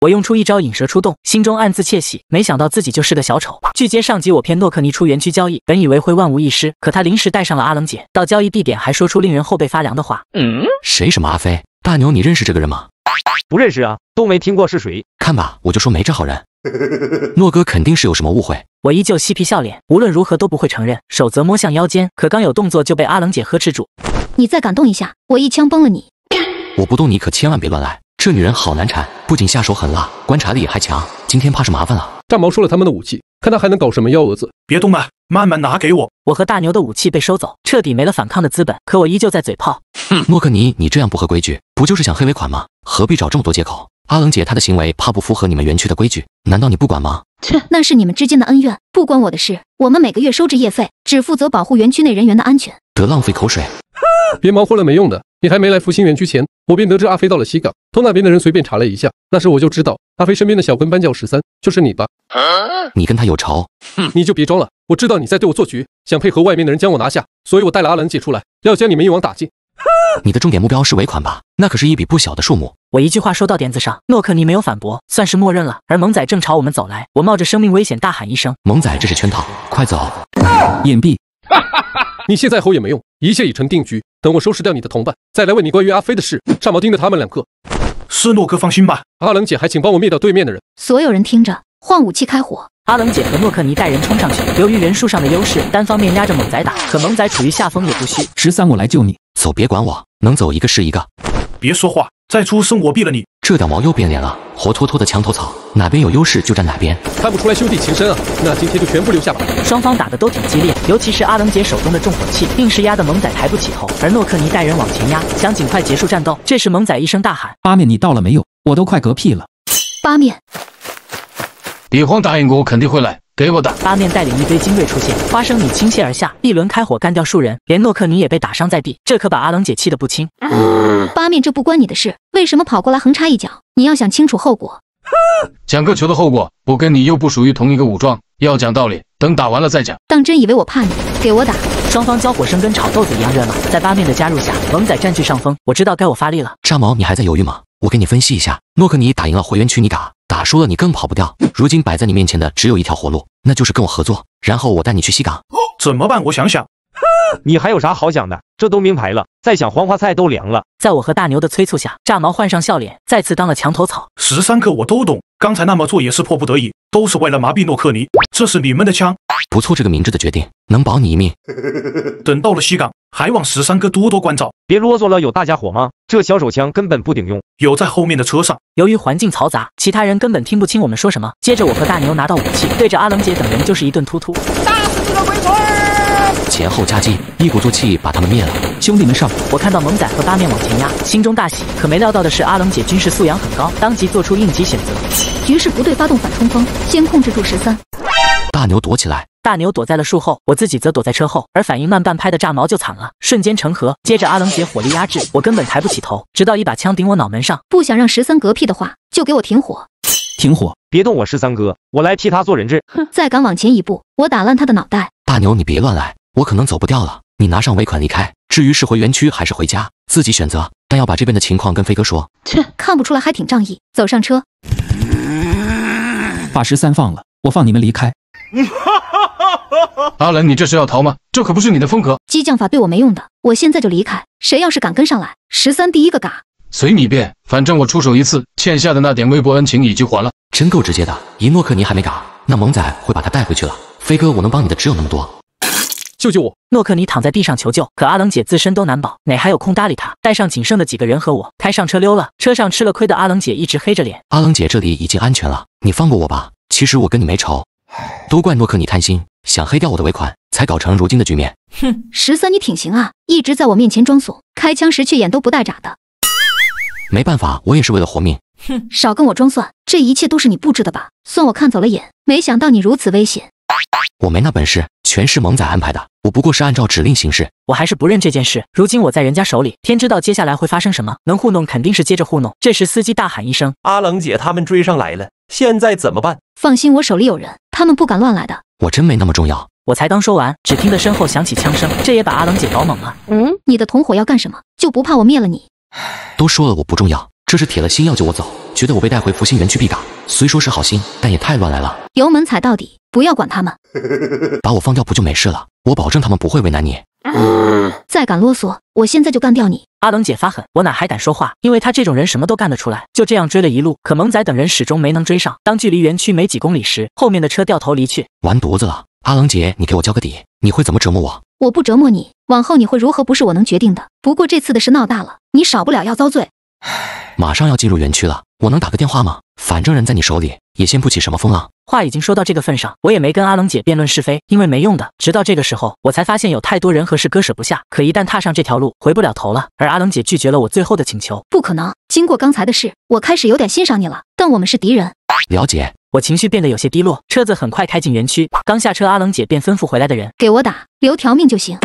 我用出一招引蛇出洞，心中暗自窃喜。没想到自己就是个小丑。拒接上集，我骗诺克尼出园区交易，本以为会万无一失，可他临时带上了阿冷姐，到交易地点还说出令人后背发凉的话。嗯，谁什么阿飞？大牛，你认识这个人吗？不认识啊，都没听过是谁。看吧，我就说没这好人。诺哥肯定是有什么误会。我依旧嬉皮笑脸，无论如何都不会承认。手则摸向腰间，可刚有动作就被阿冷姐呵斥住：“你再敢动一下，我一枪崩了你！”我不动你，可千万别乱来。这女人好难缠，不仅下手狠辣，观察力也还强。今天怕是麻烦了。炸毛收了他们的武器，看他还能搞什么幺蛾子。别动了，慢慢拿给我。我和大牛的武器被收走，彻底没了反抗的资本。可我依旧在嘴炮。莫克尼，你这样不合规矩，不就是想黑尾款吗？何必找这么多借口？阿冷姐，她的行为怕不符合你们园区的规矩，难道你不管吗？切，那是你们之间的恩怨，不关我的事。我们每个月收值业费，只负责保护园区内人员的安全。得浪费口水，别忙活了，没用的。你还没来福星园区前，我便得知阿飞到了西港。托那边的人随便查了一下，那时我就知道阿飞身边的小跟班叫十三，就是你吧？你跟他有仇，你就别装了。我知道你在对我做局，想配合外面的人将我拿下，所以我带了阿兰姐出来，要将你们一网打尽。你的重点目标是尾款吧？那可是一笔不小的数目。我一句话说到点子上，诺克尼没有反驳，算是默认了。而猛仔正朝我们走来，我冒着生命危险大喊一声：“猛仔，这是圈套，快走！”隐蔽。哈哈哈。你现在吼也没用，一切已成定局。等我收拾掉你的同伴，再来问你关于阿飞的事。上毛盯着他们两个，斯诺克放心吧。阿冷姐，还请帮我灭掉对面的人。所有人听着，换武器开火。阿冷姐和诺克尼带人冲上去，由于人数上的优势，单方面压着猛仔打。可猛仔处于下风，也不惜十三，我来救你。走，别管我，能走一个是一个。别说话。再出声，我毙了你！这屌毛又变脸了，活脱脱的墙头草，哪边有优势就站哪边。看不出来兄弟情深啊！那今天就全部留下吧。双方打的都挺激烈，尤其是阿冷姐手中的重火器，硬是压的猛仔抬不起头。而诺克尼带人往前压，想尽快结束战斗。这时猛仔一声大喊：“八面，你到了没有？我都快嗝屁了！”八面，帝皇答应过我肯定会来。给我打！八面带领一堆精锐出现，花生米倾泻而下，一轮开火干掉数人，连诺克尼也被打伤在地。这可把阿冷姐气得不轻。八面，这不关你的事，为什么跑过来横插一脚？你要想清楚后果。讲个球的后果？我跟你又不属于同一个武装，要讲道理，等打完了再讲。当真以为我怕你？给我打！双方交火声跟炒豆子一样热闹，在八面的加入下，猛仔占据上风。我知道该我发力了。炸毛，你还在犹豫吗？我给你分析一下，诺克尼打赢了，回援区你打。打输了你更跑不掉。如今摆在你面前的只有一条活路，那就是跟我合作，然后我带你去西港。怎么办？我想想。你还有啥好想的？这都明牌了，再想黄花菜都凉了。在我和大牛的催促下，炸毛换上笑脸，再次当了墙头草。十三克我都懂，刚才那么做也是迫不得已。都是为了麻痹诺克尼。这是你们的枪，不错，这个明智的决定能保你一命。等到了西港，还望十三哥多多关照。别啰嗦了，有大家伙吗？这小手枪根本不顶用。有，在后面的车上。由于环境嘈杂，其他人根本听不清我们说什么。接着，我和大牛拿到武器，对着阿冷姐等人就是一顿突突。前后夹击，一鼓作气把他们灭了。兄弟们上！我看到萌仔和八面往前压，心中大喜。可没料到的是，阿冷姐军事素养很高，当即做出应急选择，局势不对，发动反冲锋，先控制住十三。大牛躲起来。大牛躲在了树后，我自己则躲在车后，而反应慢半拍的炸毛就惨了，瞬间成盒。接着阿冷姐火力压制，我根本抬不起头，直到一把枪顶我脑门上。不想让十三嗝屁的话，就给我停火，停火，别动我十三哥，我来替他做人质。哼，再敢往前一步，我打烂他的脑袋。大牛，你别乱来。我可能走不掉了，你拿上尾款离开。至于是回园区还是回家，自己选择，但要把这边的情况跟飞哥说。切，看不出来还挺仗义。走上车，把十三放了，我放你们离开。阿伦，你这是要逃吗？这可不是你的风格。激将法对我没用的，我现在就离开。谁要是敢跟上来，十三第一个嘎。随你便，反正我出手一次，欠下的那点微薄恩情已经还了。真够直接的，伊诺克尼还没嘎，那萌仔会把他带回去了。飞哥，我能帮你的只有那么多。救救我！诺克尼躺在地上求救，可阿冷姐自身都难保，哪还有空搭理他？带上仅剩的几个人和我，开上车溜了。车上吃了亏的阿冷姐一直黑着脸。阿冷姐，这里已经安全了，你放过我吧。其实我跟你没仇，都怪诺克尼贪心，想黑掉我的尾款，才搞成如今的局面。哼，十三你挺行啊，一直在我面前装怂，开枪时却眼都不带眨的。没办法，我也是为了活命。哼，少跟我装蒜，这一切都是你布置的吧？算我看走了眼，没想到你如此危险。我没那本事，全是猛仔安排的。我不过是按照指令行事，我还是不认这件事。如今我在人家手里，天知道接下来会发生什么。能糊弄肯定是接着糊弄。这时司机大喊一声：“阿冷姐，他们追上来了！现在怎么办？”放心，我手里有人，他们不敢乱来的。我真没那么重要。我才刚说完，只听得身后响起枪声，这也把阿冷姐搞懵了。嗯，你的同伙要干什么？就不怕我灭了你？都说了我不重要。这是铁了心要救我走，觉得我被带回福星园区必嘎。虽说是好心，但也太乱来了。油门踩到底，不要管他们，把我放掉不就没事了？我保证他们不会为难你。再敢啰嗦，我现在就干掉你！阿冷姐发狠，我哪还敢说话？因为他这种人什么都干得出来。就这样追了一路，可萌仔等人始终没能追上。当距离园区没几公里时，后面的车掉头离去，完犊子了！阿冷姐，你给我交个底，你会怎么折磨我？我不折磨你，往后你会如何不是我能决定的。不过这次的事闹大了，你少不了要遭罪。唉，马上要进入园区了，我能打个电话吗？反正人在你手里也掀不起什么风浪。话已经说到这个份上，我也没跟阿冷姐辩论是非，因为没用的。直到这个时候，我才发现有太多人和事割舍不下，可一旦踏上这条路，回不了头了。而阿冷姐拒绝了我最后的请求，不可能。经过刚才的事，我开始有点欣赏你了，但我们是敌人。了解。我情绪变得有些低落。车子很快开进园区，刚下车，阿冷姐便吩咐回来的人给我打，留条命就行。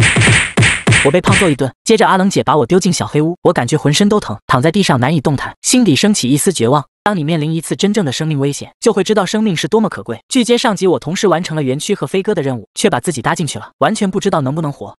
我被胖揍一顿，接着阿冷姐把我丢进小黑屋，我感觉浑身都疼，躺在地上难以动弹，心底升起一丝绝望。当你面临一次真正的生命危险，就会知道生命是多么可贵。拒接上集，我同时完成了园区和飞哥的任务，却把自己搭进去了，完全不知道能不能活。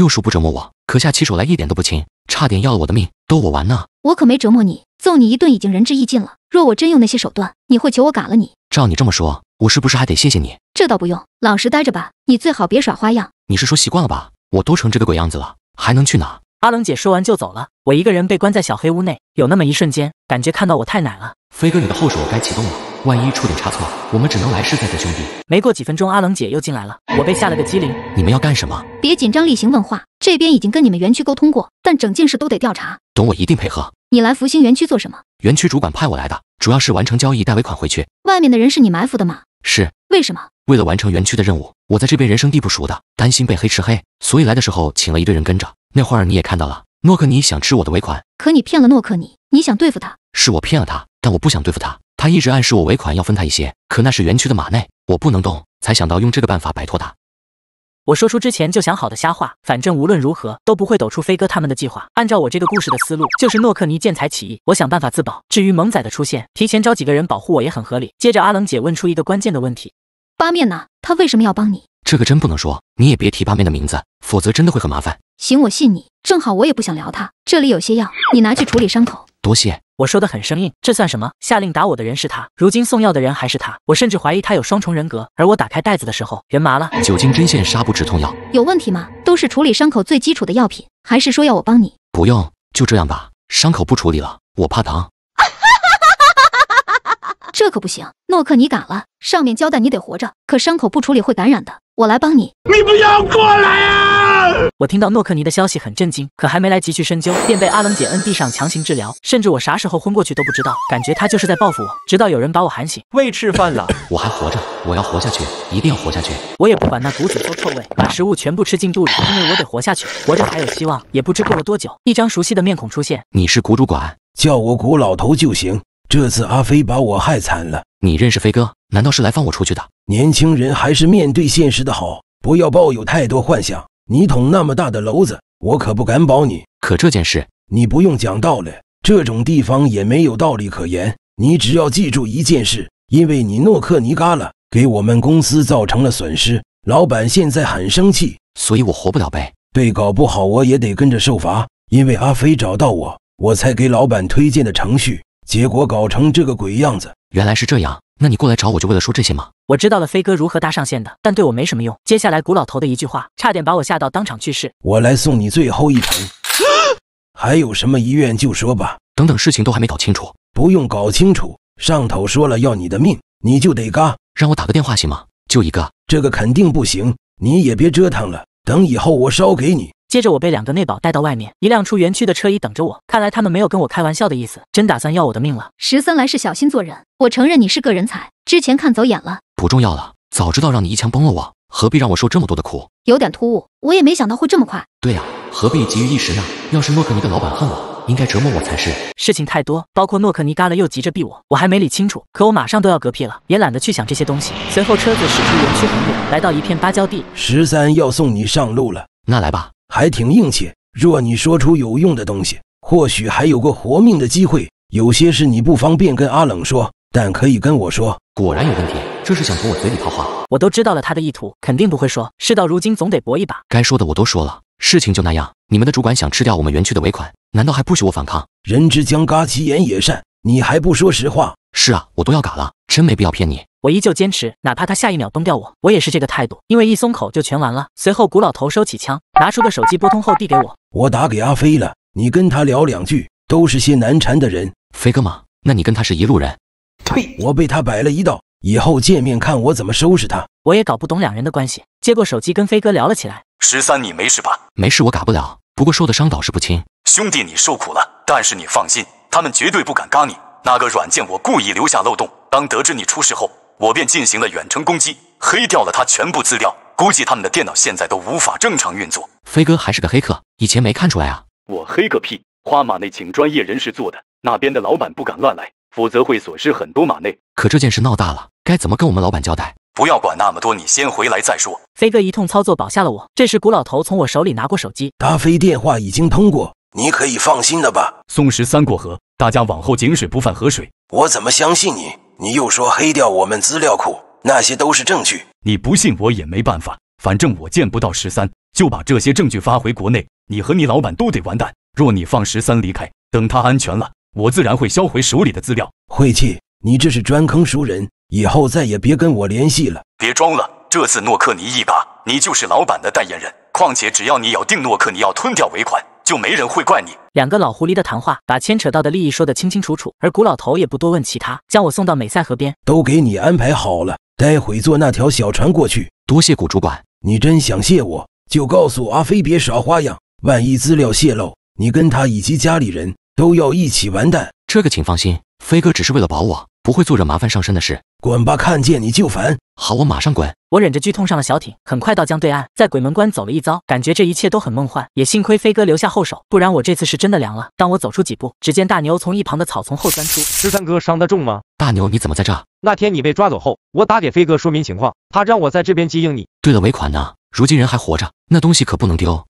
又说不折磨我，可下起手来一点都不轻，差点要了我的命，逗我玩呢？我可没折磨你，揍你一顿已经仁至义尽了。若我真用那些手段，你会求我嘎了你？照你这么说，我是不是还得谢谢你？这倒不用，老实待着吧。你最好别耍花样。你是说习惯了吧？我都成这个鬼样子了，还能去哪？阿冷姐说完就走了，我一个人被关在小黑屋内，有那么一瞬间，感觉看到我太奶了。飞哥，你的后手该启动了，万一出点差错，我们只能来世再做兄弟。没过几分钟，阿冷姐又进来了，我被吓了个机灵。你们要干什么？别紧张，例行问话。这边已经跟你们园区沟通过，但整件事都得调查，懂我一定配合。你来福星园区做什么？园区主管派我来的，主要是完成交易，带尾款回去。外面的人是你埋伏的吗？是。为什么？为了完成园区的任务。我在这边人生地不熟的，担心被黑吃黑，所以来的时候请了一队人跟着。那会儿你也看到了，诺克尼想吃我的尾款，可你骗了诺克尼，你想对付他，是我骗了他，但我不想对付他。他一直暗示我尾款要分他一些，可那是园区的马内，我不能动，才想到用这个办法摆脱他。我说出之前就想好的瞎话，反正无论如何都不会抖出飞哥他们的计划。按照我这个故事的思路，就是诺克尼见财起意，我想办法自保。至于萌仔的出现，提前找几个人保护我也很合理。接着阿冷姐问出一个关键的问题：八面呢？他为什么要帮你？这个真不能说，你也别提八妹的名字，否则真的会很麻烦。行，我信你。正好我也不想聊他。这里有些药，你拿去处理伤口。多谢。我说的很生硬，这算什么？下令打我的人是他，如今送药的人还是他。我甚至怀疑他有双重人格。而我打开袋子的时候，人麻了。酒精、针线、纱布、止痛药，有问题吗？都是处理伤口最基础的药品。还是说要我帮你？不用，就这样吧。伤口不处理了，我怕疼。这可不行，诺克尼敢了，上面交代你得活着，可伤口不处理会感染的，我来帮你。你不要过来啊！我听到诺克尼的消息很震惊，可还没来及去深究，便被阿冷姐摁地上强行治疗，甚至我啥时候昏过去都不知道，感觉她就是在报复我。直到有人把我喊醒，胃吃饭了，我还活着，我要活下去，一定要活下去！我也不管那谷子说臭味，把食物全部吃进肚里，因为我得活下去，活着还有希望。也不知过了多久，一张熟悉的面孔出现，你是谷主管，叫我谷老头就行。这次阿飞把我害惨了。你认识飞哥？难道是来放我出去的？年轻人还是面对现实的好，不要抱有太多幻想。你捅那么大的篓子，我可不敢保你。可这件事你不用讲道理，这种地方也没有道理可言。你只要记住一件事：因为你诺克尼嘎了，给我们公司造成了损失，老板现在很生气，所以我活不了呗。对，搞不好我也得跟着受罚，因为阿飞找到我，我才给老板推荐的程序。结果搞成这个鬼样子，原来是这样。那你过来找我就为了说这些吗？我知道了，飞哥如何搭上线的，但对我没什么用。接下来古老头的一句话差点把我吓到，当场去世。我来送你最后一程，还有什么遗愿就说吧。等等，事情都还没搞清楚，不用搞清楚。上头说了要你的命，你就得嘎。让我打个电话行吗？就一个，这个肯定不行。你也别折腾了，等以后我烧给你。接着我被两个内保带到外面，一辆出园区的车已等着我。看来他们没有跟我开玩笑的意思，真打算要我的命了。十三来是小心做人，我承认你是个人才，之前看走眼了。不重要了，早知道让你一枪崩了我，何必让我受这么多的苦？有点突兀，我也没想到会这么快。对呀，何必急于一时呢？要是诺克尼的老板恨我，应该折磨我才是。事情太多，包括诺克尼嘎了又急着毙我，我还没理清楚。可我马上都要嗝屁了，也懒得去想这些东西。随后车子驶出园区很远，来到一片芭蕉地。十三要送你上路了，那来吧。还挺硬气。若你说出有用的东西，或许还有个活命的机会。有些事你不方便跟阿冷说，但可以跟我说。果然有问题，这是想从我嘴里套话。我都知道了他的意图，肯定不会说。事到如今，总得搏一把。该说的我都说了，事情就那样。你们的主管想吃掉我们园区的尾款，难道还不许我反抗？人之将嘎其言也善，你还不说实话？是啊，我都要嘎了，真没必要骗你。我依旧坚持，哪怕他下一秒崩掉我，我也是这个态度。因为一松口就全完了。随后，古老头收起枪，拿出个手机拨通后递给我：“我打给阿飞了，你跟他聊两句。都是些难缠的人，飞哥吗？那你跟他是一路人。呸！我被他摆了一道，以后见面看我怎么收拾他。我也搞不懂两人的关系。接过手机跟飞哥聊了起来：“十三，你没事吧？没事，我嘎不了。不过受的伤倒是不轻。兄弟，你受苦了。但是你放心，他们绝对不敢嘎你。那个软件我故意留下漏洞。当得知你出事后。”我便进行了远程攻击，黑掉了他全部资料，估计他们的电脑现在都无法正常运作。飞哥还是个黑客，以前没看出来啊！我黑个屁，花马内请专业人士做的，那边的老板不敢乱来，否则会损失很多马内。可这件事闹大了，该怎么跟我们老板交代？不要管那么多，你先回来再说。飞哥一通操作保下了我。这时古老头从我手里拿过手机，咖啡电话已经通过，你可以放心了吧？松石三过河，大家往后井水不犯河水。我怎么相信你？你又说黑掉我们资料库，那些都是证据。你不信我也没办法，反正我见不到十三，就把这些证据发回国内，你和你老板都得完蛋。若你放十三离开，等他安全了，我自然会销毁手里的资料。晦气，你这是专坑熟人，以后再也别跟我联系了。别装了，这次诺克尼一把，你就是老板的代言人。况且只要你咬定诺克尼要吞掉尾款。就没人会怪你。两个老狐狸的谈话，把牵扯到的利益说得清清楚楚，而古老头也不多问其他，将我送到美塞河边，都给你安排好了。待会坐那条小船过去。多谢谷主管，你真想谢我，就告诉阿飞别耍花样，万一资料泄露，你跟他以及家里人都要一起完蛋。这个请放心，飞哥只是为了保我。不会做惹麻烦上身的事，滚吧！看见你就烦。好，我马上滚。我忍着剧痛上了小艇，很快到江对岸，在鬼门关走了一遭，感觉这一切都很梦幻。也幸亏飞哥留下后手，不然我这次是真的凉了。当我走出几步，只见大牛从一旁的草丛后钻出：“十三哥伤得重吗？”“大牛，你怎么在这？”“那天你被抓走后，我打给飞哥说明情况，他让我在这边接应你。对了，尾款呢？如今人还活着，那东西可不能丢。”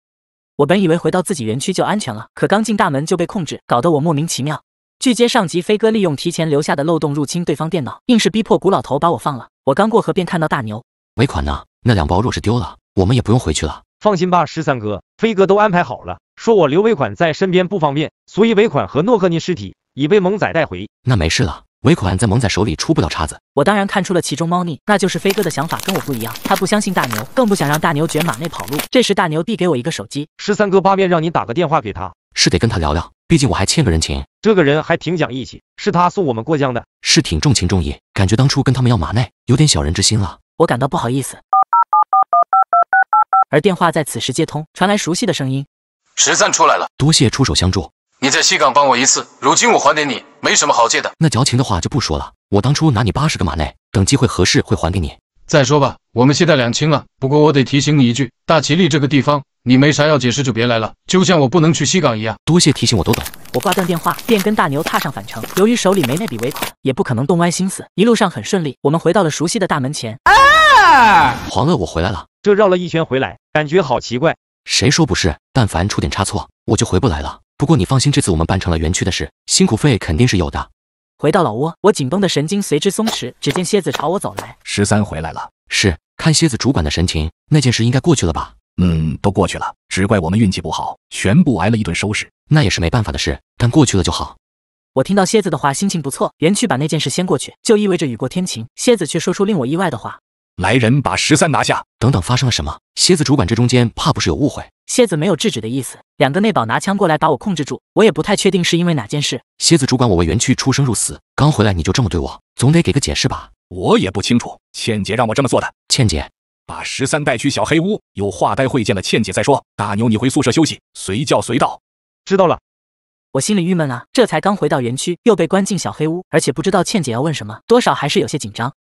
我本以为回到自己园区就安全了，可刚进大门就被控制，搞得我莫名其妙。据接上集，飞哥利用提前留下的漏洞入侵对方电脑，硬是逼迫古老头把我放了。我刚过河便看到大牛，尾款呢？那两包若是丢了，我们也不用回去了。放心吧，十三哥，飞哥都安排好了。说我留尾款在身边不方便，所以尾款和诺克尼尸体已被猛仔带回。那没事了，尾款在猛仔手里出不了岔子。我当然看出了其中猫腻，那就是飞哥的想法跟我不一样，他不相信大牛，更不想让大牛卷马内跑路。这时大牛递给我一个手机，十三哥八便让你打个电话给他，是得跟他聊聊。毕竟我还欠个人情，这个人还挺讲义气，是他送我们过江的，是挺重情重义。感觉当初跟他们要马内，有点小人之心了，我感到不好意思。而电话在此时接通，传来熟悉的声音：“十赞出来了，多谢出手相助。你在西港帮我一次，如今我还给你，没什么好借的。那矫情的话就不说了。我当初拿你八十个马内，等机会合适会还给你。再说吧，我们现在两清了。不过我得提醒你一句，大齐利这个地方。”你没啥要解释就别来了，就像我不能去西港一样。多谢提醒，我都懂。我挂断电话，便跟大牛踏上返程。由于手里没那笔尾款，也不可能动歪心思。一路上很顺利，我们回到了熟悉的大门前。啊！黄乐，我回来了。这绕了一圈回来，感觉好奇怪。谁说不是？但凡出点差错，我就回不来了。不过你放心，这次我们办成了园区的事，辛苦费肯定是有的。回到老窝，我紧绷的神经随之松弛。只见蝎子朝我走来。十三回来了。是。看蝎子主管的神情，那件事应该过去了吧？嗯，都过去了，只怪我们运气不好，全部挨了一顿收拾。那也是没办法的事，但过去了就好。我听到蝎子的话，心情不错。园区把那件事先过去，就意味着雨过天晴。蝎子却说出令我意外的话：“来人，把十三拿下。”等等，发生了什么？蝎子主管，这中间怕不是有误会。蝎子没有制止的意思，两个内保拿枪过来把我控制住。我也不太确定是因为哪件事。蝎子主管，我为园区出生入死，刚回来你就这么对我，总得给个解释吧？我也不清楚，倩姐让我这么做的。倩姐。把十三带去小黑屋，有话待会见了倩姐再说。大牛，你回宿舍休息，随叫随到。知道了。我心里郁闷啊，这才刚回到园区，又被关进小黑屋，而且不知道倩姐要问什么，多少还是有些紧张。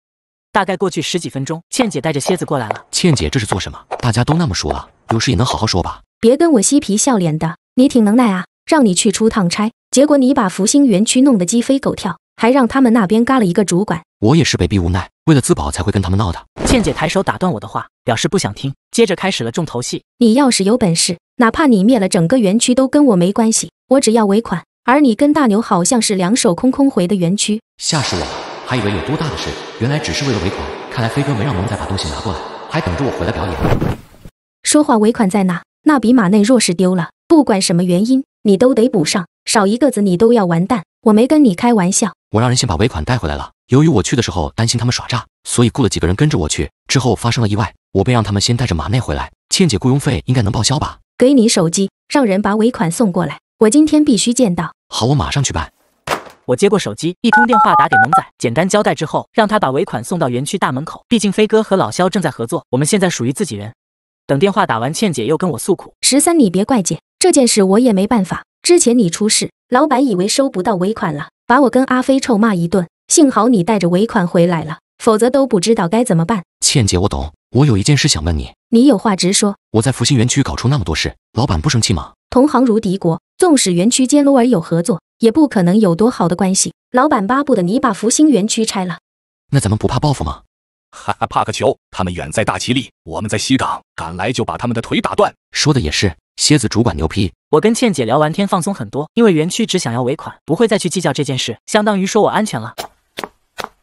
大概过去十几分钟，倩姐带着蝎子过来了。倩姐这是做什么？大家都那么熟了，有事也能好好说吧，别跟我嬉皮笑脸的。你挺能耐啊，让你去出趟差，结果你把福星园区弄得鸡飞狗跳。还让他们那边嘎了一个主管，我也是被逼无奈，为了自保才会跟他们闹的。倩姐抬手打断我的话，表示不想听，接着开始了重头戏。你要是有本事，哪怕你灭了整个园区都跟我没关系，我只要尾款。而你跟大牛好像是两手空空回的园区，吓死我了，还以为有多大的事，原来只是为了尾款。看来飞哥没让萌仔把东西拿过来，还等着我回来表演。说话，尾款在哪？那笔马内若是丢了，不管什么原因，你都得补上，少一个子你都要完蛋。我没跟你开玩笑。我让人先把尾款带回来了。由于我去的时候担心他们耍诈，所以雇了几个人跟着我去。之后发生了意外，我便让他们先带着马内回来。倩姐雇佣费应该能报销吧？给你手机，让人把尾款送过来。我今天必须见到。好，我马上去办。我接过手机，一通电话打给萌仔，简单交代之后，让他把尾款送到园区大门口。毕竟飞哥和老肖正在合作，我们现在属于自己人。等电话打完，倩姐又跟我诉苦：“十三，你别怪姐，这件事我也没办法。之前你出事，老板以为收不到尾款了。”把我跟阿飞臭骂一顿，幸好你带着尾款回来了，否则都不知道该怎么办。倩姐，我懂。我有一件事想问你，你有话直说。我在福星园区搞出那么多事，老板不生气吗？同行如敌国，纵使园区间偶尔有合作，也不可能有多好的关系。老板巴不得你把福星园区拆了，那咱们不怕报复吗？哈哈，怕个球！他们远在大齐利，我们在西港，赶来就把他们的腿打断。说的也是。蝎子主管牛批，我跟倩姐聊完天，放松很多。因为园区只想要尾款，不会再去计较这件事，相当于说我安全了。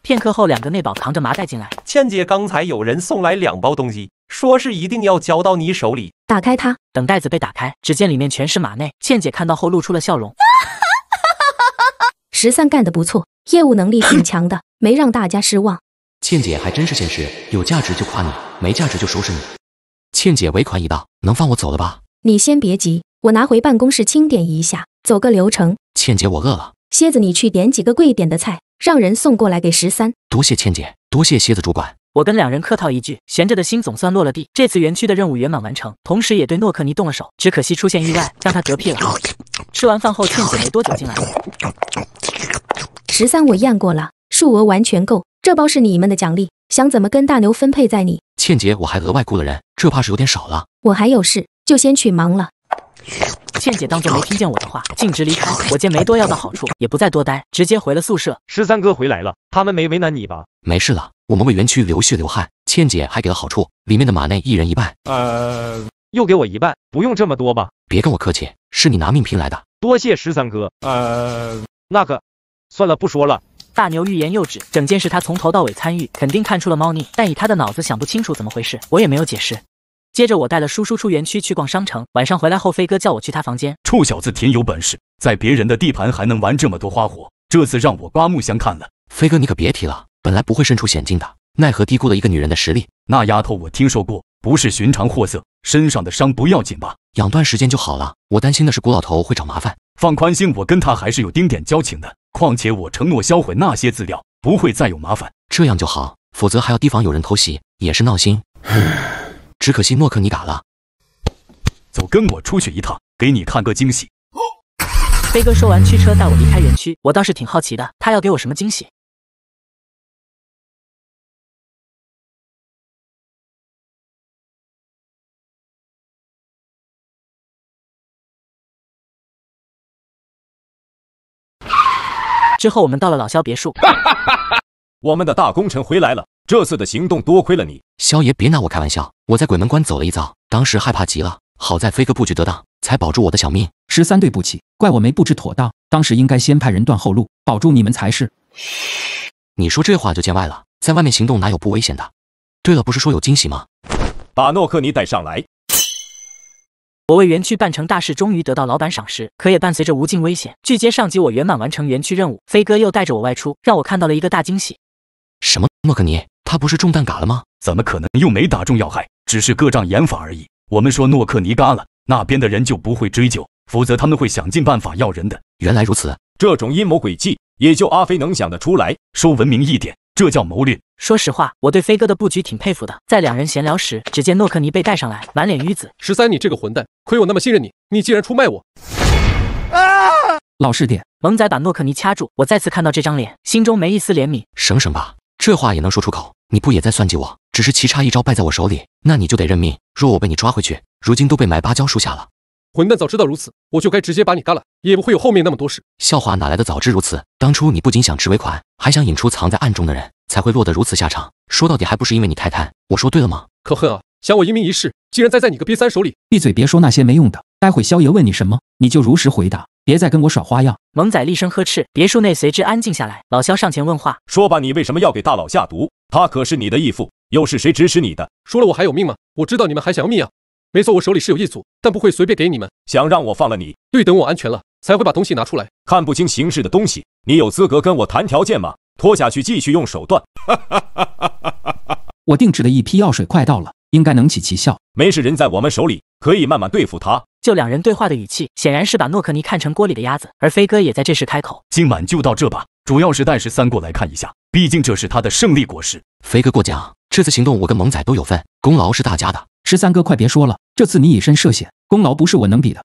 片刻后，两个内保扛着麻袋进来。倩姐，刚才有人送来两包东西，说是一定要交到你手里。打开它，等袋子被打开，只见里面全是马内。倩姐看到后露出了笑容。十三干的不错，业务能力很强的，没让大家失望。倩姐还真是现实，有价值就夸你，没价值就收拾你。倩姐尾款已到，能放我走了吧？你先别急，我拿回办公室清点一下，走个流程。倩姐，我饿了。蝎子，你去点几个贵点的菜，让人送过来给十三。多谢倩姐，多谢蝎子主管。我跟两人客套一句，闲着的心总算落了地。这次园区的任务圆满完成，同时也对诺克尼动了手，只可惜出现意外，让 他嗝屁了。吃完饭后，倩姐没多久进来。十三，我验过了，数额完全够。这包是你们的奖励，想怎么跟大牛分配？在你？倩姐，我还额外雇了人，这怕是有点少了。我还有事。就先去忙了。倩姐当做没听见我的话，径直离开。我见没多要到好处，也不再多待，直接回了宿舍。十三哥回来了，他们没为难你吧？没事了，我们为园区流血流汗，倩姐还给了好处，里面的马内一人一半。呃，又给我一半，不用这么多吧？别跟我客气，是你拿命拼来的，多谢十三哥。呃，那个，算了，不说了。大牛欲言又止，整件事他从头到尾参与，肯定看出了猫腻，但以他的脑子想不清楚怎么回事。我也没有解释。接着我带了叔叔出园区去逛商城，晚上回来后飞哥叫我去他房间。臭小子挺有本事，在别人的地盘还能玩这么多花活，这次让我刮目相看了。飞哥你可别提了，本来不会身处险境的，奈何低估了一个女人的实力。那丫头我听说过，不是寻常货色。身上的伤不要紧吧？养段时间就好了。我担心的是古老头会找麻烦。放宽心，我跟他还是有丁点交情的。况且我承诺销毁那些资料，不会再有麻烦。这样就好，否则还要提防有人偷袭，也是闹心。只可惜诺克你打了，走，跟我出去一趟，给你看个惊喜。飞哥说完，驱车带我离开园区。我倒是挺好奇的，他要给我什么惊喜？之后我们到了老肖别墅，我们的大功臣回来了。这次的行动多亏了你，萧爷，别拿我开玩笑。我在鬼门关走了一遭，当时害怕极了。好在飞哥布局得当，才保住我的小命。十三，对不起，怪我没布置妥当。当时应该先派人断后路，保住你们才是。你说这话就见外了，在外面行动哪有不危险的？对了，不是说有惊喜吗？把诺克尼带上来。我为园区办成大事，终于得到老板赏识，可也伴随着无尽危险。续接上集，我圆满完成园区任务，飞哥又带着我外出，让我看到了一个大惊喜。什么诺克尼？他不是中弹嘎了吗？怎么可能？又没打中要害，只是个障眼法而已。我们说诺克尼嘎了，那边的人就不会追究，否则他们会想尽办法要人的。原来如此，这种阴谋诡计也就阿飞能想得出来。说文明一点，这叫谋略。说实话，我对飞哥的布局挺佩服的。在两人闲聊时，只见诺克尼被带上来，满脸淤紫。十三，你这个混蛋，亏我那么信任你，你竟然出卖我！啊！老实点，萌仔把诺克尼掐住。我再次看到这张脸，心中没一丝怜悯。省省吧。这话也能说出口？你不也在算计我？只是棋差一招败在我手里，那你就得认命。若我被你抓回去，如今都被埋芭蕉树下了。混蛋，早知道如此，我就该直接把你干了，也不会有后面那么多事。笑话哪来的？早知如此，当初你不仅想吃尾款，还想引出藏在暗中的人，才会落得如此下场。说到底，还不是因为你太贪？我说对了吗？可恨啊！想我英明一世，竟然栽在你个瘪三手里！闭嘴，别说那些没用的。待会萧爷问你什么，你就如实回答。别再跟我耍花样！萌仔厉声呵斥。别墅内随之安静下来。老肖上前问话：“说吧，你为什么要给大佬下毒？他可是你的义父，又是谁指使你的？”“说了，我还有命吗？我知道你们还想要命啊！没错，我手里是有一组，但不会随便给你们。想让我放了你？对，等我安全了才会把东西拿出来。看不清形势的东西，你有资格跟我谈条件吗？拖下去，继续用手段。我定制的一批药水快到了，应该能起奇效。没事，人在我们手里，可以慢慢对付他。”就两人对话的语气，显然是把诺克尼看成锅里的鸭子，而飞哥也在这时开口：“今晚就到这吧，主要是带十三过来看一下，毕竟这是他的胜利果实。”飞哥过奖，这次行动我跟猛仔都有份，功劳是大家的。十三哥，快别说了，这次你以身涉险，功劳不是我能比的。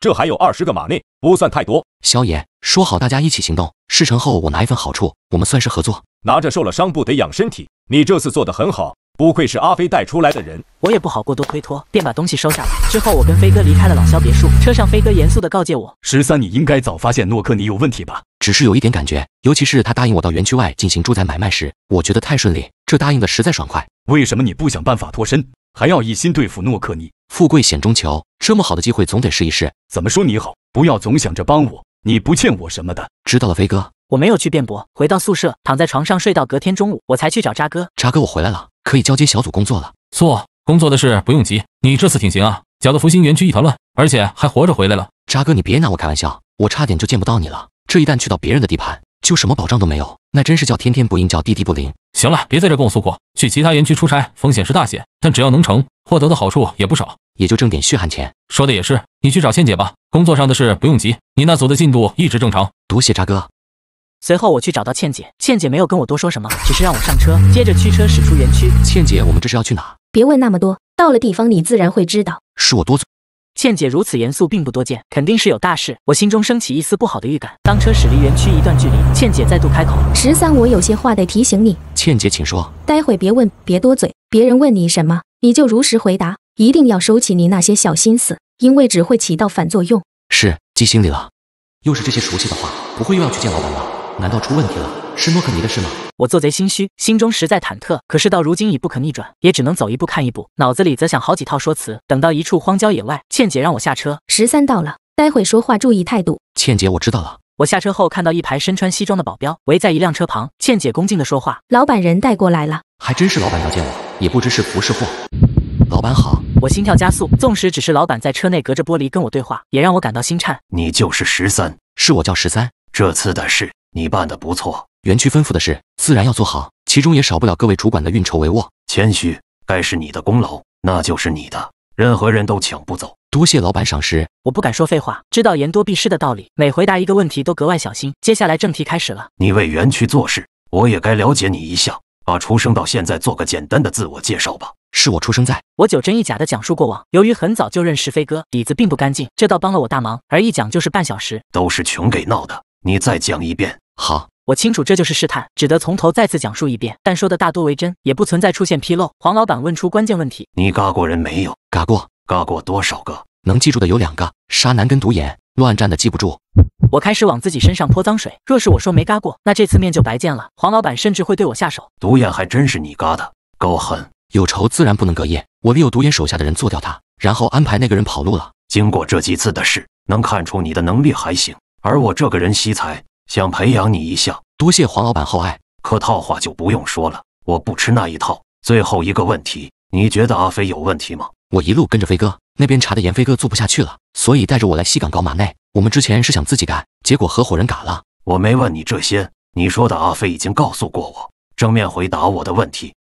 这还有二十个马内，不算太多。萧炎，说好大家一起行动，事成后我拿一份好处，我们算是合作。拿着受了伤不得养身体，你这次做得很好。不愧是阿飞带出来的人，我也不好过多推脱，便把东西收下来。之后，我跟飞哥离开了老肖别墅。车上，飞哥严肃地告诫我：“十三，你应该早发现诺克尼有问题吧？只是有一点感觉，尤其是他答应我到园区外进行住宅买卖时，我觉得太顺利，这答应的实在爽快。为什么你不想办法脱身，还要一心对付诺克尼？富贵险中求，这么好的机会总得试一试。怎么说你好？不要总想着帮我，你不欠我什么的。知道了，飞哥，我没有去辩驳。回到宿舍，躺在床上睡到隔天中午，我才去找渣哥。渣哥，我回来了。”可以交接小组工作了。做工作的事不用急，你这次挺行啊，搅得福星园区一团乱，而且还活着回来了。渣哥，你别拿我开玩笑，我差点就见不到你了。这一旦去到别人的地盘，就什么保障都没有，那真是叫天天不应，叫地地不灵。行了，别在这跟我诉苦，去其他园区出差风险是大些，但只要能成，获得的好处也不少，也就挣点血汗钱。说的也是，你去找倩姐吧，工作上的事不用急，你那组的进度一直正常，多谢渣哥。随后我去找到倩姐，倩姐没有跟我多说什么，只是让我上车，接着驱车驶出园区。倩姐，我们这是要去哪？别问那么多，到了地方你自然会知道。是我多嘴。倩姐如此严肃并不多见，肯定是有大事。我心中升起一丝不好的预感。当车驶离园区一段距离，倩姐再度开口：“十三，我有些话得提醒你。”倩姐，请说。待会别问，别多嘴。别人问你什么，你就如实回答。一定要收起你那些小心思，因为只会起到反作用。是，记心里了。又是这些熟悉的话，不会又要去见老板吧？难道出问题了？是诺克尼的事吗？我做贼心虚，心中实在忐忑。可是到如今已不可逆转，也只能走一步看一步。脑子里则想好几套说辞。等到一处荒郊野外，倩姐让我下车。十三到了，待会说话注意态度。倩姐，我知道了。我下车后看到一排身穿西装的保镖围在一辆车旁，倩姐恭敬的说话：“老板人带过来了。”还真是老板要见我，也不知是福是祸。老板好，我心跳加速。纵使只是老板在车内隔着玻璃跟我对话，也让我感到心颤。你就是十三，是我叫十三。这次的事。你办的不错，园区吩咐的事自然要做好，其中也少不了各位主管的运筹帷幄。谦虚该是你的功劳，那就是你的，任何人都抢不走。多谢老板赏识，我不敢说废话，知道言多必失的道理，每回答一个问题都格外小心。接下来正题开始了，你为园区做事，我也该了解你一下，把出生到现在做个简单的自我介绍吧。是我出生在，我九真一假的讲述过往，由于很早就认识飞哥，底子并不干净，这倒帮了我大忙。而一讲就是半小时，都是穷给闹的。你再讲一遍。好，我清楚这就是试探，只得从头再次讲述一遍。但说的大多为真，也不存在出现纰漏。黄老板问出关键问题：“你嘎过人没有？嘎过，嘎过多少个？能记住的有两个，沙男跟独眼。乱战的记不住。”我开始往自己身上泼脏水。若是我说没嘎过，那这次面就白见了。黄老板甚至会对我下手。独眼还真是你嘎的，够狠。有仇自然不能隔夜。我利用独眼手下的人做掉他，然后安排那个人跑路了。经过这几次的事，能看出你的能力还行。而我这个人惜才。想培养你一下，多谢黄老板厚爱。客套话就不用说了，我不吃那一套。最后一个问题，你觉得阿飞有问题吗？我一路跟着飞哥那边查的，严飞哥做不下去了，所以带着我来西港搞马内。我们之前是想自己干，结果合伙人嘎了。我没问你这些，你说的阿飞已经告诉过我。正面回答我的问题。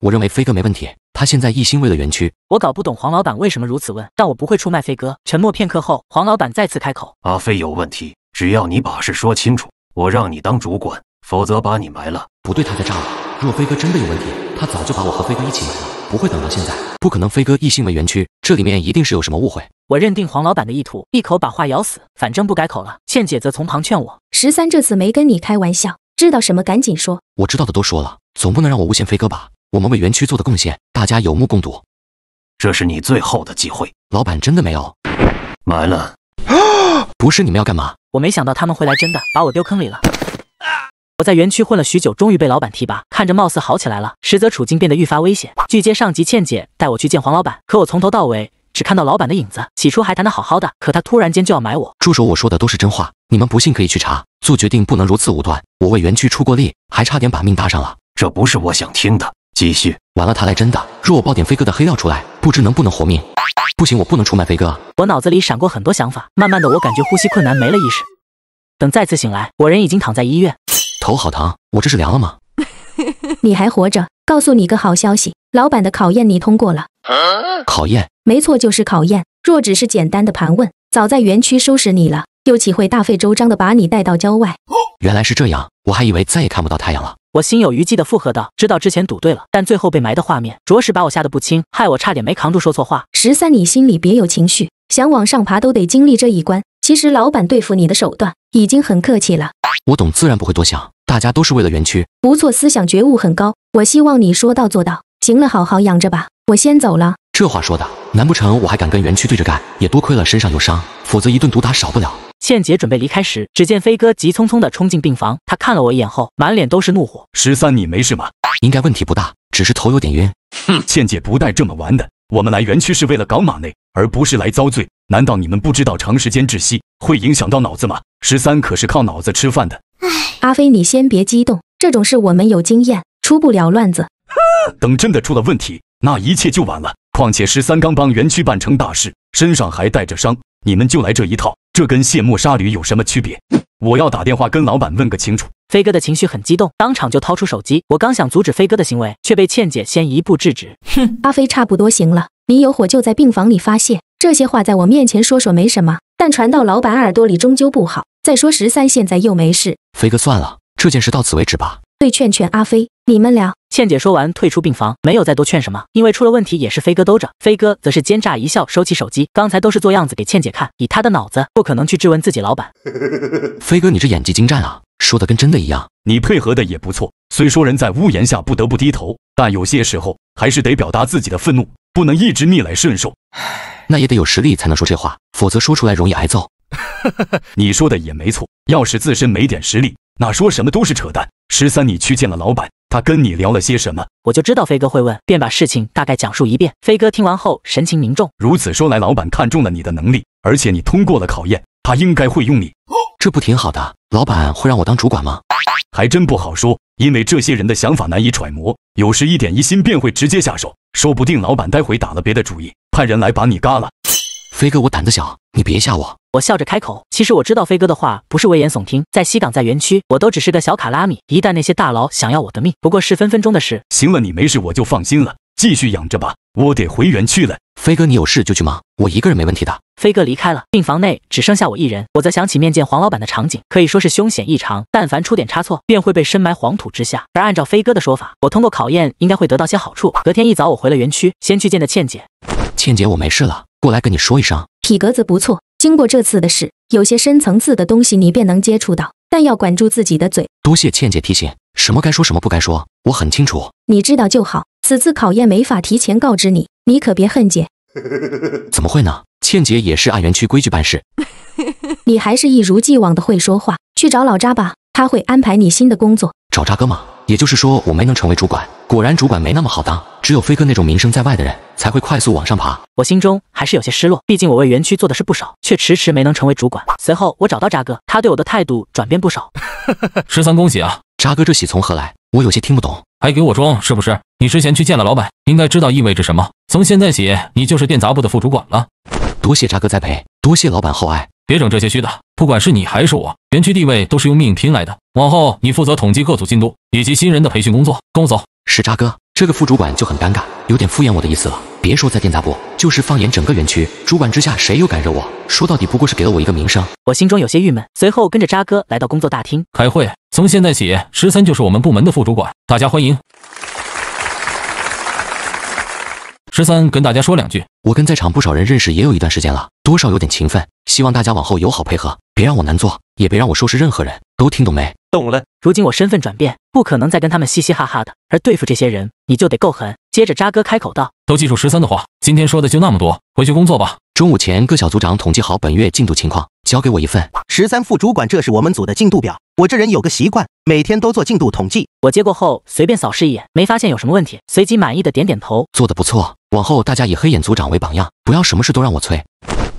我认为飞哥没问题，他现在一心为了园区。我搞不懂黄老板为什么如此问，但我不会出卖飞哥。沉默片刻后，黄老板再次开口：“阿飞有问题。”只要你把事说清楚，我让你当主管；否则把你埋了。不对，他在炸了。若飞哥真的有问题，他早就把我和飞哥一起埋了，不会等到现在。不可能，飞哥一心为园区，这里面一定是有什么误会。我认定黄老板的意图，一口把话咬死，反正不改口了。倩姐则从旁劝我：“十三这次没跟你开玩笑，知道什么赶紧说。”我知道的都说了，总不能让我诬陷飞哥吧？我们为园区做的贡献，大家有目共睹。这是你最后的机会，老板真的没有埋了。不是你们要干嘛？我没想到他们会来真的，把我丢坑里了。我在园区混了许久，终于被老板提拔，看着貌似好起来了，实则处境变得愈发危险。拒接上级，倩姐带我去见黄老板，可我从头到尾只看到老板的影子。起初还谈得好好的，可他突然间就要买我。住手！我说的都是真话，你们不信可以去查。做决定不能如此武断。我为园区出过力，还差点把命搭上了。这不是我想听的。继续完了，他来真的。若我爆点飞哥的黑料出来，不知能不能活命。不行，我不能出卖飞哥。我脑子里闪过很多想法，慢慢的，我感觉呼吸困难，没了意识。等再次醒来，我人已经躺在医院，头好疼，我这是凉了吗？你还活着，告诉你个好消息，老板的考验你通过了。考验？没错，就是考验。若只是简单的盘问，早在园区收拾你了，又岂会大费周章的把你带到郊外？原来是这样，我还以为再也看不到太阳了。我心有余悸地附和道：“知道之前赌对了，但最后被埋的画面，着实把我吓得不轻，害我差点没扛住说错话。”十三，你心里别有情绪，想往上爬都得经历这一关。其实老板对付你的手段已经很客气了，我懂，自然不会多想。大家都是为了园区，不错，思想觉悟很高。我希望你说到做到。行了，好好养着吧，我先走了。这话说的，难不成我还敢跟园区对着干？也多亏了身上有伤，否则一顿毒打少不了。倩姐准备离开时，只见飞哥急匆匆地冲进病房。他看了我一眼后，满脸都是怒火。十三，你没事吧？应该问题不大，只是头有点晕。哼，倩姐不带这么玩的。我们来园区是为了搞马内，而不是来遭罪。难道你们不知道长时间窒息会影响到脑子吗？十三可是靠脑子吃饭的。唉，阿飞，你先别激动，这种事我们有经验，出不了乱子。等真的出了问题，那一切就晚了。况且十三刚帮园区办成大事，身上还带着伤。你们就来这一套，这跟卸磨杀驴有什么区别？我要打电话跟老板问个清楚。飞哥的情绪很激动，当场就掏出手机。我刚想阻止飞哥的行为，却被倩姐先一步制止。哼，阿飞差不多行了，你有火就在病房里发泄。这些话在我面前说说没什么，但传到老板耳朵里终究不好。再说十三现在又没事，飞哥算了，这件事到此为止吧。对，劝劝阿飞，你们俩。倩姐说完退出病房，没有再多劝什么，因为出了问题也是飞哥兜着。飞哥则是奸诈一笑，收起手机，刚才都是做样子给倩姐看，以他的脑子，不可能去质问自己老板。飞哥，你这演技精湛啊，说的跟真的一样，你配合的也不错。虽说人在屋檐下不得不低头，但有些时候还是得表达自己的愤怒，不能一直逆来顺受。那也得有实力才能说这话，否则说出来容易挨揍。你说的也没错，要是自身没点实力，那说什么都是扯淡。十三，你去见了老板，他跟你聊了些什么？我就知道飞哥会问，便把事情大概讲述一遍。飞哥听完后神情凝重。如此说来，老板看中了你的能力，而且你通过了考验，他应该会用你，这不挺好的？老板会让我当主管吗？还真不好说，因为这些人的想法难以揣摩，有时一点疑心便会直接下手，说不定老板待会打了别的主意，派人来把你嘎了。飞哥，我胆子小，你别吓我。我笑着开口，其实我知道飞哥的话不是危言耸听。在西港，在园区，我都只是个小卡拉米，一旦那些大佬想要我的命，不过是分分钟的事。行了，你没事我就放心了，继续养着吧，我得回园区了。飞哥，你有事就去忙，我一个人没问题的。飞哥离开了病房内，只剩下我一人。我则想起面见黄老板的场景，可以说是凶险异常，但凡出点差错，便会被深埋黄土之下。而按照飞哥的说法，我通过考验，应该会得到些好处。隔天一早，我回了园区，先去见的倩姐。倩姐，我没事了，过来跟你说一声，体格子不错。经过这次的事，有些深层次的东西你便能接触到，但要管住自己的嘴。多谢倩姐提醒，什么该说，什么不该说，我很清楚。你知道就好。此次考验没法提前告知你，你可别恨姐。怎么会呢？倩姐也是按园区规矩办事。你还是一如既往的会说话。去找老渣吧，他会安排你新的工作。找渣哥吗？也就是说，我没能成为主管。果然，主管没那么好当，只有飞哥那种名声在外的人才会快速往上爬。我心中还是有些失落，毕竟我为园区做的是不少，却迟迟没能成为主管。随后，我找到渣哥，他对我的态度转变不少。十三，恭喜啊！渣哥这喜从何来？我有些听不懂，还给我装是不是？你之前去见了老板，应该知道意味着什么。从现在起，你就是电杂部的副主管了。多谢渣哥栽培，多谢老板厚爱。别整这些虚的，不管是你还是我，园区地位都是用命拼来的。往后你负责统计各组进度以及新人的培训工作，跟我走。石渣哥，这个副主管就很尴尬，有点敷衍我的意思了。别说在电杂部，就是放眼整个园区，主管之下谁又敢惹我？说到底不过是给了我一个名声。我心中有些郁闷，随后跟着渣哥来到工作大厅开会。从现在起，十三就是我们部门的副主管，大家欢迎。十三跟大家说两句，我跟在场不少人认识也有一段时间了，多少有点情分，希望大家往后友好配合，别让我难做，也别让我收拾任何人，都听懂没？懂了。如今我身份转变，不可能再跟他们嘻嘻哈哈的，而对付这些人，你就得够狠。接着，渣哥开口道：“都记住十三的话，今天说的就那么多，回去工作吧。”中午前，各小组长统计好本月进度情况，交给我一份。十三副主管，这是我们组的进度表。我这人有个习惯，每天都做进度统计。我接过后随便扫视一眼，没发现有什么问题，随即满意的点点头，做得不错。往后大家以黑眼组长为榜样，不要什么事都让我催。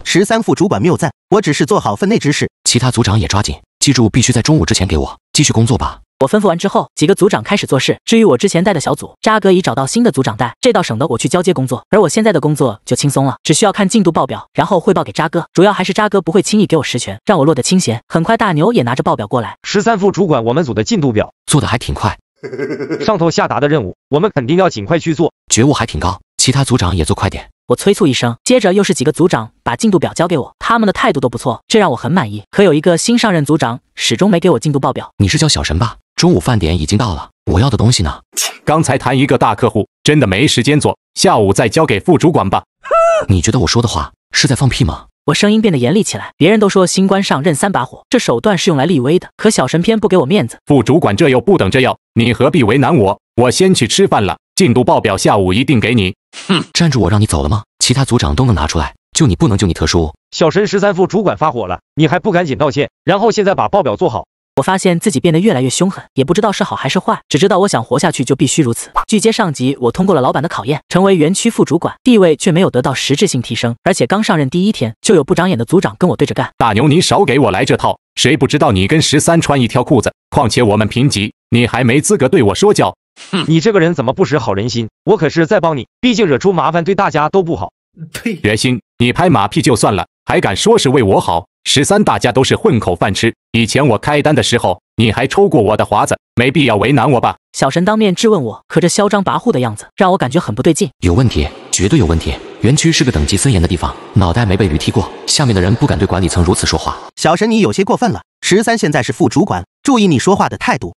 十三副主管谬赞，我只是做好分内之事。其他组长也抓紧，记住必须在中午之前给我。继续工作吧。我吩咐完之后，几个组长开始做事。至于我之前带的小组，渣哥已找到新的组长带，这倒省得我去交接工作。而我现在的工作就轻松了，只需要看进度报表，然后汇报给渣哥。主要还是渣哥不会轻易给我实权，让我落得清闲。很快，大牛也拿着报表过来，十三副主管我们组的进度表做的还挺快，上头下达的任务我们肯定要尽快去做，觉悟还挺高。其他组长也做快点，我催促一声。接着又是几个组长把进度表交给我，他们的态度都不错，这让我很满意。可有一个新上任组长始终没给我进度报表，你是叫小神吧？中午饭点已经到了，我要的东西呢？刚才谈一个大客户，真的没时间做，下午再交给副主管吧。你觉得我说的话是在放屁吗？我声音变得严厉起来。别人都说新官上任三把火，这手段是用来立威的。可小神偏不给我面子。副主管这又不等着要，你何必为难我？我先去吃饭了，进度报表下午一定给你。哼，站住！我让你走了吗？其他组长都能拿出来，就你不能，就你特殊。小神十三副主管发火了，你还不赶紧道歉？然后现在把报表做好。我发现自己变得越来越凶狠，也不知道是好还是坏，只知道我想活下去就必须如此。据接上集，我通过了老板的考验，成为园区副主管，地位却没有得到实质性提升。而且刚上任第一天，就有不长眼的组长跟我对着干。大牛，你少给我来这套，谁不知道你跟十三穿一条裤子？况且我们贫级，你还没资格对我说教。哼，你这个人怎么不识好人心？我可是在帮你，毕竟惹出麻烦对大家都不好。呸！袁鑫，你拍马屁就算了，还敢说是为我好？十三，大家都是混口饭吃。以前我开单的时候，你还抽过我的华子，没必要为难我吧？小神当面质问我，可这嚣张跋扈的样子让我感觉很不对劲。有问题，绝对有问题。园区是个等级森严的地方，脑袋没被驴踢过，下面的人不敢对管理层如此说话。小神，你有些过分了。十三现在是副主管，注意你说话的态度。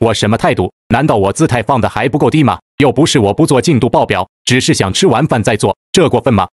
我什么态度？难道我姿态放的还不够低吗？又不是我不做进度报表，只是想吃完饭再做，这过分吗？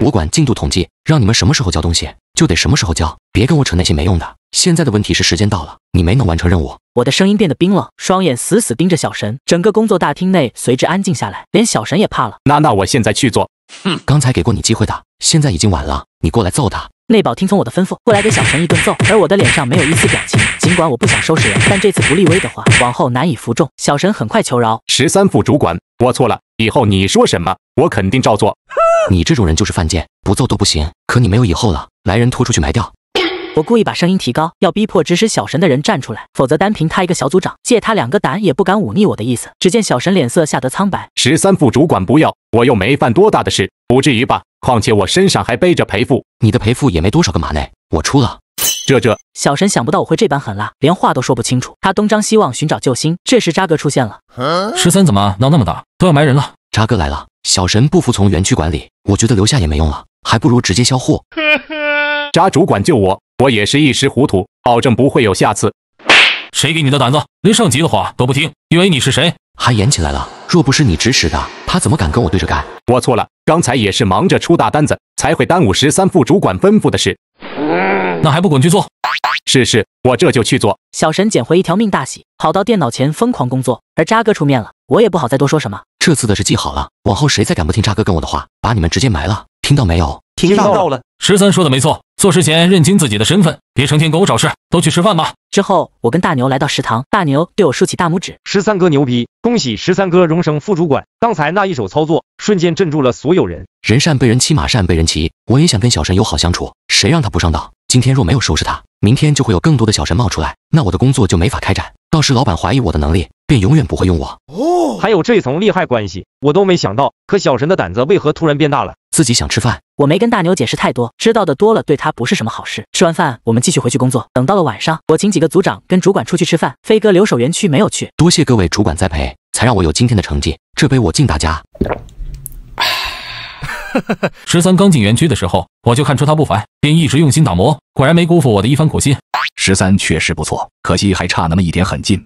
我管进度统计，让你们什么时候交东西，就得什么时候交。别跟我扯那些没用的。现在的问题是时间到了，你没能完成任务。我的声音变得冰冷，双眼死死盯着小神。整个工作大厅内随之安静下来，连小神也怕了。那那我现在去做。哼，刚才给过你机会的，现在已经晚了。你过来揍他。内保听从我的吩咐，过来给小神一顿揍。而我的脸上没有一丝表情，尽管我不想收拾人，但这次不立威的话，往后难以服众。小神很快求饶。十三副主管。我错了，以后你说什么，我肯定照做。你这种人就是犯贱，不揍都不行。可你没有以后了，来人拖出去埋掉！我故意把声音提高，要逼迫指使小神的人站出来，否则单凭他一个小组长，借他两个胆也不敢忤逆我的意思。只见小神脸色吓得苍白，十三副主管不要，我又没犯多大的事，不至于吧？况且我身上还背着赔付，你的赔付也没多少个马内，我出了。这这小神想不到我会这般狠辣，连话都说不清楚。他东张西望寻找救星，这时扎哥出现了。十三怎么闹那么大，都要埋人了。扎哥来了，小神不服从园区管理，我觉得留下也没用了，还不如直接销户。扎 主管救我，我也是一时糊涂，保证不会有下次。谁给你的胆子，连上级的话都不听？以为你是谁？还演起来了？若不是你指使的，他怎么敢跟我对着干？我错了，刚才也是忙着出大单子，才会耽误十三副主管吩咐的事。那还不滚去做？是是，我这就去做。小神捡回一条命，大喜，跑到电脑前疯狂工作。而渣哥出面了，我也不好再多说什么。这次的事记好了，往后谁再敢不听渣哥跟我的话，把你们直接埋了，听到没有？听到了。十三说的没错，做事前认清自己的身份，别成天给我找事。都去吃饭吧。之后，我跟大牛来到食堂，大牛对我竖起大拇指。十三哥牛逼，恭喜十三哥荣升副主管。刚才那一手操作，瞬间镇住了所有人。人善被人欺，马善被人骑。我也想跟小神友好相处，谁让他不上当？今天若没有收拾他，明天就会有更多的小神冒出来，那我的工作就没法开展。到时老板怀疑我的能力，便永远不会用我。哦，还有这层利害关系，我都没想到。可小神的胆子为何突然变大了？自己想吃饭，我没跟大牛解释太多，知道的多了对他不是什么好事。吃完饭，我们继续回去工作。等到了晚上，我请几个组长跟主管出去吃饭。飞哥留守园区没有去，多谢各位主管栽培，才让我有今天的成绩。这杯我敬大家。十三刚进园区的时候。我就看出他不凡，便一直用心打磨，果然没辜负我的一番苦心。十三确实不错，可惜还差那么一点狠劲。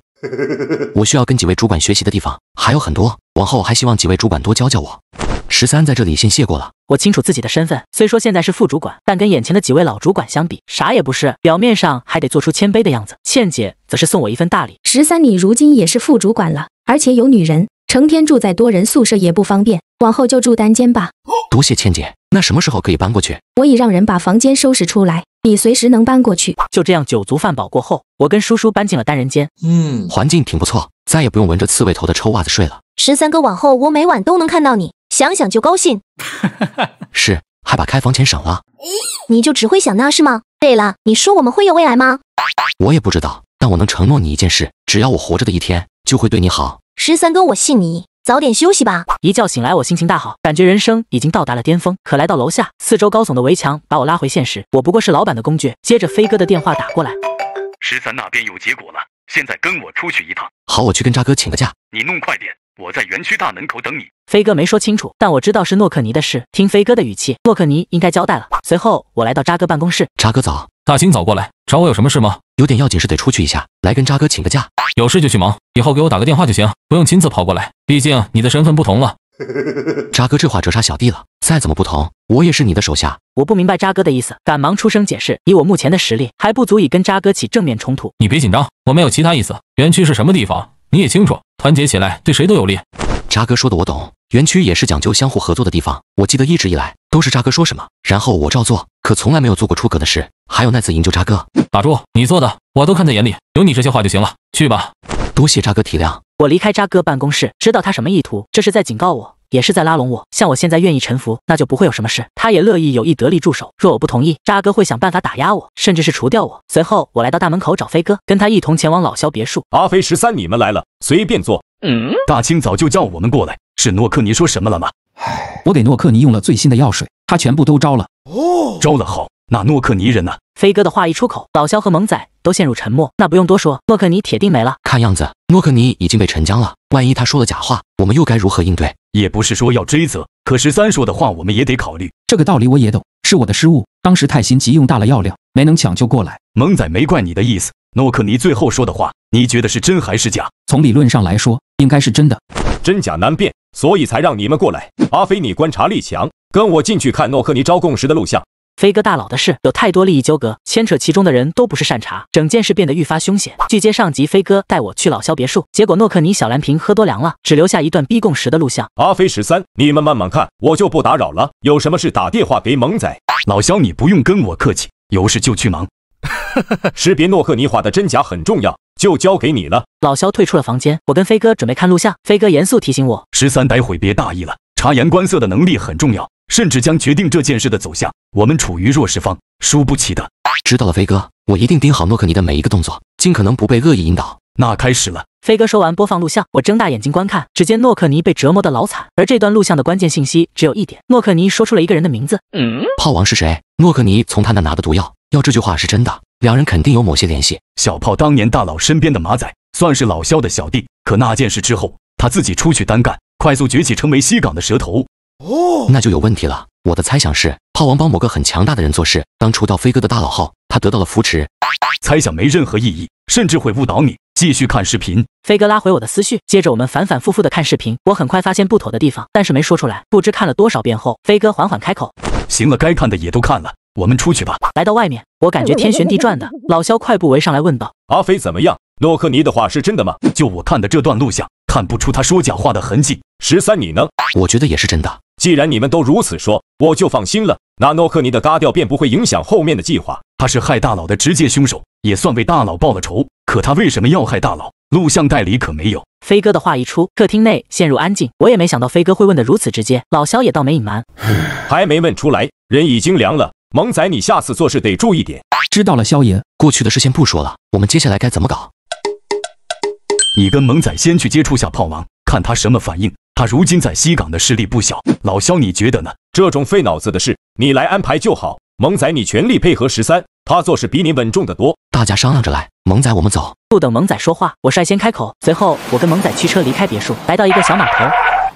我需要跟几位主管学习的地方还有很多，往后还希望几位主管多教教我。十三在这里先谢过了。我清楚自己的身份，虽说现在是副主管，但跟眼前的几位老主管相比，啥也不是。表面上还得做出谦卑的样子。倩姐则是送我一份大礼。十三，你如今也是副主管了，而且有女人，成天住在多人宿舍也不方便，往后就住单间吧。多谢倩姐。那什么时候可以搬过去？我已让人把房间收拾出来，你随时能搬过去。就这样，酒足饭饱过后，我跟叔叔搬进了单人间。嗯，环境挺不错，再也不用闻着刺猬头的臭袜子睡了。十三哥，往后我每晚都能看到你，想想就高兴。哈哈，是，还把开房钱省了。你就只会想那，是吗？对了，你说我们会有未来吗？我也不知道，但我能承诺你一件事，只要我活着的一天，就会对你好。十三哥，我信你。早点休息吧。一觉醒来，我心情大好，感觉人生已经到达了巅峰。可来到楼下，四周高耸的围墙把我拉回现实。我不过是老板的工具。接着飞哥的电话打过来，十三那边有结果了，现在跟我出去一趟。好，我去跟渣哥请个假，你弄快点，我在园区大门口等你。飞哥没说清楚，但我知道是诺克尼的事。听飞哥的语气，诺克尼应该交代了。随后我来到渣哥办公室，渣哥早。大清早过来找我有什么事吗？有点要紧事，得出去一下，来跟渣哥请个假。有事就去忙，以后给我打个电话就行，不用亲自跑过来。毕竟你的身份不同了。渣哥这话折杀小弟了。再怎么不同，我也是你的手下。我不明白渣哥的意思，赶忙出声解释。以我目前的实力，还不足以跟渣哥起正面冲突。你别紧张，我没有其他意思。园区是什么地方，你也清楚。团结起来对谁都有利。渣哥说的我懂。园区也是讲究相互合作的地方。我记得一直以来。都是渣哥说什么，然后我照做，可从来没有做过出格的事。还有那次营救渣哥，打住，你做的我都看在眼里，有你这些话就行了。去吧，多谢渣哥体谅。我离开渣哥办公室，知道他什么意图，这是在警告我，也是在拉拢我。像我现在愿意臣服，那就不会有什么事。他也乐意有意得力助手。若我不同意，渣哥会想办法打压我，甚至是除掉我。随后我来到大门口找飞哥，跟他一同前往老肖别墅。阿飞十三，你们来了，随便坐。嗯，大清早就叫我们过来，是诺克，你说什么了吗？我给诺克尼用了最新的药水，他全部都招了。哦，招了好。那诺克尼人呢？飞哥的话一出口，老肖和萌仔都陷入沉默。那不用多说，诺克尼铁定没了。看样子，诺克尼已经被沉江了。万一他说了假话，我们又该如何应对？也不是说要追责，可十三说的话，我们也得考虑。这个道理我也懂，是我的失误，当时太心急，用大了药量，没能抢救过来。萌仔没怪你的意思。诺克尼最后说的话，你觉得是真还是假？从理论上来说，应该是真的。真假难辨，所以才让你们过来。阿飞，你观察力强，跟我进去看诺克尼招供时的录像。飞哥大佬的事有太多利益纠葛，牵扯其中的人都不是善茬，整件事变得愈发凶险。拒接上集，飞哥带我去老肖别墅，结果诺克尼小蓝瓶喝多凉了，只留下一段逼供时的录像。阿飞十三，你们慢慢看，我就不打扰了。有什么事打电话给猛仔。老肖，你不用跟我客气，有事就去忙。识别诺克尼画的真假很重要。就交给你了。老肖退出了房间，我跟飞哥准备看录像。飞哥严肃提醒我：“十三，待会别大意了，察言观色的能力很重要，甚至将决定这件事的走向。我们处于弱势方，输不起的。”知道了，飞哥，我一定盯好诺克尼的每一个动作，尽可能不被恶意引导。那开始了。飞哥说完，播放录像。我睁大眼睛观看，只见诺克尼被折磨的老惨。而这段录像的关键信息只有一点：诺克尼说出了一个人的名字。嗯，炮王是谁？诺克尼从他那拿的毒药，要这句话是真的。两人肯定有某些联系。小炮当年大佬身边的马仔，算是老肖的小弟。可那件事之后，他自己出去单干，快速崛起，成为西港的蛇头。哦，那就有问题了。我的猜想是，炮王帮某个很强大的人做事，当除掉飞哥的大佬后，他得到了扶持。猜想没任何意义，甚至会误导你。继续看视频。飞哥拉回我的思绪，接着我们反反复复的看视频。我很快发现不妥的地方，但是没说出来。不知看了多少遍后，飞哥缓缓开口：“行了，该看的也都看了。”我们出去吧。来到外面，我感觉天旋地转的。老肖快步围上来问道：“阿飞怎么样？诺克尼的话是真的吗？就我看的这段录像，看不出他说假话的痕迹。十三，你呢？我觉得也是真的。既然你们都如此说，我就放心了。那诺克尼的嘎掉便不会影响后面的计划。他是害大佬的直接凶手，也算为大佬报了仇。可他为什么要害大佬？录像带里可没有。”飞哥的话一出，客厅内陷入安静。我也没想到飞哥会问得如此直接。老肖也倒没隐瞒，还没问出来，人已经凉了。萌仔，你下次做事得注意点。知道了，萧炎。过去的事先不说了，我们接下来该怎么搞？你跟萌仔先去接触下炮王，看他什么反应。他如今在西港的势力不小，老萧你觉得呢？这种费脑子的事，你来安排就好。萌仔，你全力配合十三，他做事比你稳重的多。大家商量着来。萌仔，我们走。不等萌仔说话，我率先开口。随后，我跟萌仔驱车离开别墅，来到一个小码头。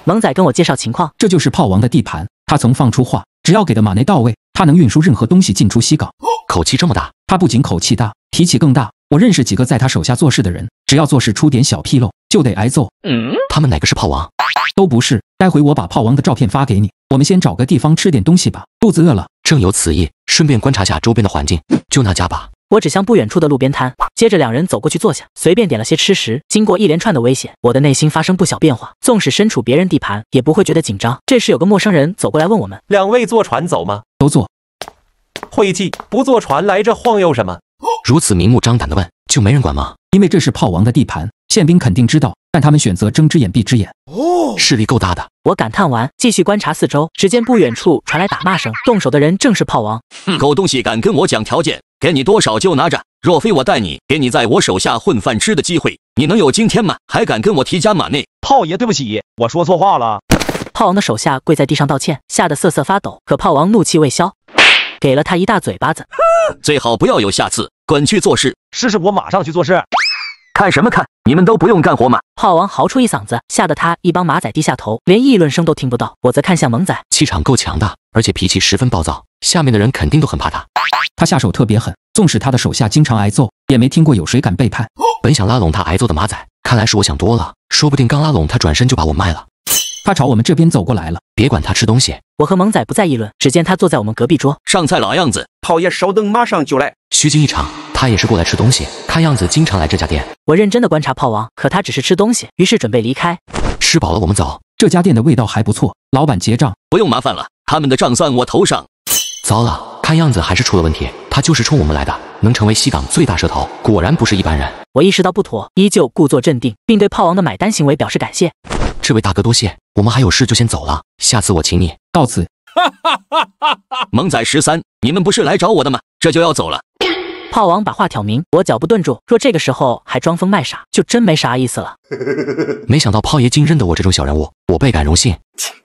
萌仔跟我介绍情况，这就是炮王的地盘。他曾放出话，只要给的马内到位。他能运输任何东西进出西港，口气这么大。他不仅口气大，脾气更大。我认识几个在他手下做事的人，只要做事出点小纰漏，就得挨揍。嗯，他们哪个是炮王？都不是。待会我把炮王的照片发给你。我们先找个地方吃点东西吧，肚子饿了。正有此意。顺便观察下周边的环境，就那家吧。我指向不远处的路边摊，接着两人走过去坐下，随便点了些吃食。经过一连串的危险，我的内心发生不小变化。纵使身处别人地盘，也不会觉得紧张。这时有个陌生人走过来问我们：“两位坐船走吗？”都坐，晦气！不坐船来这晃悠什么？如此明目张胆的问，就没人管吗？因为这是炮王的地盘，宪兵肯定知道，但他们选择睁只眼闭只眼。哦，势力够大的。我感叹完，继续观察四周，只见不远处传来打骂声，动手的人正是炮王。哼，狗东西敢跟我讲条件，给你多少就拿着。若非我带你，给你在我手下混饭吃的机会，你能有今天吗？还敢跟我提加马内？炮爷，对不起，我说错话了。炮王的手下跪在地上道歉，吓得瑟瑟发抖。可炮王怒气未消，给了他一大嘴巴子。最好不要有下次，滚去做事。试试我马上去做事。看什么看？你们都不用干活吗？炮王嚎出一嗓子，吓得他一帮马仔低下头，连议论声都听不到。我则看向猛仔，气场够强大，而且脾气十分暴躁，下面的人肯定都很怕他。他下手特别狠，纵使他的手下经常挨揍，也没听过有谁敢背叛。本想拉拢他挨揍的马仔，看来是我想多了。说不定刚拉拢他，转身就把我卖了。他朝我们这边走过来了，别管他吃东西。我和萌仔不再议论，只见他坐在我们隔壁桌，上菜老样子，泡爷稍等，马上就来。虚惊一场，他也是过来吃东西，看样子经常来这家店。我认真的观察炮王，可他只是吃东西，于是准备离开。吃饱了，我们走。这家店的味道还不错，老板结账，不用麻烦了，他们的账算我头上。糟了，看样子还是出了问题，他就是冲我们来的，能成为西港最大蛇头，果然不是一般人。我意识到不妥，依旧故作镇定，并对炮王的买单行为表示感谢。这位大哥多谢，我们还有事，就先走了。下次我请你。到此。哈，仔十三，你们不是来找我的吗？这就要走了。炮王把话挑明，我脚步顿住。若这个时候还装疯卖傻，就真没啥意思了。没想到炮爷竟认得我这种小人物，我倍感荣幸。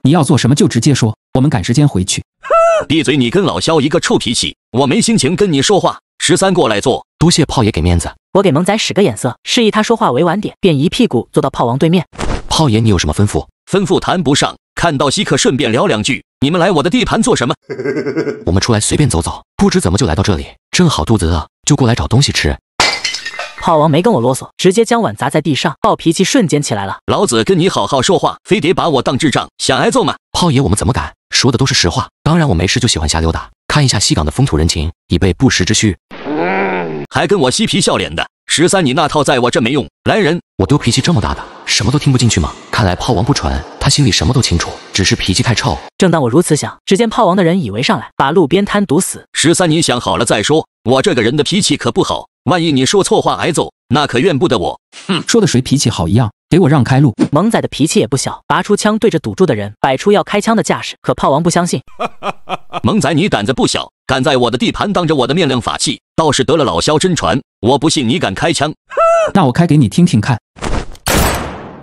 你要做什么就直接说，我们赶时间回去。闭嘴！你跟老肖一个臭脾气，我没心情跟你说话。十三过来坐，多谢炮爷给面子。我给萌仔使个眼色，示意他说话委婉点，便一屁股坐到炮王对面。炮爷，你有什么吩咐？吩咐谈不上，看到稀客顺便聊两句。你们来我的地盘做什么？我们出来随便走走，不知怎么就来到这里，正好肚子饿，就过来找东西吃。炮王没跟我啰嗦，直接将碗砸在地上，暴脾气瞬间起来了。老子跟你好好说话，非得把我当智障？想挨揍吗？炮爷，我们怎么敢？说的都是实话。当然，我没事就喜欢瞎溜达，看一下西港的风土人情，以备不时之需。还跟我嬉皮笑脸的。十三，你那套在我这没用。来人，我丢，脾气这么大的，什么都听不进去吗？看来炮王不传，他心里什么都清楚，只是脾气太臭。正当我如此想，只见炮王的人已围上来，把路边摊堵死。十三，你想好了再说。我这个人的脾气可不好，万一你说错话挨揍，那可怨不得我。哼，说的谁脾气好一样。给我让开路！萌仔的脾气也不小，拔出枪对着堵住的人，摆出要开枪的架势。可炮王不相信。哈哈！萌仔，你胆子不小，敢在我的地盘当着我的面亮法器，倒是得了老肖真传。我不信你敢开枪。那我开给你听听看。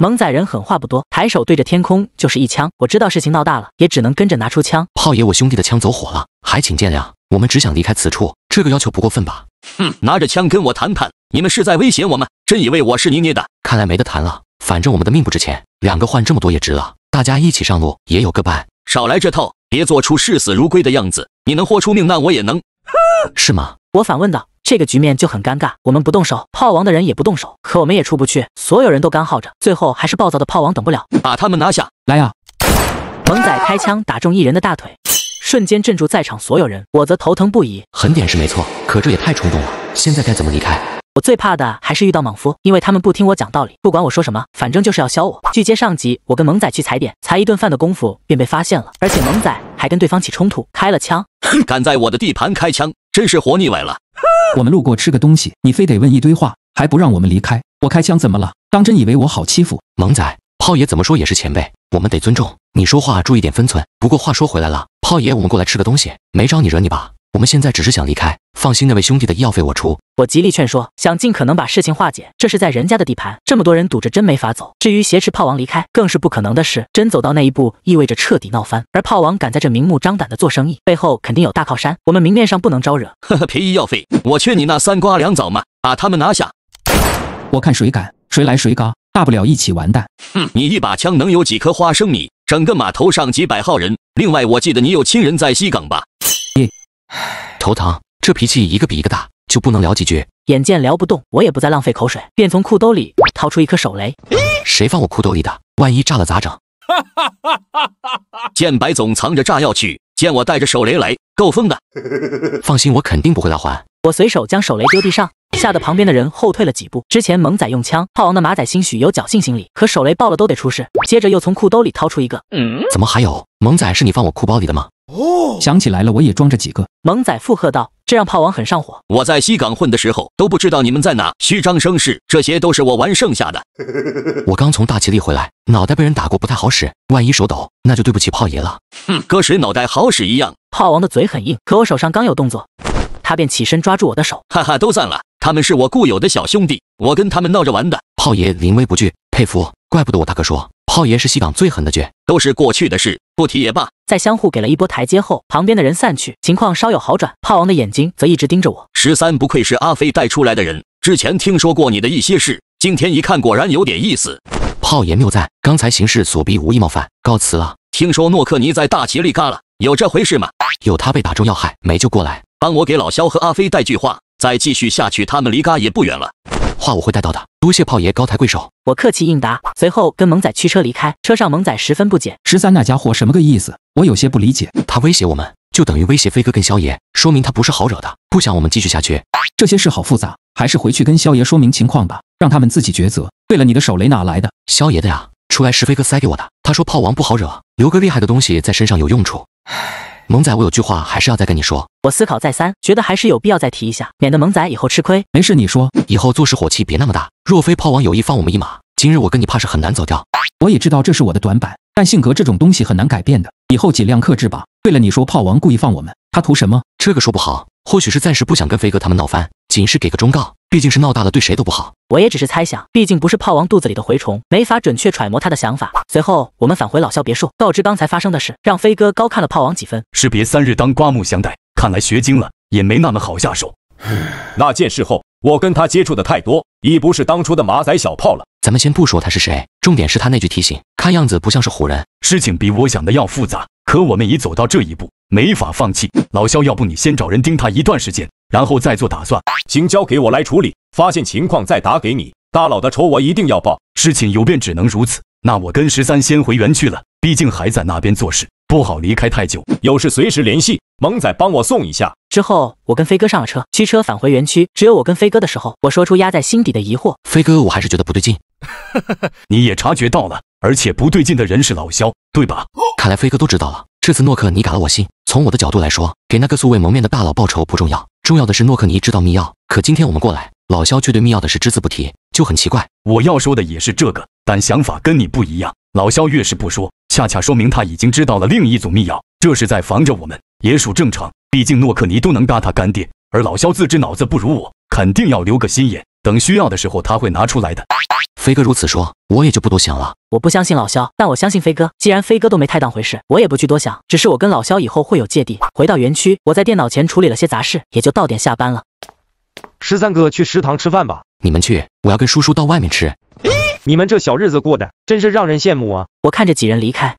萌仔人狠话不多，抬手对着天空就是一枪。我知道事情闹大了，也只能跟着拿出枪。炮爷，我兄弟的枪走火了，还请见谅。我们只想离开此处，这个要求不过分吧？哼！拿着枪跟我谈判，你们是在威胁我吗？真以为我是你捏的？看来没得谈了。反正我们的命不值钱，两个换这么多也值了。大家一起上路也有个伴，少来这套，别做出视死如归的样子。你能豁出命，那我也能，是吗？我反问道。这个局面就很尴尬，我们不动手，炮王的人也不动手，可我们也出不去，所有人都干耗着，最后还是暴躁的炮王等不了，把他们拿下来啊！猛仔开枪打中一人的大腿，瞬间镇住在场所有人，我则头疼不已。狠点是没错，可这也太冲动了。现在该怎么离开？我最怕的还是遇到莽夫，因为他们不听我讲道理，不管我说什么，反正就是要削我。拒接上集，我跟萌仔去踩点，才一顿饭的功夫便被发现了，而且萌仔还跟对方起冲突，开了枪。哼，敢在我的地盘开枪，真是活腻歪了。我们路过吃个东西，你非得问一堆话，还不让我们离开。我开枪怎么了？当真以为我好欺负？萌仔，炮爷怎么说也是前辈，我们得尊重。你说话注意点分寸。不过话说回来了，炮爷，我们过来吃个东西，没招你惹你吧？我们现在只是想离开，放心，那位兄弟的医药费我出。我极力劝说，想尽可能把事情化解。这是在人家的地盘，这么多人堵着，真没法走。至于挟持炮王离开，更是不可能的事。真走到那一步，意味着彻底闹翻。而炮王敢在这明目张胆的做生意，背后肯定有大靠山。我们明面上不能招惹，呵呵，赔医药费？我劝你那三瓜两枣嘛，把他们拿下。我看谁敢，谁来谁高，大不了一起完蛋。哼，你一把枪能有几颗花生米？整个码头上几百号人。另外，我记得你有亲人在西港吧？头疼，这脾气一个比一个大，就不能聊几句？眼见聊不动，我也不再浪费口水，便从裤兜里掏出一颗手雷。谁放我裤兜里的？万一炸了咋整？哈！见白总藏着炸药去，见我带着手雷来，够疯的。放心，我肯定不会来还。我随手将手雷丢地上，吓得旁边的人后退了几步。之前猛仔用枪炮王的马仔，兴许有侥幸心理，可手雷爆了都得出事。接着又从裤兜里掏出一个，怎么还有？猛仔是你放我裤包里的吗？哦，想起来了，我也装着几个。萌仔附和道，这让炮王很上火。我在西港混的时候，都不知道你们在哪，虚张声势，这些都是我玩剩下的。我刚从大吉利回来，脑袋被人打过，不太好使，万一手抖，那就对不起炮爷了。哼，搁谁脑袋好使一样。炮王的嘴很硬，可我手上刚有动作，他便起身抓住我的手。哈哈，都散了，他们是我故友的小兄弟，我跟他们闹着玩的。炮爷临危不惧，佩服，怪不得我大哥说炮爷是西港最狠的绝。都是过去的事。不提也罢，在相互给了一波台阶后，旁边的人散去，情况稍有好转。炮王的眼睛则一直盯着我。十三不愧是阿飞带出来的人，之前听说过你的一些事，今天一看果然有点意思。炮爷谬赞，刚才形势所逼，无意冒犯，告辞了。听说诺克尼在大旗立嘎了，有这回事吗？有他被打中要害，没救过来。帮我给老肖和阿飞带句话，再继续下去，他们离嘎也不远了。话我会带到的，多谢炮爷高抬贵手，我客气应答，随后跟猛仔驱车离开。车上猛仔十分不解，十三那家伙什么个意思？我有些不理解，他威胁我们，就等于威胁飞哥跟萧爷，说明他不是好惹的，不想我们继续下去。这些事好复杂，还是回去跟萧爷说明情况吧，让他们自己抉择。对了，你的手雷哪来的？萧爷的呀，出来时飞哥塞给我的，他说炮王不好惹，留个厉害的东西在身上有用处。唉。萌仔，我有句话还是要再跟你说。我思考再三，觉得还是有必要再提一下，免得萌仔以后吃亏。没事，你说，以后做事火气别那么大。若非炮王有意放我们一马，今日我跟你怕是很难走掉。我也知道这是我的短板，但性格这种东西很难改变的，以后尽量克制吧。对了，你说炮王故意放我们，他图什么？这个说不好，或许是暂时不想跟飞哥他们闹翻。仅是给个忠告，毕竟是闹大了，对谁都不好。我也只是猜想，毕竟不是炮王肚子里的蛔虫，没法准确揣摩他的想法。随后，我们返回老肖别墅，告知刚才发生的事，让飞哥高看了炮王几分。士别三日，当刮目相待。看来学精了，也没那么好下手。那件事后，我跟他接触的太多，已不是当初的马仔小炮了。咱们先不说他是谁，重点是他那句提醒，看样子不像是唬人。事情比我想的要复杂，可我们已走到这一步，没法放弃。老肖，要不你先找人盯他一段时间。然后再做打算，请交给我来处理。发现情况再打给你，大佬的仇我一定要报。事情有变只能如此。那我跟十三先回园区了，毕竟还在那边做事，不好离开太久。有事随时联系。萌仔帮我送一下。之后我跟飞哥上了车，驱车返回园区。只有我跟飞哥的时候，我说出压在心底的疑惑。飞哥，我还是觉得不对劲。哈哈，你也察觉到了，而且不对劲的人是老肖，对吧？看来飞哥都知道了。这次诺克，你改了我心。从我的角度来说，给那个素未谋面的大佬报仇不重要。重要的是，诺克尼知道密钥，可今天我们过来，老肖却对密钥的事只字不提，就很奇怪。我要说的也是这个，但想法跟你不一样。老肖越是不说，恰恰说明他已经知道了另一组密钥，这是在防着我们，也属正常。毕竟诺克尼都能搭他干爹，而老肖自知脑子不如我，肯定要留个心眼。等需要的时候他会拿出来的。飞哥如此说，我也就不多想了。我不相信老肖，但我相信飞哥。既然飞哥都没太当回事，我也不去多想。只是我跟老肖以后会有芥蒂。回到园区，我在电脑前处理了些杂事，也就到点下班了。十三哥去食堂吃饭吧，你们去，我要跟叔叔到外面吃。你们这小日子过的，真是让人羡慕啊！我看着几人离开，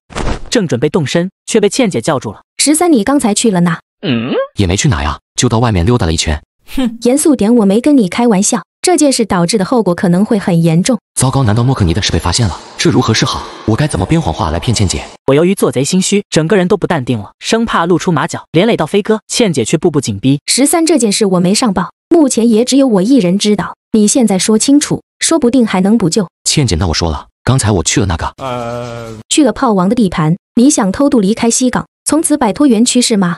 正准备动身，却被倩姐叫住了。十三，你刚才去了哪？嗯，也没去哪呀，就到外面溜达了一圈。哼，严肃点，我没跟你开玩笑。这件事导致的后果可能会很严重。糟糕，难道莫克尼的事被发现了？这如何是好？我该怎么编谎话来骗倩姐？我由于做贼心虚，整个人都不淡定了，生怕露出马脚，连累到飞哥。倩姐却步步紧逼。十三这件事我没上报，目前也只有我一人知道。你现在说清楚，说不定还能补救。倩姐，那我说了，刚才我去了那个，呃，去了炮王的地盘。你想偷渡离开西港，从此摆脱园区是吗？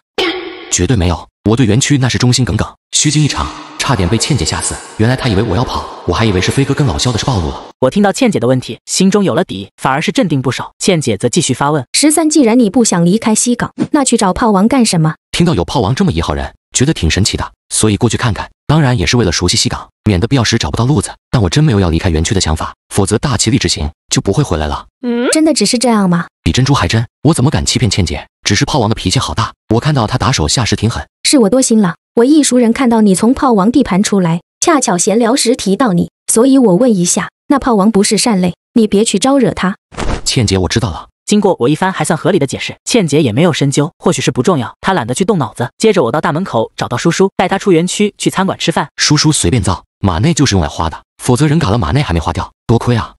绝对没有，我对园区那是忠心耿耿。虚惊一场。差点被倩姐吓死，原来她以为我要跑，我还以为是飞哥跟老肖的事暴露了。我听到倩姐的问题，心中有了底，反而是镇定不少。倩姐则继续发问：“十三，既然你不想离开西港，那去找炮王干什么？”听到有炮王这么一号人，觉得挺神奇的，所以过去看看。当然也是为了熟悉西港，免得必要时找不到路子。但我真没有要离开园区的想法，否则大齐力之行就不会回来了。嗯，真的只是这样吗？比珍珠还真，我怎么敢欺骗倩姐？只是炮王的脾气好大，我看到他打手下时挺狠，是我多心了。我一熟人看到你从炮王地盘出来，恰巧闲聊时提到你，所以我问一下，那炮王不是善类，你别去招惹他。倩姐，我知道了。经过我一番还算合理的解释，倩姐也没有深究，或许是不重要，她懒得去动脑子。接着我到大门口找到叔叔，带他出园区去餐馆吃饭。叔叔随便造，马内就是用来花的，否则人卡了马内还没花掉，多亏啊。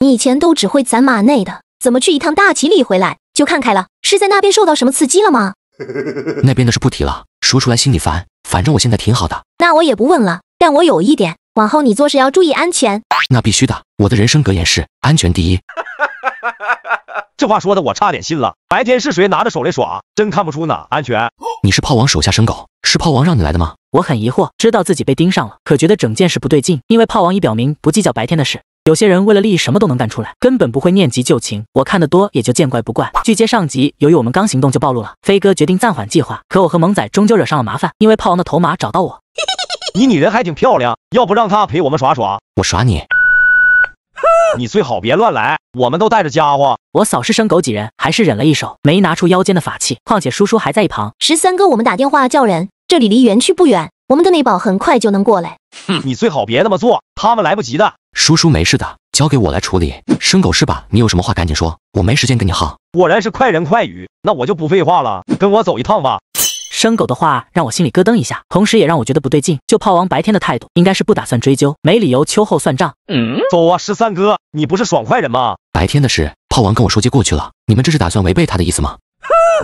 你以前都只会攒马内的，怎么去一趟大旗里回来就看开了？是在那边受到什么刺激了吗？那边的事不提了。说出来心里烦，反正我现在挺好的。那我也不问了。但我有一点，往后你做事要注意安全。那必须的。我的人生格言是安全第一。这话说的我差点信了。白天是谁拿着手雷耍？真看不出哪安全。你是炮王手下生狗？是炮王让你来的吗？我很疑惑，知道自己被盯上了，可觉得整件事不对劲，因为炮王已表明不计较白天的事。有些人为了利益什么都能干出来，根本不会念及旧情。我看得多也就见怪不怪。据接上集，由于我们刚行动就暴露了，飞哥决定暂缓计划。可我和萌仔终究惹上了麻烦，因为炮王的头马找到我。你女人还挺漂亮，要不让他陪我们耍耍？我耍你？你最好别乱来，我们都带着家伙。我扫视生狗几人，还是忍了一手，没拿出腰间的法器。况且叔叔还在一旁。十三哥，我们打电话叫人。这里离园区不远，我们的内保很快就能过来。哼，你最好别那么做，他们来不及的。叔叔没事的，交给我来处理。生狗是吧？你有什么话赶紧说，我没时间跟你耗。果然是快人快语，那我就不废话了，跟我走一趟吧。生狗的话让我心里咯噔一下，同时也让我觉得不对劲。就炮王白天的态度，应该是不打算追究，没理由秋后算账。嗯，走啊，十三哥，你不是爽快人吗？白天的事，炮王跟我说就过去了，你们这是打算违背他的意思吗？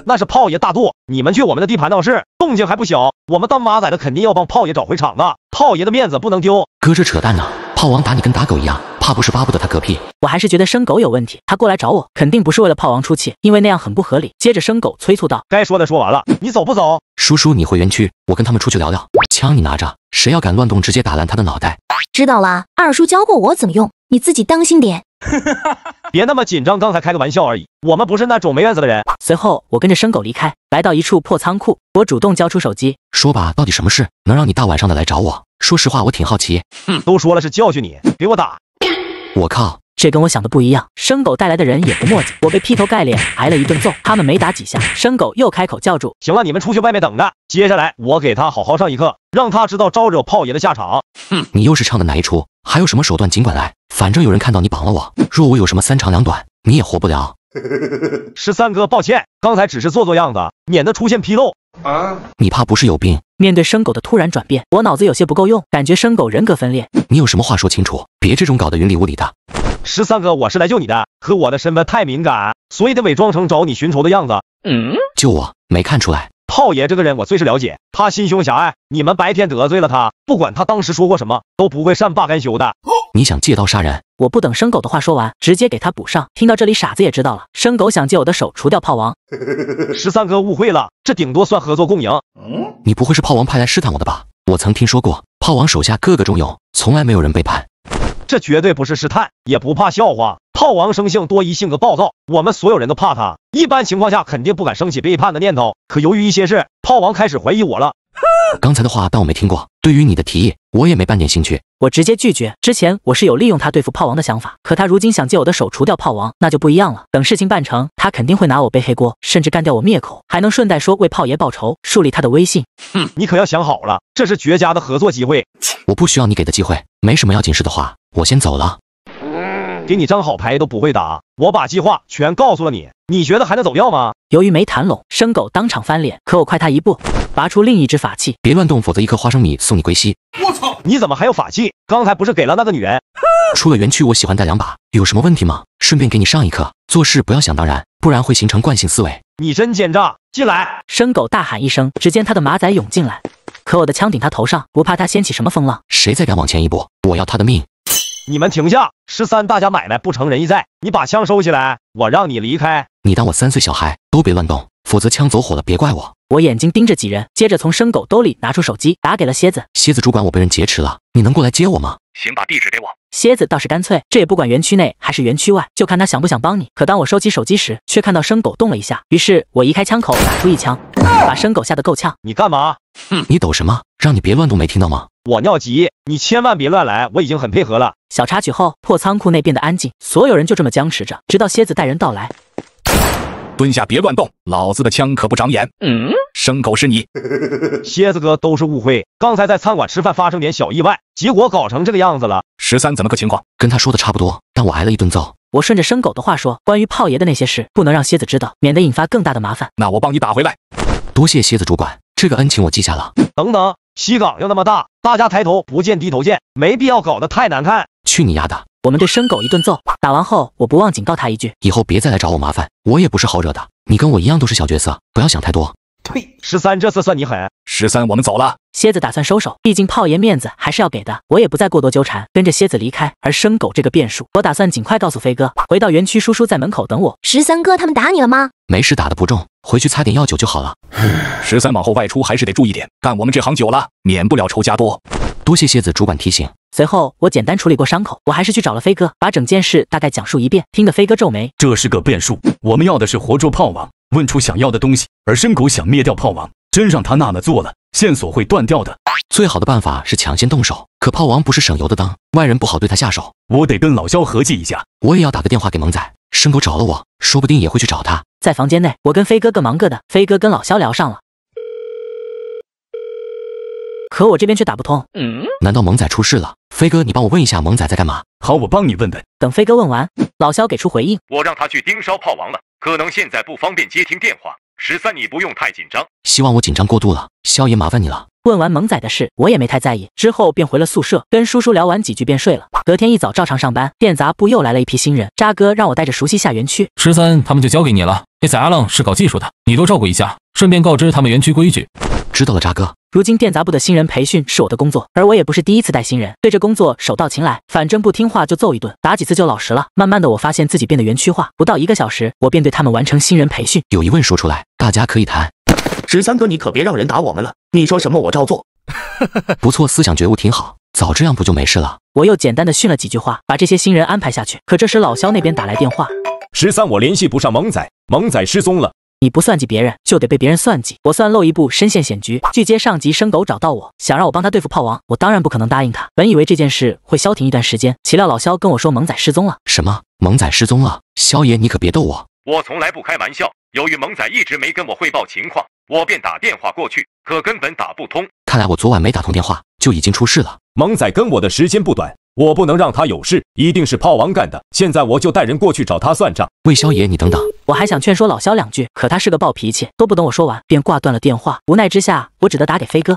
那是炮爷大度，你们去我们的地盘闹事，动静还不小。我们当马仔的肯定要帮炮爷找回场子，炮爷的面子不能丢。哥这扯淡呢，炮王打你跟打狗一样，怕不是巴不得他嗝屁。我还是觉得生狗有问题。他过来找我，肯定不是为了炮王出气，因为那样很不合理。接着生狗催促道：“该说的说完了，你走不走？叔叔，你回园区，我跟他们出去聊聊。枪你拿着，谁要敢乱动，直接打烂他的脑袋。知道了，二叔教过我怎么用，你自己当心点。”别那么紧张，刚才开个玩笑而已。我们不是那种没原则的人。随后，我跟着生狗离开，来到一处破仓库。我主动交出手机，说吧，到底什么事能让你大晚上的来找我？说实话，我挺好奇。哼，都说了是教训你，给我打！我靠！这跟我想的不一样。生狗带来的人也不墨迹，我被劈头盖脸挨了一顿揍。他们没打几下，生狗又开口叫住：“行了，你们出去外面等着，接下来我给他好好上一课，让他知道招惹炮爷的下场。”哼，你又是唱的哪一出？还有什么手段尽管来，反正有人看到你绑了我。若我有什么三长两短，你也活不了。十三哥，抱歉，刚才只是做做样子，免得出现纰漏。啊？你怕不是有病？面对生狗的突然转变，我脑子有些不够用，感觉生狗人格分裂。你有什么话说清楚，别这种搞得云里雾里的。十三哥，我是来救你的，可我的身份太敏感，所以得伪装成找你寻仇的样子。嗯，救我没看出来。炮爷这个人我最是了解，他心胸狭隘，你们白天得罪了他，不管他当时说过什么，都不会善罢甘休的。你想借刀杀人？我不等生狗的话说完，直接给他补上。听到这里，傻子也知道了，生狗想借我的手除掉炮王。十三哥误会了，这顶多算合作共赢。嗯，你不会是炮王派来试探我的吧？我曾听说过炮王手下个个中勇，从来没有人背叛。这绝对不是试探，也不怕笑话。炮王生性多疑，性格暴躁，我们所有人都怕他。一般情况下，肯定不敢生起背叛的念头。可由于一些事，炮王开始怀疑我了。刚才的话当我没听过。对于你的提议，我也没半点兴趣。我直接拒绝。之前我是有利用他对付炮王的想法，可他如今想借我的手除掉炮王，那就不一样了。等事情办成，他肯定会拿我背黑锅，甚至干掉我灭口，还能顺带说为炮爷报仇，树立他的威信。哼，你可要想好了，这是绝佳的合作机会。我不需要你给的机会。没什么要紧事的话。我先走了，给你张好牌都不会打，我把计划全告诉了你，你觉得还能走掉吗？由于没谈拢，生狗当场翻脸，可我快他一步，拔出另一只法器，别乱动，否则一颗花生米送你归西。我操，你怎么还有法器？刚才不是给了那个女人？出了园区，我喜欢带两把，有什么问题吗？顺便给你上一课，做事不要想当然，不然会形成惯性思维。你真奸诈！进来，生狗大喊一声，只见他的马仔涌进来，可我的枪顶他头上，不怕他掀起什么风浪？谁再敢往前一步，我要他的命！你们停下！十三，大家买卖不成仁义在。你把枪收起来，我让你离开。你当我三岁小孩？都别乱动，否则枪走火了，别怪我。我眼睛盯着几人，接着从生狗兜里拿出手机，打给了蝎子。蝎子主管，我被人劫持了，你能过来接我吗？行，把地址给我。蝎子倒是干脆，这也不管园区内还是园区外，就看他想不想帮你。可当我收起手机时，却看到生狗动了一下。于是我移开枪口，打出一枪，把生狗吓得够呛。你干嘛？哼！你抖什么？让你别乱动，没听到吗？我尿急，你千万别乱来，我已经很配合了。小插曲后，破仓库内变得安静，所有人就这么僵持着，直到蝎子带人到来。蹲下，别乱动，老子的枪可不长眼。嗯，牲狗是你。蝎子哥都是误会，刚才在餐馆吃饭发生点小意外，结果搞成这个样子了。十三怎么个情况？跟他说的差不多，但我挨了一顿揍。我顺着牲狗的话说，关于炮爷的那些事，不能让蝎子知道，免得引发更大的麻烦。那我帮你打回来，多谢蝎子主管这个恩情，我记下了。等等，西港要那么大？大家抬头不见低头见，没必要搞得太难看。去你丫的！我们对生狗一顿揍。打完后，我不忘警告他一句：以后别再来找我麻烦，我也不是好惹的。你跟我一样都是小角色，不要想太多。呸！十三，这次算你狠。十三，我们走了。蝎子打算收手，毕竟炮爷面子还是要给的。我也不再过多纠缠，跟着蝎子离开。而生狗这个变数，我打算尽快告诉飞哥。回到园区，叔叔在门口等我。十三哥，他们打你了吗？没事，打的不重。回去擦点药酒就好了。十三往后外出还是得注意点，干我们这行久了，免不了仇家多。多谢蝎子主管提醒。随后我简单处理过伤口，我还是去找了飞哥，把整件事大概讲述一遍。听得飞哥皱眉，这是个变数。我们要的是活捉炮王，问出想要的东西。而深谷想灭掉炮王，真让他那么做了，线索会断掉的。最好的办法是抢先动手，可炮王不是省油的灯，外人不好对他下手。我得跟老肖合计一下，我也要打个电话给萌仔。生狗找了我，说不定也会去找他。在房间内，我跟飞哥各忙各的。飞哥跟老肖聊上了，可我这边却打不通。嗯，难道萌仔出事了？飞哥，你帮我问一下萌仔在干嘛？好，我帮你问问。等飞哥问完，老肖给出回应：我让他去盯梢炮王了，可能现在不方便接听电话。十三，你不用太紧张。希望我紧张过度了，肖爷麻烦你了。问完萌仔的事，我也没太在意，之后便回了宿舍，跟叔叔聊完几句便睡了。隔天一早照常上班，电杂部又来了一批新人。渣哥让我带着熟悉下园区，十三他们就交给你了。那小阿浪是搞技术的，你多照顾一下，顺便告知他们园区规矩。知道了，渣哥。如今电杂部的新人培训是我的工作，而我也不是第一次带新人，对这工作手到擒来。反正不听话就揍一顿，打几次就老实了。慢慢的，我发现自己变得园区化。不到一个小时，我便对他们完成新人培训。有疑问说出来，大家可以谈。十三哥，你可别让人打我们了。你说什么我照做，不错，思想觉悟挺好，早这样不就没事了？我又简单的训了几句话，把这些新人安排下去。可这时老肖那边打来电话，十三，我联系不上萌仔，萌仔失踪了。你不算计别人，就得被别人算计。我算漏一步，身陷险局。拒接上级生狗找到我，想让我帮他对付炮王，我当然不可能答应他。本以为这件事会消停一段时间，岂料老肖跟我说萌仔失踪了。什么？萌仔失踪了？肖爷，你可别逗我。我从来不开玩笑。由于萌仔一直没跟我汇报情况。我便打电话过去，可根本打不通。看来我昨晚没打通电话，就已经出事了。萌仔跟我的时间不短，我不能让他有事。一定是炮王干的。现在我就带人过去找他算账。魏萧爷，你等等，我还想劝说老萧两句，可他是个暴脾气，都不等我说完便挂断了电话。无奈之下，我只得打给飞哥。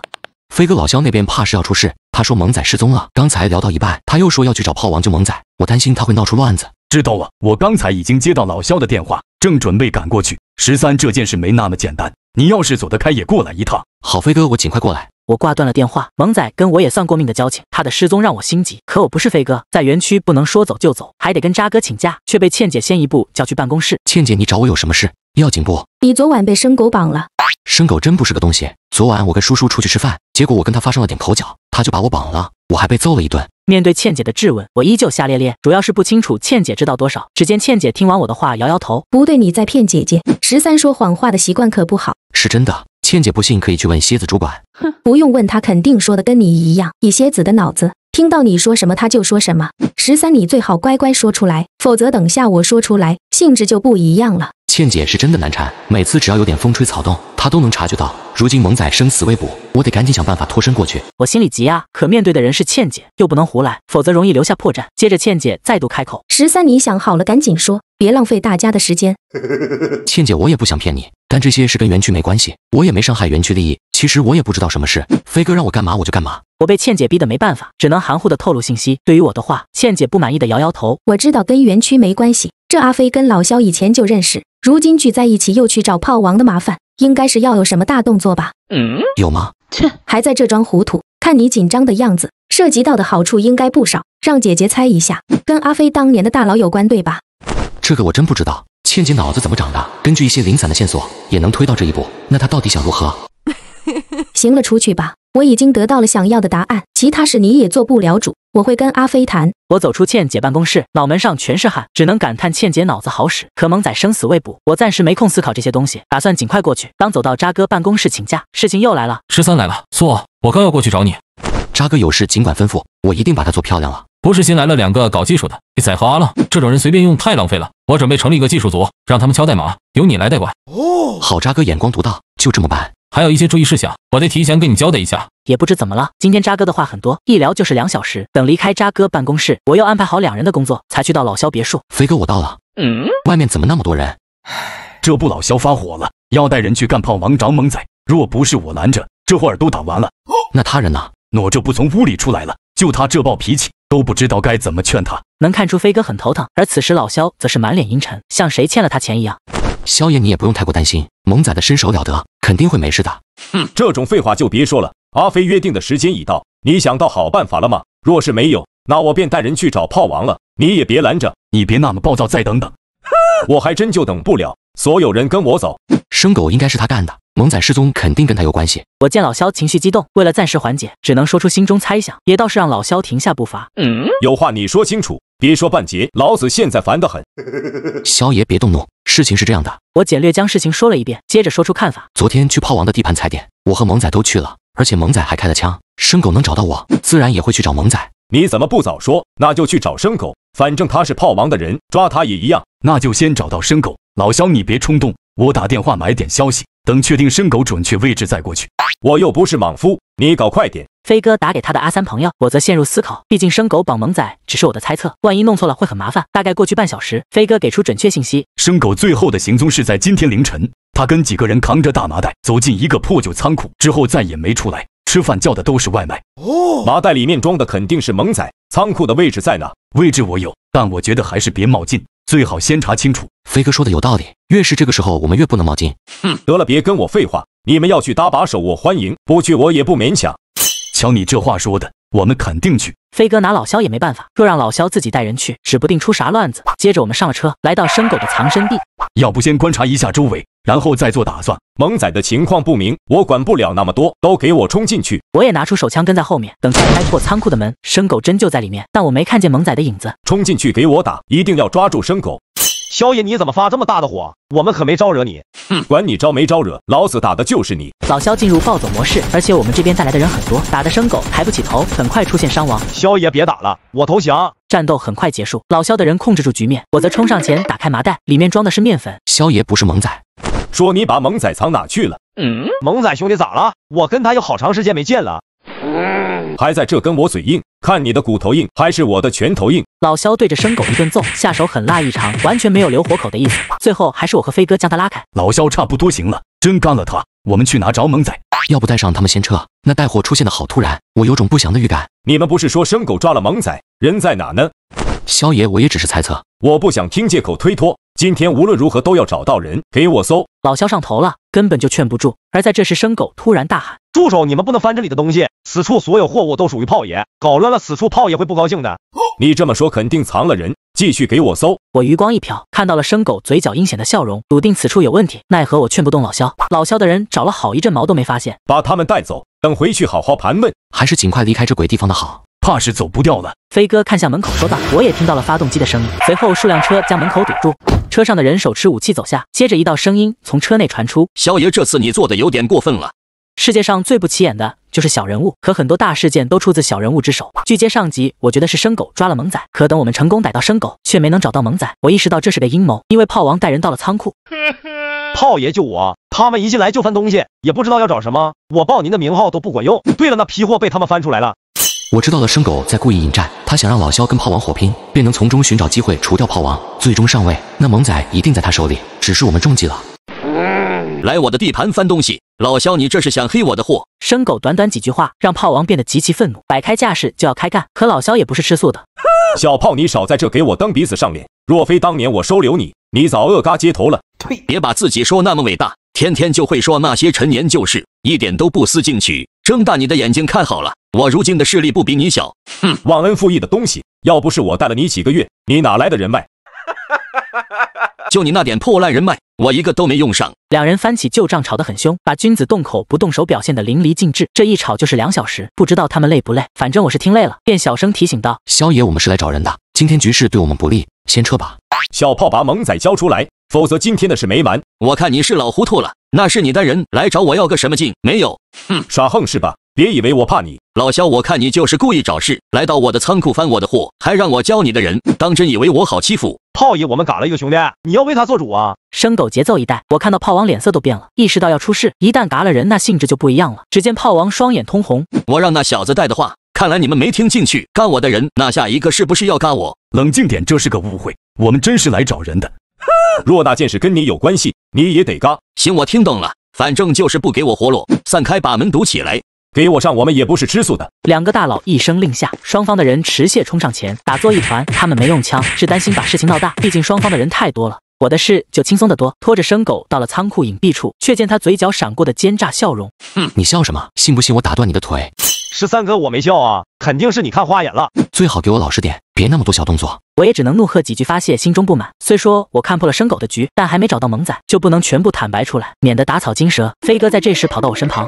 飞哥，老萧那边怕是要出事。他说萌仔失踪了，刚才聊到一半，他又说要去找炮王救萌仔。我担心他会闹出乱子，知道了，我刚才已经接到老萧的电话，正准备赶过去。十三，这件事没那么简单。你要是走得开，也过来一趟。好，飞哥，我尽快过来。我挂断了电话。萌仔跟我也算过命的交情，他的失踪让我心急。可我不是飞哥，在园区不能说走就走，还得跟渣哥请假，却被倩姐先一步叫去办公室。倩姐，你找我有什么事？要紧不？你昨晚被生狗绑了。生狗真不是个东西。昨晚我跟叔叔出去吃饭，结果我跟他发生了点口角，他就把我绑了。我还被揍了一顿。面对倩姐的质问，我依旧瞎咧咧，主要是不清楚倩姐知道多少。只见倩姐听完我的话，摇摇头，不对，你在骗姐姐。十三说谎话的习惯可不好。是真的，倩姐不信可以去问蝎子主管。哼，不用问他，肯定说的跟你一样。以蝎子的脑子，听到你说什么他就说什么。十三，你最好乖乖说出来，否则等下我说出来。性质就不一样了。倩姐是真的难缠，每次只要有点风吹草动，她都能察觉到。如今萌仔生死未卜，我得赶紧想办法脱身过去。我心里急啊，可面对的人是倩姐，又不能胡来，否则容易留下破绽。接着，倩姐再度开口：“十三，你想好了，赶紧说，别浪费大家的时间。”倩姐，我也不想骗你，但这些是跟园区没关系，我也没伤害园区利益。其实我也不知道什么事，飞哥让我干嘛我就干嘛。我被倩姐逼得没办法，只能含糊的透露信息。对于我的话，倩姐不满意的摇摇头。我知道跟园区没关系。这阿飞跟老肖以前就认识，如今聚在一起又去找炮王的麻烦，应该是要有什么大动作吧？嗯，有吗？切，还在这装糊涂，看你紧张的样子，涉及到的好处应该不少，让姐姐猜一下，跟阿飞当年的大佬有关对吧？这个我真不知道，倩姐脑子怎么长的？根据一些零散的线索也能推到这一步，那他到底想如何？行了，出去吧，我已经得到了想要的答案，其他事你也做不了主。我会跟阿飞谈。我走出倩姐办公室，脑门上全是汗，只能感叹倩姐脑子好使。可萌仔生死未卜，我暂时没空思考这些东西，打算尽快过去。刚走到渣哥办公室请假，事情又来了。十三来了，坐。我刚要过去找你，渣哥有事尽管吩咐，我一定把他做漂亮了。不是新来了两个搞技术的，你仔和阿浪这种人随便用太浪费了。我准备成立一个技术组，让他们敲代码，由你来代管。哦，好，渣哥眼光独到，就这么办。还有一些注意事项，我得提前跟你交代一下。也不知怎么了，今天渣哥的话很多，一聊就是两小时。等离开渣哥办公室，我又安排好两人的工作，才去到老肖别墅。飞哥，我到了。嗯，外面怎么那么多人？这不老肖发火了，要带人去干胖王、长猛仔。若不是我拦着，这会儿都打完了。那他人呢？我这不从屋里出来了。就他这暴脾气，都不知道该怎么劝他。能看出飞哥很头疼，而此时老肖则是满脸阴沉，像谁欠了他钱一样。萧炎，你也不用太过担心，萌仔的身手了得，肯定会没事的。哼，这种废话就别说了。阿飞约定的时间已到，你想到好办法了吗？若是没有，那我便带人去找炮王了。你也别拦着，你别那么暴躁，再等等。我还真就等不了。所有人跟我走，生狗应该是他干的，萌仔失踪肯定跟他有关系。我见老萧情绪激动，为了暂时缓解，只能说出心中猜想，也倒是让老萧停下步伐。嗯，有话你说清楚。别说半截，老子现在烦得很。萧爷，别动怒，事情是这样的，我简略将事情说了一遍，接着说出看法。昨天去炮王的地盘踩点，我和萌仔都去了，而且萌仔还开了枪。生狗能找到我，自然也会去找萌仔。你怎么不早说？那就去找生狗，反正他是炮王的人，抓他也一样。那就先找到生狗。老萧，你别冲动，我打电话买点消息，等确定生狗准确位置再过去。我又不是莽夫，你搞快点。飞哥打给他的阿三朋友，我则陷入思考。毕竟生狗绑萌仔只是我的猜测，万一弄错了会很麻烦。大概过去半小时，飞哥给出准确信息：生狗最后的行踪是在今天凌晨，他跟几个人扛着大麻袋走进一个破旧仓库，之后再也没出来。吃饭叫的都是外卖。哦，麻袋里面装的肯定是萌仔。仓库的位置在哪？位置我有，但我觉得还是别冒进，最好先查清楚。飞哥说的有道理，越是这个时候我们越不能冒进。哼，得了，别跟我废话。你们要去搭把手，我欢迎；不去我也不勉强。瞧你这话说的，我们肯定去。飞哥拿老肖也没办法，若让老肖自己带人去，指不定出啥乱子。接着我们上了车，来到生狗的藏身地。要不先观察一下周围，然后再做打算。萌仔的情况不明，我管不了那么多，都给我冲进去！我也拿出手枪跟在后面，等下开破仓库的门。生狗真就在里面，但我没看见萌仔的影子。冲进去给我打，一定要抓住生狗！萧爷，你怎么发这么大的火？我们可没招惹你。哼，管你招没招惹，老子打的就是你。老萧进入暴走模式，而且我们这边带来的人很多，打的生狗抬不起头，很快出现伤亡。萧爷，别打了，我投降。战斗很快结束，老萧的人控制住局面，我则冲上前打开麻袋，里面装的是面粉。萧爷不是猛仔，说你把猛仔藏哪去了？嗯，猛仔兄弟咋了？我跟他有好长时间没见了。还在这跟我嘴硬，看你的骨头硬还是我的拳头硬。老肖对着生狗一顿揍，下手狠辣异常，完全没有留活口的意思。最后还是我和飞哥将他拉开。老肖差不多行了，真干了他。我们去哪找猛仔？要不带上他们先撤？那带货出现的好突然，我有种不祥的预感。你们不是说生狗抓了猛仔，人在哪呢？肖爷，我也只是猜测，我不想听借口推脱。今天无论如何都要找到人，给我搜！老肖上头了，根本就劝不住。而在这时，生狗突然大喊。助手，你们不能翻这里的东西。此处所有货物都属于炮爷，搞乱了此处炮爷会不高兴的。你这么说，肯定藏了人。继续给我搜。我余光一瞟，看到了生狗嘴角阴险的笑容，笃定此处有问题。奈何我劝不动老肖，老肖的人找了好一阵毛都没发现。把他们带走，等回去好好盘问。还是尽快离开这鬼地方的好，怕是走不掉了。飞哥看向门口说道：“我也听到了发动机的声音。”随后数辆车将门口堵住，车上的人手持武器走下。接着一道声音从车内传出：“肖爷，这次你做的有点过分了。”世界上最不起眼的就是小人物，可很多大事件都出自小人物之手。续接上集，我觉得是生狗抓了猛仔，可等我们成功逮到生狗，却没能找到猛仔。我意识到这是个阴谋，因为炮王带人到了仓库。炮爷救我！他们一进来就翻东西，也不知道要找什么。我报您的名号都不管用。对了，那批货被他们翻出来了。我知道了，生狗在故意引战，他想让老肖跟炮王火拼，便能从中寻找机会除掉炮王，最终上位。那猛仔一定在他手里，只是我们中计了。来我的地盘翻东西，老肖，你这是想黑我的货？生狗，短短几句话让炮王变得极其愤怒，摆开架势就要开干。可老肖也不是吃素的，小炮，你少在这给我蹬鼻子上脸。若非当年我收留你，你早饿嘎街头了。呸！别把自己说那么伟大，天天就会说那些陈年旧事，一点都不思进取。睁大你的眼睛看好了，我如今的势力不比你小。哼，忘恩负义的东西，要不是我带了你几个月，你哪来的人脉？哈哈哈哈哈。就你那点破烂人脉，我一个都没用上。两人翻起旧账，吵得很凶，把君子动口不动手表现得淋漓尽致。这一吵就是两小时，不知道他们累不累。反正我是听累了，便小声提醒道：“萧爷，我们是来找人的。今天局势对我们不利，先撤吧。小炮，把猛仔交出来，否则今天的事没完。我看你是老糊涂了，那是你的人来找我要个什么劲？没有，哼，耍横是吧？别以为我怕你，老肖，我看你就是故意找事，来到我的仓库翻我的货，还让我教你的人，当真以为我好欺负？”炮爷，我们嘎了一个兄弟，你要为他做主啊！生狗节奏一带，我看到炮王脸色都变了，意识到要出事。一旦嘎了人，那性质就不一样了。只见炮王双眼通红，我让那小子带的话，看来你们没听进去。嘎我的人，那下一个是不是要嘎我？冷静点，这是个误会，我们真是来找人的。偌 大件事跟你有关系，你也得嘎。行，我听懂了，反正就是不给我活路。散开，把门堵起来。给我上！我们也不是吃素的。两个大佬一声令下，双方的人持械冲上前，打作一团。他们没用枪，是担心把事情闹大，毕竟双方的人太多了。我的事就轻松得多，拖着生狗到了仓库隐蔽处，却见他嘴角闪过的奸诈笑容。哼，你笑什么？信不信我打断你的腿？十三哥，我没笑啊，肯定是你看花眼了。最好给我老实点，别那么多小动作。我也只能怒喝几句，发泄心中不满。虽说我看破了生狗的局，但还没找到萌仔，就不能全部坦白出来，免得打草惊蛇。飞哥在这时跑到我身旁，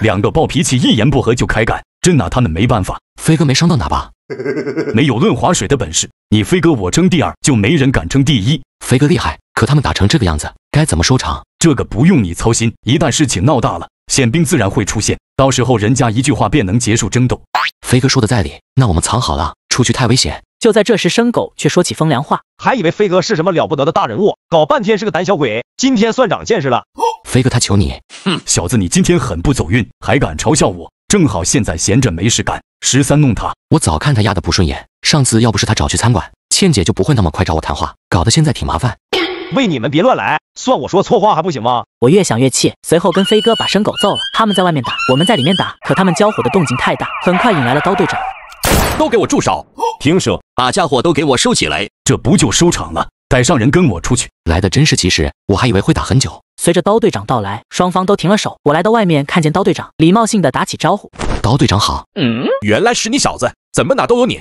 两个暴脾气，一言不合就开干，真拿他们没办法。飞哥没伤到哪吧？没有论划水的本事，你飞哥我争第二，就没人敢争第一。飞哥厉害，可他们打成这个样子，该怎么收场？这个不用你操心，一旦事情闹大了。宪兵自然会出现，到时候人家一句话便能结束争斗。飞哥说的在理，那我们藏好了，出去太危险。就在这时，生狗却说起风凉话，还以为飞哥是什么了不得的大人物，搞半天是个胆小鬼，今天算长见识了。飞哥，他求你，哼，小子，你今天很不走运，还敢嘲笑我。正好现在闲着没事干，十三弄他，我早看他压的不顺眼。上次要不是他找去餐馆，倩姐就不会那么快找我谈话，搞得现在挺麻烦。喂，你们别乱来，算我说错话还不行吗？我越想越气，随后跟飞哥把生狗揍了。他们在外面打，我们在里面打，可他们交火的动静太大，很快引来了刀队长。都给我住手！停手！把家伙都给我收起来，这不就收场了？带上人跟我出去。来的真是及时，我还以为会打很久。随着刀队长到来，双方都停了手。我来到外面，看见刀队长礼貌性的打起招呼。刀队长好。嗯，原来是你小子。怎么哪都有你，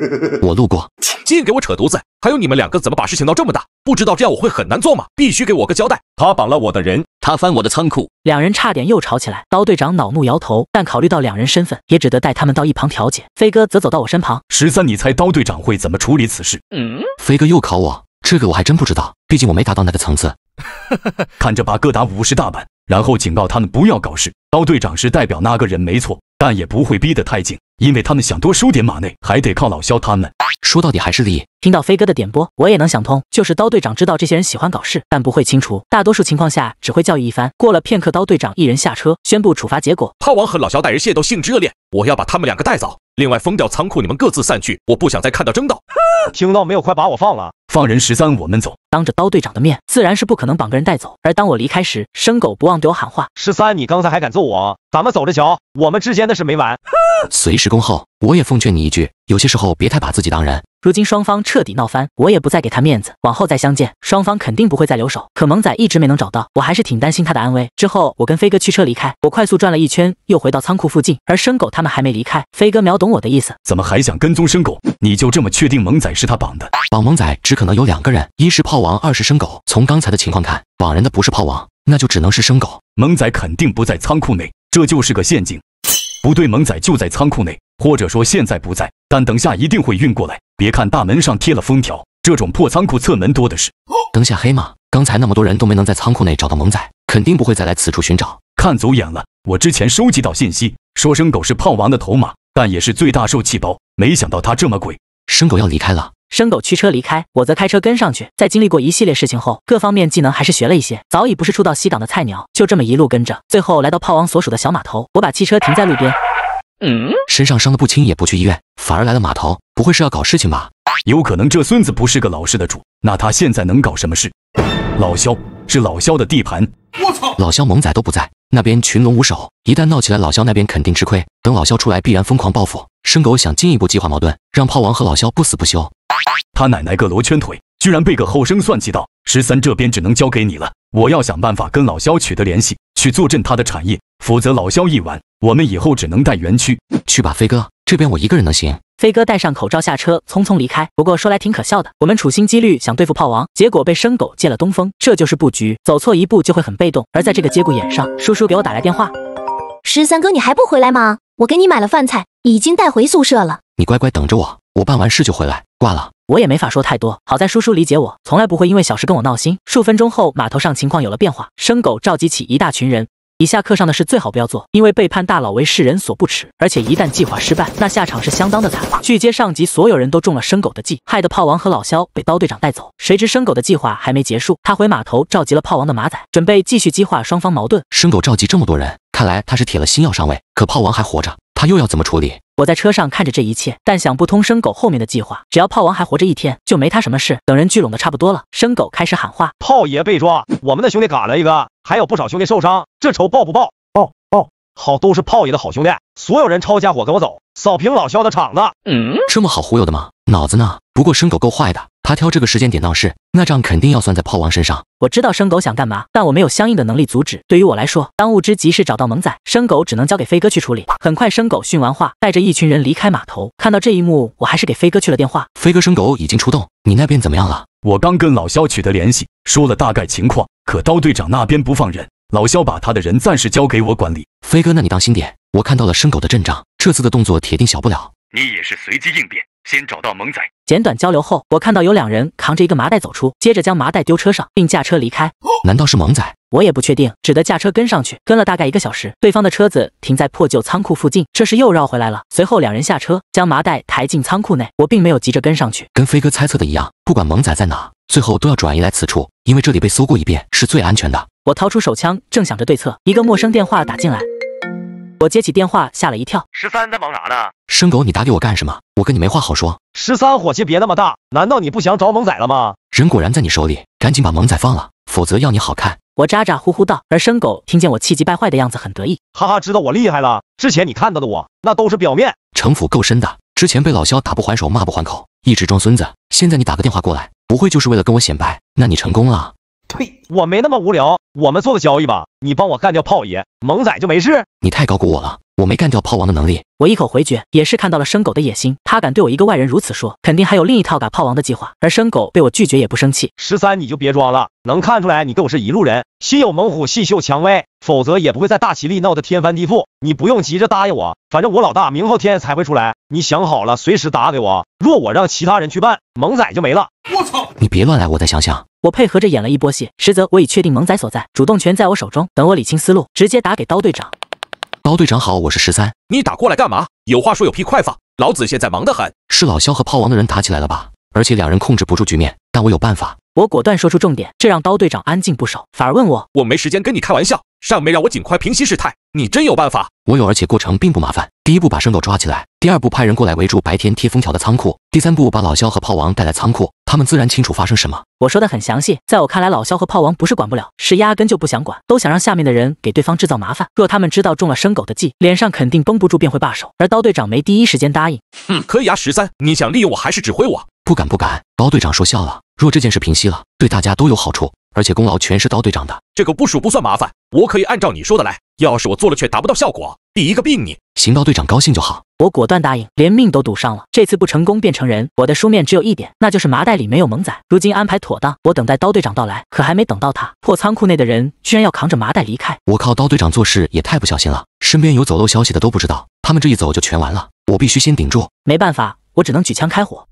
我路过，净给我扯犊子。还有你们两个怎么把事情闹这么大？不知道这样我会很难做吗？必须给我个交代。他绑了我的人，他翻我的仓库，两人差点又吵起来。刀队长恼怒摇头，但考虑到两人身份，也只得带他们到一旁调解。飞哥则走到我身旁：“十三，你猜刀队长会怎么处理此事？”嗯，飞哥又考我：“这个我还真不知道，毕竟我没达到那个层次。”看着把各打五十大板，然后警告他们不要搞事。刀队长是代表那个人没错，但也不会逼得太紧。因为他们想多收点马内，还得靠老肖他们。说到底还是利益。听到飞哥的点拨，我也能想通。就是刀队长知道这些人喜欢搞事，但不会清除，大多数情况下只会教育一番。过了片刻，刀队长一人下车，宣布处罚结果。炮王和老肖带人械斗，性质恶劣，我要把他们两个带走。另外封掉仓库，你们各自散去。我不想再看到争斗。听到没有？快把我放了！放人！十三，我们走。当着刀队长的面，自然是不可能绑个人带走。而当我离开时，生狗不忘对我喊话：“十三，你刚才还敢揍我？咱们走着瞧，我们之间的事没完。”随时恭候。我也奉劝你一句，有些时候别太把自己当人。如今双方彻底闹翻，我也不再给他面子。往后再相见，双方肯定不会再留手。可萌仔一直没能找到，我还是挺担心他的安危。之后我跟飞哥驱车离开，我快速转了一圈，又回到仓库附近。而生狗他们还没离开，飞哥秒懂我的意思，怎么还想跟踪生狗？你就这么确定萌仔是他绑的？绑萌仔只可能有两个人，一是炮王，二是生狗。从刚才的情况看，绑人的不是炮王，那就只能是生狗。萌仔肯定不在仓库内，这就是个陷阱。不对，萌仔就在仓库内，或者说现在不在，但等下一定会运过来。别看大门上贴了封条，这种破仓库侧门多的是。等下黑马，刚才那么多人都没能在仓库内找到萌仔，肯定不会再来此处寻找。看走眼了，我之前收集到信息，说生狗是胖王的头马，但也是最大受气包。没想到他这么鬼，生狗要离开了。生狗驱车离开，我则开车跟上去。在经历过一系列事情后，各方面技能还是学了一些，早已不是初到西港的菜鸟。就这么一路跟着，最后来到炮王所属的小码头。我把汽车停在路边，嗯，身上伤得不轻，也不去医院，反而来了码头，不会是要搞事情吧？有可能这孙子不是个老实的主，那他现在能搞什么事？老肖是老肖的地盘，我操，老肖猛仔都不在那边，群龙无首，一旦闹起来，老肖那边肯定吃亏。等老肖出来，必然疯狂报复。生狗想进一步激化矛盾，让炮王和老肖不死不休。他奶奶个罗圈腿，居然被个后生算计到。十三这边只能交给你了，我要想办法跟老肖取得联系，去坐镇他的产业，否则老肖一完，我们以后只能带园区。去吧，飞哥，这边我一个人能行。飞哥戴上口罩下车，匆匆离开。不过说来挺可笑的，我们处心积虑想对付炮王，结果被生狗借了东风。这就是布局，走错一步就会很被动。而在这个节骨眼上，叔叔给我打来电话：“十三哥，你还不回来吗？”我给你买了饭菜，已经带回宿舍了。你乖乖等着我，我办完事就回来。挂了，我也没法说太多。好在叔叔理解我，从来不会因为小事跟我闹心。数分钟后，码头上情况有了变化，生狗召集起一大群人。以下课上的事最好不要做，因为背叛大佬为世人所不齿，而且一旦计划失败，那下场是相当的惨。据接上集，所有人都中了生狗的计，害得炮王和老肖被刀队长带走。谁知生狗的计划还没结束，他回码头召集了炮王的马仔，准备继续激化双方矛盾。生狗召集这么多人，看来他是铁了心要上位。可炮王还活着。又要怎么处理？我在车上看着这一切，但想不通生狗后面的计划。只要炮王还活着一天，就没他什么事。等人聚拢的差不多了，生狗开始喊话：“炮爷被抓，我们的兄弟嘎了一个，还有不少兄弟受伤，这仇报不报？报报好，都是炮爷的好兄弟。所有人抄家伙，跟我走，扫平老肖的场子。嗯，这么好忽悠的吗？脑子呢？不过生狗够坏的。”他挑这个时间点闹事，那账肯定要算在炮王身上。我知道生狗想干嘛，但我没有相应的能力阻止。对于我来说，当务之急是找到萌仔，生狗只能交给飞哥去处理。很快，生狗训完话，带着一群人离开码头。看到这一幕，我还是给飞哥去了电话。飞哥，生狗已经出动，你那边怎么样了？我刚跟老肖取得联系，说了大概情况，可刀队长那边不放人，老肖把他的人暂时交给我管理。飞哥，那你当心点。我看到了生狗的阵仗，这次的动作铁定小不了。你也是随机应变，先找到萌仔。简短交流后，我看到有两人扛着一个麻袋走出，接着将麻袋丢车上，并驾车离开。难道是萌仔？我也不确定，只得驾车跟上去。跟了大概一个小时，对方的车子停在破旧仓库附近，这时又绕回来了。随后两人下车，将麻袋抬进仓库内。我并没有急着跟上去，跟飞哥猜测的一样，不管萌仔在哪，最后都要转移来此处，因为这里被搜过一遍，是最安全的。我掏出手枪，正想着对策，一个陌生电话打进来。我接起电话，吓了一跳。十三在忙啥呢？生狗，你打给我干什么？我跟你没话好说。十三，火气别那么大。难道你不想找猛仔了吗？人果然在你手里，赶紧把猛仔放了，否则要你好看。我咋咋呼呼道。而生狗听见我气急败坏的样子，很得意。哈哈，知道我厉害了。之前你看到的我，那都是表面。城府够深的。之前被老肖打不还手骂不还口，一直装孙子。现在你打个电话过来，不会就是为了跟我显摆？那你成功了。呸！我没那么无聊，我们做个交易吧，你帮我干掉炮爷，猛仔就没事。你太高估我了，我没干掉炮王的能力。我一口回绝，也是看到了生狗的野心，他敢对我一个外人如此说，肯定还有另一套打炮王的计划。而生狗被我拒绝也不生气。十三，你就别装了，能看出来你跟我是一路人，心有猛虎，细嗅蔷薇，否则也不会在大齐力闹得天翻地覆。你不用急着答应我，反正我老大明后天才会出来。你想好了，随时打给我。若我让其他人去办，猛仔就没了。我操！你别乱来，我再想想。我配合着演了一波戏，实则我已确定萌仔所在，主动权在我手中。等我理清思路，直接打给刀队长。刀队长好，我是十三。你打过来干嘛？有话说有屁快放，老子现在忙得很。是老肖和炮王的人打起来了吧？而且两人控制不住局面，但我有办法。我果断说出重点，这让刀队长安静不少，反而问我：我没时间跟你开玩笑。上面让我尽快平息事态。你真有办法，我有，而且过程并不麻烦。第一步，把生狗抓起来；第二步，派人过来围住白天贴封条的仓库；第三步，把老肖和炮王带来仓库。他们自然清楚发生什么。我说的很详细。在我看来，老肖和炮王不是管不了，是压根就不想管，都想让下面的人给对方制造麻烦。若他们知道中了生狗的计，脸上肯定绷不住，便会罢手。而刀队长没第一时间答应。哼，可以呀，十三，你想利用我还是指挥我？不敢，不敢。刀队长说笑了。若这件事平息了，对大家都有好处。而且功劳全是刀队长的，这个部署不算麻烦，我可以按照你说的来。要是我做了却达不到效果，第一个毙你。行，刀队长高兴就好。我果断答应，连命都赌上了。这次不成功变成人，我的书面只有一点，那就是麻袋里没有猛仔。如今安排妥当，我等待刀队长到来。可还没等到他，破仓库内的人居然要扛着麻袋离开。我靠，刀队长做事也太不小心了，身边有走漏消息的都不知道，他们这一走就全完了。我必须先顶住，没办法，我只能举枪开火。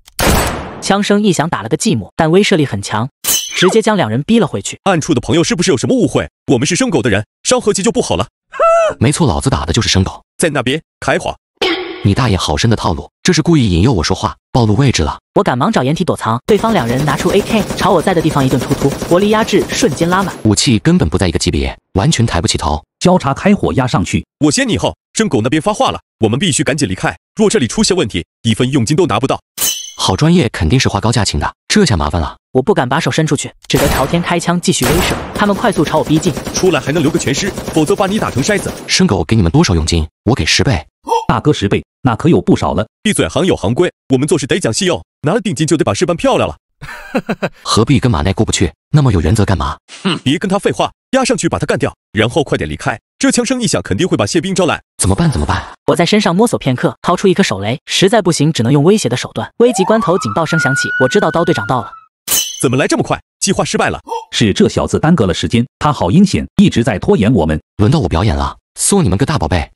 枪声一响，打了个寂寞，但威慑力很强。直接将两人逼了回去。暗处的朋友是不是有什么误会？我们是生狗的人，伤和气就不好了。没错，老子打的就是生狗。在那边开火！你大爷，好深的套路，这是故意引诱我说话，暴露位置了。我赶忙找掩体躲藏。对方两人拿出 AK，朝我在的地方一顿突突，火力压制瞬间拉满，武器根本不在一个级别，完全抬不起头。交叉开火压上去，我先你后。生狗那边发话了，我们必须赶紧离开。若这里出现问题，一分佣金都拿不到。好专业，肯定是花高价请的。这下麻烦了。我不敢把手伸出去，只得朝天开枪，继续威慑。他们快速朝我逼近，出来还能留个全尸，否则把你打成筛子。生狗给你们多少佣金？我给十倍，大哥十倍，那可有不少了。闭嘴，行有行规，我们做事得讲信用，拿了定金就得把事办漂亮了。呵呵，何必跟马奈过不去？那么有原则干嘛？哼，别跟他废话，压上去把他干掉，然后快点离开。这枪声一响，肯定会把宪兵招来，怎么办？怎么办？我在身上摸索片刻，掏出一颗手雷，实在不行，只能用威胁的手段。危急关头，警报声响起，我知道刀队长到了。怎么来这么快？计划失败了，是这小子耽搁了时间。他好阴险，一直在拖延我们。轮到我表演了，送你们个大宝贝。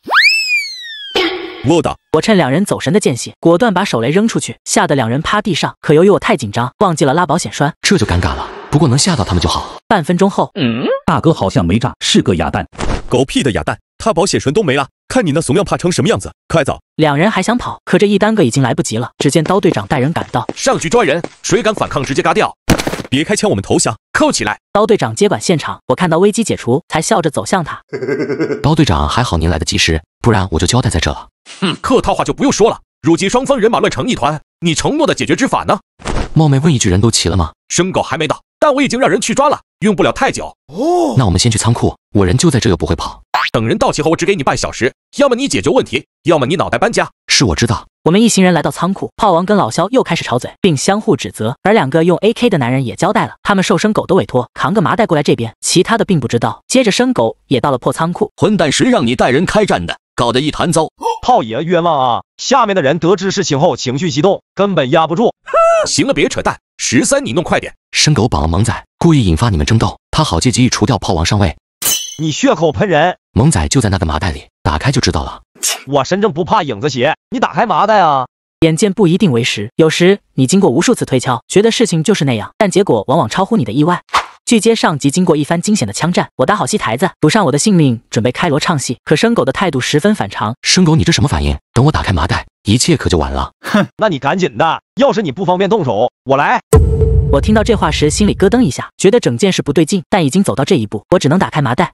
我趁两人走神的间隙，果断把手雷扔出去，吓得两人趴地上。可由于我太紧张，忘记了拉保险栓，这就尴尬了。不过能吓到他们就好。半分钟后，大哥好像没炸，是个哑弹。狗屁的哑弹，他保险栓都没了。看你那怂样，怕成什么样子？快走！两人还想跑，可这一耽搁已经来不及了。只见刀队长带人赶到，上去抓人，谁敢反抗，直接嘎掉！别开枪，我们投降，扣起来。刀队长接管现场，我看到危机解除，才笑着走向他。刀队长，还好您来得及时，不然我就交代在这了。哼，客套话就不用说了。如今双方人马乱成一团，你承诺的解决之法呢？冒昧问一句，人都齐了吗？生狗还没到，但我已经让人去抓了，用不了太久。哦，那我们先去仓库。我人就在这，又不会跑。等人到齐后，我只给你半小时，要么你解决问题，要么你脑袋搬家。是我知道。我们一行人来到仓库，炮王跟老肖又开始吵嘴，并相互指责。而两个用 AK 的男人也交代了，他们受生狗的委托，扛个麻袋过来这边，其他的并不知道。接着生狗也到了破仓库。混蛋，谁让你带人开战的？搞得一团糟。炮爷冤枉啊！下面的人得知事情后，情绪激动，根本压不住。行了，别扯淡。十三，你弄快点。生狗绑了萌仔，故意引发你们争斗，他好借机除掉炮王上位。你血口喷人，萌仔就在那个麻袋里，打开就知道了。我身正不怕影子斜，你打开麻袋啊！眼见不一定为实，有时你经过无数次推敲，觉得事情就是那样，但结果往往超乎你的意外。据接上集，经过一番惊险的枪战，我搭好戏台子，赌上我的性命，准备开锣唱戏。可生狗的态度十分反常，生狗，你这什么反应？等我打开麻袋，一切可就完了。哼，那你赶紧的。要是你不方便动手，我来。我听到这话时，心里咯噔一下，觉得整件事不对劲，但已经走到这一步，我只能打开麻袋。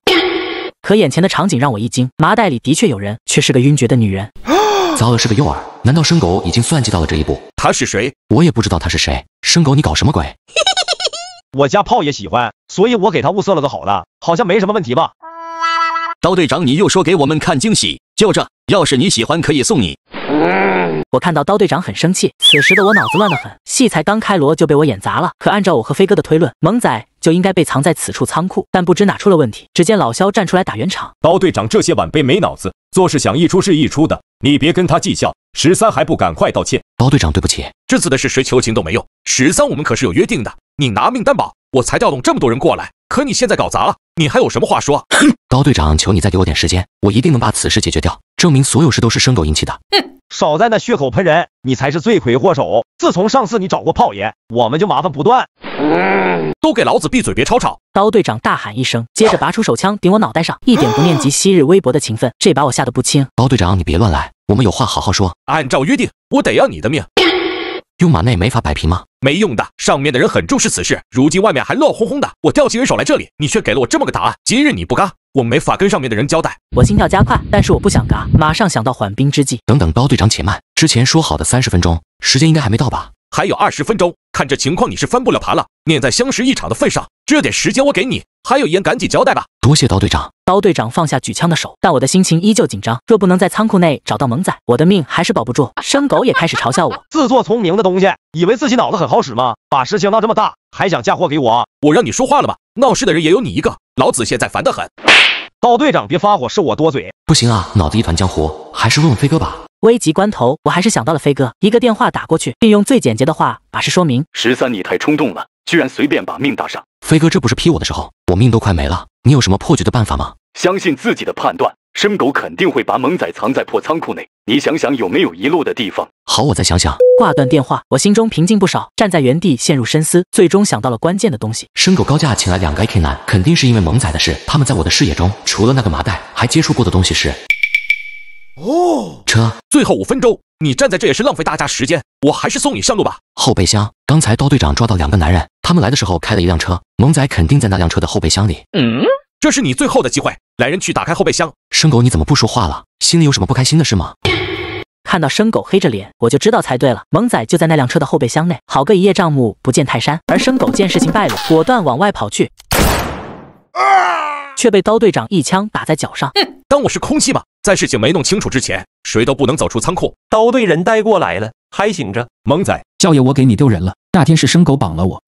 可眼前的场景让我一惊，麻袋里的确有人，却是个晕厥的女人。糟了，是个诱饵？难道生狗已经算计到了这一步？他是谁？我也不知道他是谁。生狗，你搞什么鬼？我家炮爷喜欢，所以我给他物色了个好的，好像没什么问题吧？刀队长，你又说给我们看惊喜，就这，要是你喜欢，可以送你。我看到刀队长很生气，此时的我脑子乱得很，戏才刚开锣就被我演砸了。可按照我和飞哥的推论，萌仔就应该被藏在此处仓库，但不知哪出了问题。只见老肖站出来打圆场：“刀队长，这些晚辈没脑子，做事想一出是一出的，你别跟他计较。十三还不赶快道歉？刀队长，对不起，这次的事谁求情都没用。十三，我们可是有约定的，你拿命担保，我才调动这么多人过来。”可你现在搞砸了，你还有什么话说？哼！刀队长，求你再给我点时间，我一定能把此事解决掉，证明所有事都是生狗引起的。哼，少在那血口喷人，你才是罪魁祸首。自从上次你找过炮爷，我们就麻烦不断。都给老子闭嘴，别吵吵！刀队长大喊一声，接着拔出手枪顶我脑袋上，一点不念及昔日微薄的情分，这把我吓得不轻。刀队长，你别乱来，我们有话好好说。按照约定，我得要你的命。用马内没法摆平吗？没用的，上面的人很重视此事，如今外面还乱哄哄的，我调起人手来这里，你却给了我这么个答案。今日你不嘎，我没法跟上面的人交代。我心跳加快，但是我不想嘎，马上想到缓兵之计。等等，高队长且慢，之前说好的三十分钟时间应该还没到吧？还有二十分钟。看这情况，你是翻不了盘了。念在相识一场的份上，这点时间我给你。还有烟，赶紧交代吧。多谢刀队长。刀队长放下举枪的手，但我的心情依旧紧张。若不能在仓库内找到萌仔，我的命还是保不住。生狗也开始嘲笑我，自作聪明的东西，以为自己脑子很好使吗？把事情闹这么大，还想嫁祸给我？我让你说话了吧？闹事的人也有你一个，老子现在烦得很。刀队长，别发火，是我多嘴。不行啊，脑子一团浆糊，还是问问飞哥吧。危急关头，我还是想到了飞哥，一个电话打过去，并用最简洁的话把事说明。十三，你太冲动了，居然随便把命搭上。飞哥，这不是劈我的时候，我命都快没了。你有什么破局的办法吗？相信自己的判断，申狗肯定会把猛仔藏在破仓库内。你想想有没有遗漏的地方？好，我再想想。挂断电话，我心中平静不少，站在原地陷入深思，最终想到了关键的东西。申狗高价请来两个 a K 男，肯定是因为猛仔的事。他们在我的视野中，除了那个麻袋，还接触过的东西是。哦，车，最后五分钟，你站在这也是浪费大家时间，我还是送你上路吧。后备箱，刚才刀队长抓到两个男人，他们来的时候开了一辆车，萌仔肯定在那辆车的后备箱里。嗯，这是你最后的机会，来人去打开后备箱。生狗，你怎么不说话了？心里有什么不开心的事吗？看到生狗黑着脸，我就知道猜对了，萌仔就在那辆车的后备箱内。好个一叶障目，不见泰山。而生狗见事情败露，果断往外跑去，啊、却被刀队长一枪打在脚上。哼，当我是空气吗？在事情没弄清楚之前，谁都不能走出仓库。刀队人带过来了，还醒着。萌仔，少爷，我给你丢人了。那天是生狗绑了我，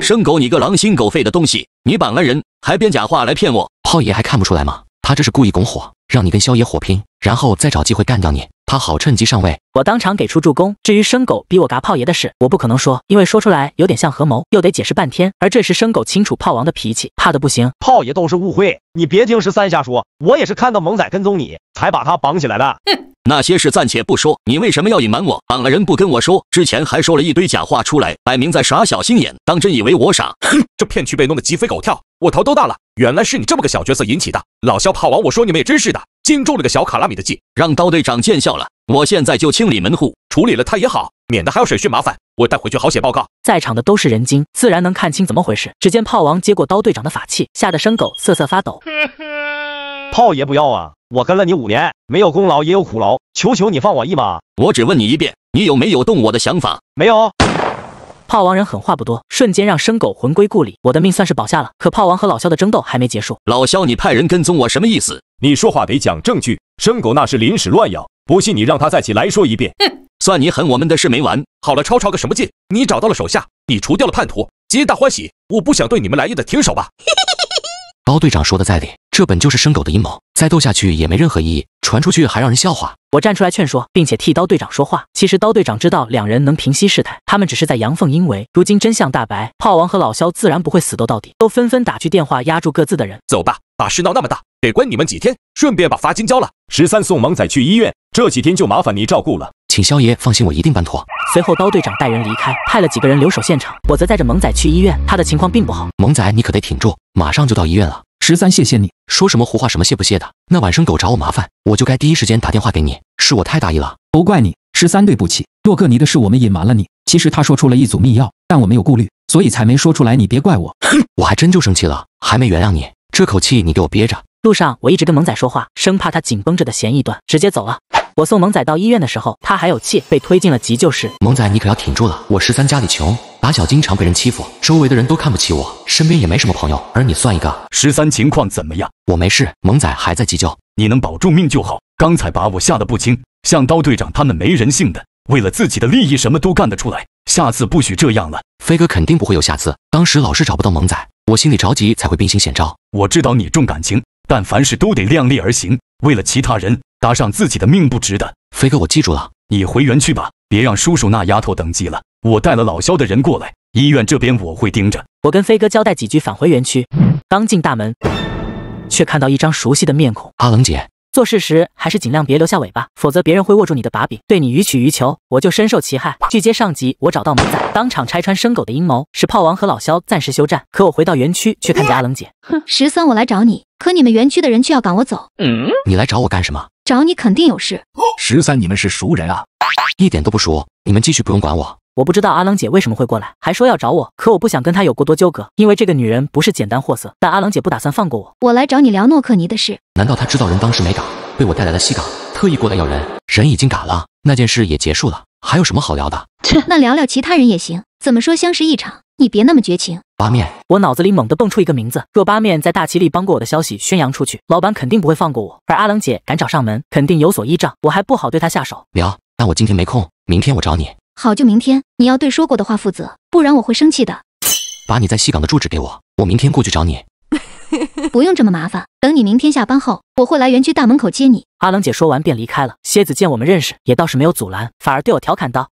生狗，你个狼心狗肺的东西，你绑了人还编假话来骗我。炮爷还看不出来吗？他这是故意拱火。让你跟萧爷火拼，然后再找机会干掉你，他好趁机上位。我当场给出助攻。至于生狗逼我嘎炮爷的事，我不可能说，因为说出来有点像合谋，又得解释半天。而这时生狗清楚炮王的脾气，怕的不行。炮爷都是误会，你别听十三瞎说。我也是看到萌仔跟踪你，才把他绑起来的。哼。那些事暂且不说，你为什么要隐瞒我？绑了人不跟我说，之前还说了一堆假话出来，摆明在耍小心眼，当真以为我傻？哼！这骗局被弄得鸡飞狗跳，我头都大了。原来是你这么个小角色引起的。老肖、炮王，我说你们也真是的，竟中了个小卡拉米的计，让刀队长见笑了。我现在就清理门户，处理了他也好，免得还要审讯麻烦。我带回去好写报告。在场的都是人精，自然能看清怎么回事。只见炮王接过刀队长的法器，吓得生狗瑟瑟发抖。炮爷不要啊！我跟了你五年，没有功劳也有苦劳，求求你放我一马。我只问你一遍，你有没有动我的想法？没有。炮王人狠话不多，瞬间让生狗魂归故里，我的命算是保下了。可炮王和老肖的争斗还没结束。老肖，你派人跟踪我什么意思？你说话得讲证据。生狗那是临时乱咬，不信你让他再起来说一遍。哼，算你狠，我们的事没完。好了，吵吵个什么劲？你找到了手下，你除掉了叛徒，皆大欢喜。我不想对你们来硬的，停手吧。刀队长说的在理，这本就是生狗的阴谋，再斗下去也没任何意义，传出去还让人笑话。我站出来劝说，并且替刀队长说话。其实刀队长知道两人能平息事态，他们只是在阳奉阴违。如今真相大白，炮王和老肖自然不会死斗到底，都纷纷打去电话压住各自的人，走吧。把事闹那么大，得关你们几天，顺便把罚金交了。十三送萌仔去医院，这几天就麻烦你照顾了，请萧爷放心，我一定办妥。随后，刀队长带人离开，派了几个人留守现场，我则载着萌仔去医院，他的情况并不好。萌仔，你可得挺住，马上就到医院了。十三，谢谢你，说什么胡话，什么谢不谢的。那晚生狗找我麻烦，我就该第一时间打电话给你，是我太大意了，不怪你。十三，对不起，洛克尼的事我们隐瞒了你，其实他说出了一组密钥，但我没有顾虑，所以才没说出来，你别怪我。我还真就生气了，还没原谅你。这口气你给我憋着。路上我一直跟萌仔说话，生怕他紧绷着的弦一断，直接走了。我送萌仔到医院的时候，他还有气，被推进了急救室。萌仔，你可要挺住了。我十三家里穷，打小经常被人欺负，周围的人都看不起我，身边也没什么朋友，而你算一个。十三情况怎么样？我没事。萌仔还在急救，你能保住命就好。刚才把我吓得不轻，像刀队长他们没人性的，为了自己的利益什么都干得出来。下次不许这样了。飞哥肯定不会有下次。当时老是找不到萌仔。我心里着急才会兵行险招。我知道你重感情，但凡事都得量力而行。为了其他人搭上自己的命不值得。飞哥，我记住了，你回园区吧，别让叔叔那丫头等急了。我带了老肖的人过来，医院这边我会盯着。我跟飞哥交代几句，返回园区。刚进大门，却看到一张熟悉的面孔，阿冷姐。做事时还是尽量别留下尾巴，否则别人会握住你的把柄，对你予取予求。我就深受其害。据接上集，我找到门仔，当场拆穿生狗的阴谋，使炮王和老肖暂时休战。可我回到园区，却看见阿冷姐。哼，十三，我来找你，可你们园区的人却要赶我走。嗯，你来找我干什么？找你肯定有事。十三，你们是熟人啊？一点都不熟。你们继续不用管我。我不知道阿冷姐为什么会过来，还说要找我。可我不想跟她有过多纠葛，因为这个女人不是简单货色。但阿冷姐不打算放过我，我来找你聊诺克尼的事。难道她知道人当时没嘎，被我带来了西港，特意过来要人？人已经嘎了，那件事也结束了，还有什么好聊的？切，那聊聊其他人也行。怎么说相识一场，你别那么绝情。八面，我脑子里猛地蹦出一个名字。若八面在大齐里帮过我的消息宣扬出去，老板肯定不会放过我。而阿冷姐敢找上门，肯定有所依仗，我还不好对她下手。聊，但我今天没空，明天我找你。好，就明天。你要对说过的话负责，不然我会生气的。把你在西港的住址给我，我明天过去找你。不用这么麻烦，等你明天下班后，我会来园区大门口接你。阿冷姐说完便离开了。蝎子见我们认识，也倒是没有阻拦，反而对我调侃道：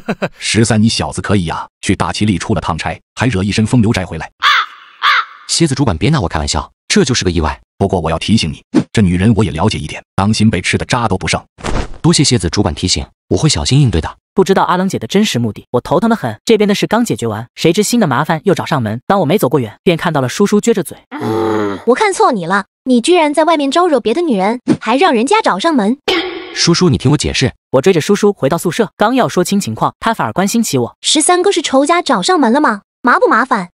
“十三，你小子可以啊，去大齐里出了趟差，还惹一身风流债回来。”蝎子主管别拿我开玩笑，这就是个意外。不过我要提醒你，这女人我也了解一点，当心被吃的渣都不剩。多谢蝎子主管提醒，我会小心应对的。不知道阿冷姐的真实目的，我头疼的很。这边的事刚解决完，谁知新的麻烦又找上门。当我没走过远，便看到了叔叔撅着嘴：“我看错你了，你居然在外面招惹别的女人，还让人家找上门。”叔叔，你听我解释。我追着叔叔回到宿舍，刚要说清情况，他反而关心起我：“十三哥是仇家找上门了吗？麻不麻烦？”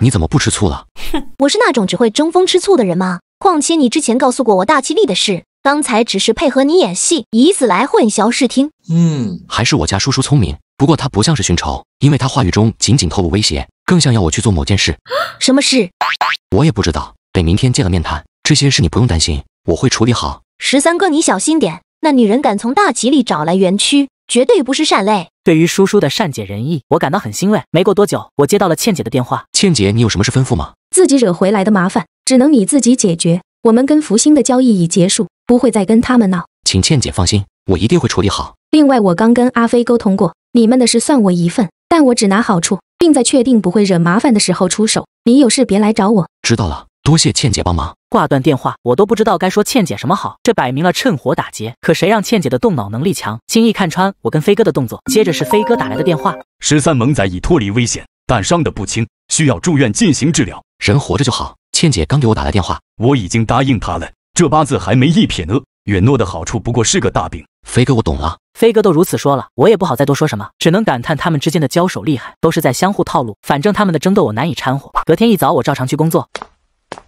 你怎么不吃醋了？哼，我是那种只会争风吃醋的人吗？况且你之前告诉过我大气力的事。刚才只是配合你演戏，以此来混淆视听。嗯，还是我家叔叔聪明。不过他不像是寻仇，因为他话语中仅仅透露威胁，更像要我去做某件事。什么事？我也不知道，得明天见了面谈。这些事你不用担心，我会处理好。十三哥，你小心点。那女人敢从大集里找来园区，绝对不是善类。对于叔叔的善解人意，我感到很欣慰。没过多久，我接到了倩姐的电话。倩姐，你有什么事吩咐吗？自己惹回来的麻烦，只能你自己解决。我们跟福星的交易已结束。不会再跟他们闹，请倩姐放心，我一定会处理好。另外，我刚跟阿飞沟通过，你们的事算我一份，但我只拿好处，并在确定不会惹麻烦的时候出手。你有事别来找我。知道了，多谢倩姐帮忙。挂断电话，我都不知道该说倩姐什么好，这摆明了趁火打劫。可谁让倩姐的动脑能力强，轻易看穿我跟飞哥的动作。接着是飞哥打来的电话，十三萌仔已脱离危险，但伤得不轻，需要住院进行治疗。人活着就好。倩姐刚给我打来电话，我已经答应她了。这八字还没一撇呢，远诺的好处不过是个大饼。飞哥，我懂了。飞哥都如此说了，我也不好再多说什么，只能感叹他们之间的交手厉害，都是在相互套路。反正他们的争斗我难以掺和。隔天一早，我照常去工作。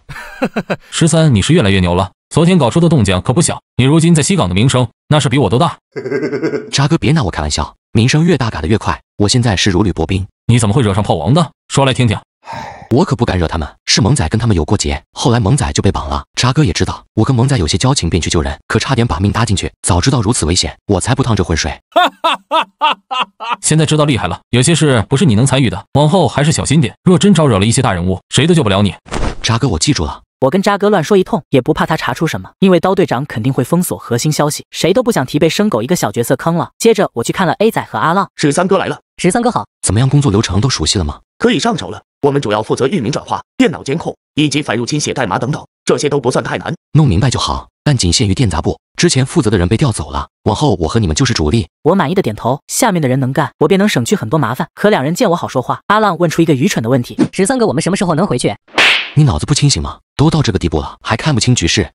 十三，你是越来越牛了。昨天搞出的动静可不小，你如今在西港的名声，那是比我都大。渣 哥，别拿我开玩笑。名声越大，嘎的越快。我现在是如履薄冰，你怎么会惹上炮王的？说来听听。我可不敢惹他们，是萌仔跟他们有过节，后来萌仔就被绑了。渣哥也知道我跟萌仔有些交情，便去救人，可差点把命搭进去。早知道如此危险，我才不趟这浑水。现在知道厉害了，有些事不是你能参与的，往后还是小心点。若真招惹了一些大人物，谁都救不了你。渣哥，我记住了。我跟渣哥乱说一通，也不怕他查出什么，因为刀队长肯定会封锁核心消息，谁都不想提被生狗一个小角色坑了。接着我去看了 A 仔和阿浪，十三哥来了。十三哥好，怎么样？工作流程都熟悉了吗？可以上手了。我们主要负责域名转化、电脑监控以及反入侵写代码等等，这些都不算太难，弄明白就好。但仅限于电杂部，之前负责的人被调走了，往后我和你们就是主力。我满意的点头，下面的人能干，我便能省去很多麻烦。可两人见我好说话，阿浪问出一个愚蠢的问题：“十三哥，我们什么时候能回去？”你脑子不清醒吗？都到这个地步了，还看不清局势？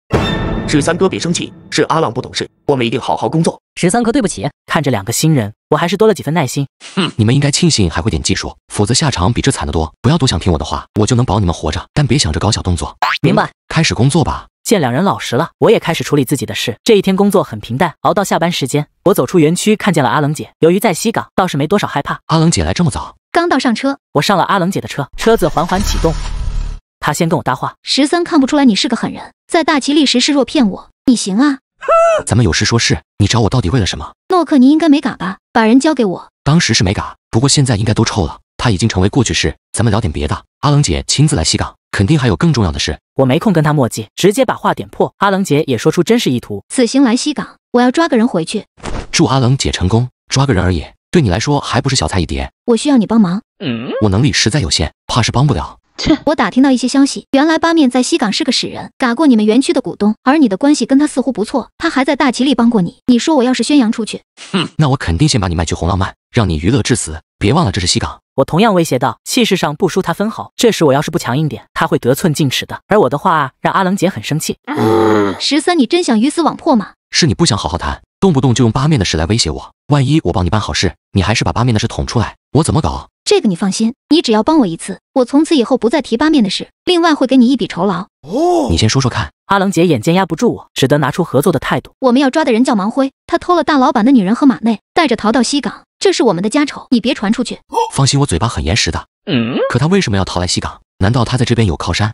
十三哥，别生气，是阿浪不懂事，我们一定好好工作。十三哥，对不起。看着两个新人，我还是多了几分耐心。哼，你们应该庆幸还会点技术，否则下场比这惨得多。不要多想，听我的话，我就能保你们活着，但别想着搞小动作。明白。开始工作吧。见两人老实了，我也开始处理自己的事。这一天工作很平淡，熬到下班时间，我走出园区，看见了阿冷姐。由于在西港，倒是没多少害怕。阿冷姐来这么早，刚到上车，我上了阿冷姐的车，车子缓缓启动。他先跟我搭话，十三看不出来你是个狠人，在大齐立时示弱骗我，你行啊！咱们有事说事，你找我到底为了什么？诺克，你应该没嘎吧？把人交给我。当时是没嘎，不过现在应该都臭了。他已经成为过去式，咱们聊点别的。阿冷姐亲自来西港，肯定还有更重要的事，我没空跟他墨迹，直接把话点破。阿冷姐也说出真实意图，此行来西港，我要抓个人回去。祝阿冷姐成功抓个人而已，对你来说还不是小菜一碟。我需要你帮忙，我能力实在有限，怕是帮不了。我打听到一些消息，原来八面在西港是个使，人，打过你们园区的股东，而你的关系跟他似乎不错，他还在大吉利帮过你。你说我要是宣扬出去，哼，那我肯定先把你卖去红浪漫，让你娱乐至死。别忘了这是西港。我同样威胁道，气势上不输他分毫。这时我要是不强硬点，他会得寸进尺的。而我的话让阿冷姐很生气。十三，你真想鱼死网破吗？是你不想好好谈，动不动就用八面的事来威胁我。万一我帮你办好事，你还是把八面的事捅出来，我怎么搞？这个你放心，你只要帮我一次，我从此以后不再提八面的事。另外会给你一笔酬劳。哦，你先说说看。阿郎姐眼见压不住我，只得拿出合作的态度。我们要抓的人叫盲辉，他偷了大老板的女人和马内，带着逃到西港，这是我们的家丑，你别传出去。放心，我嘴巴很严实的。嗯，可他为什么要逃来西港？难道他在这边有靠山？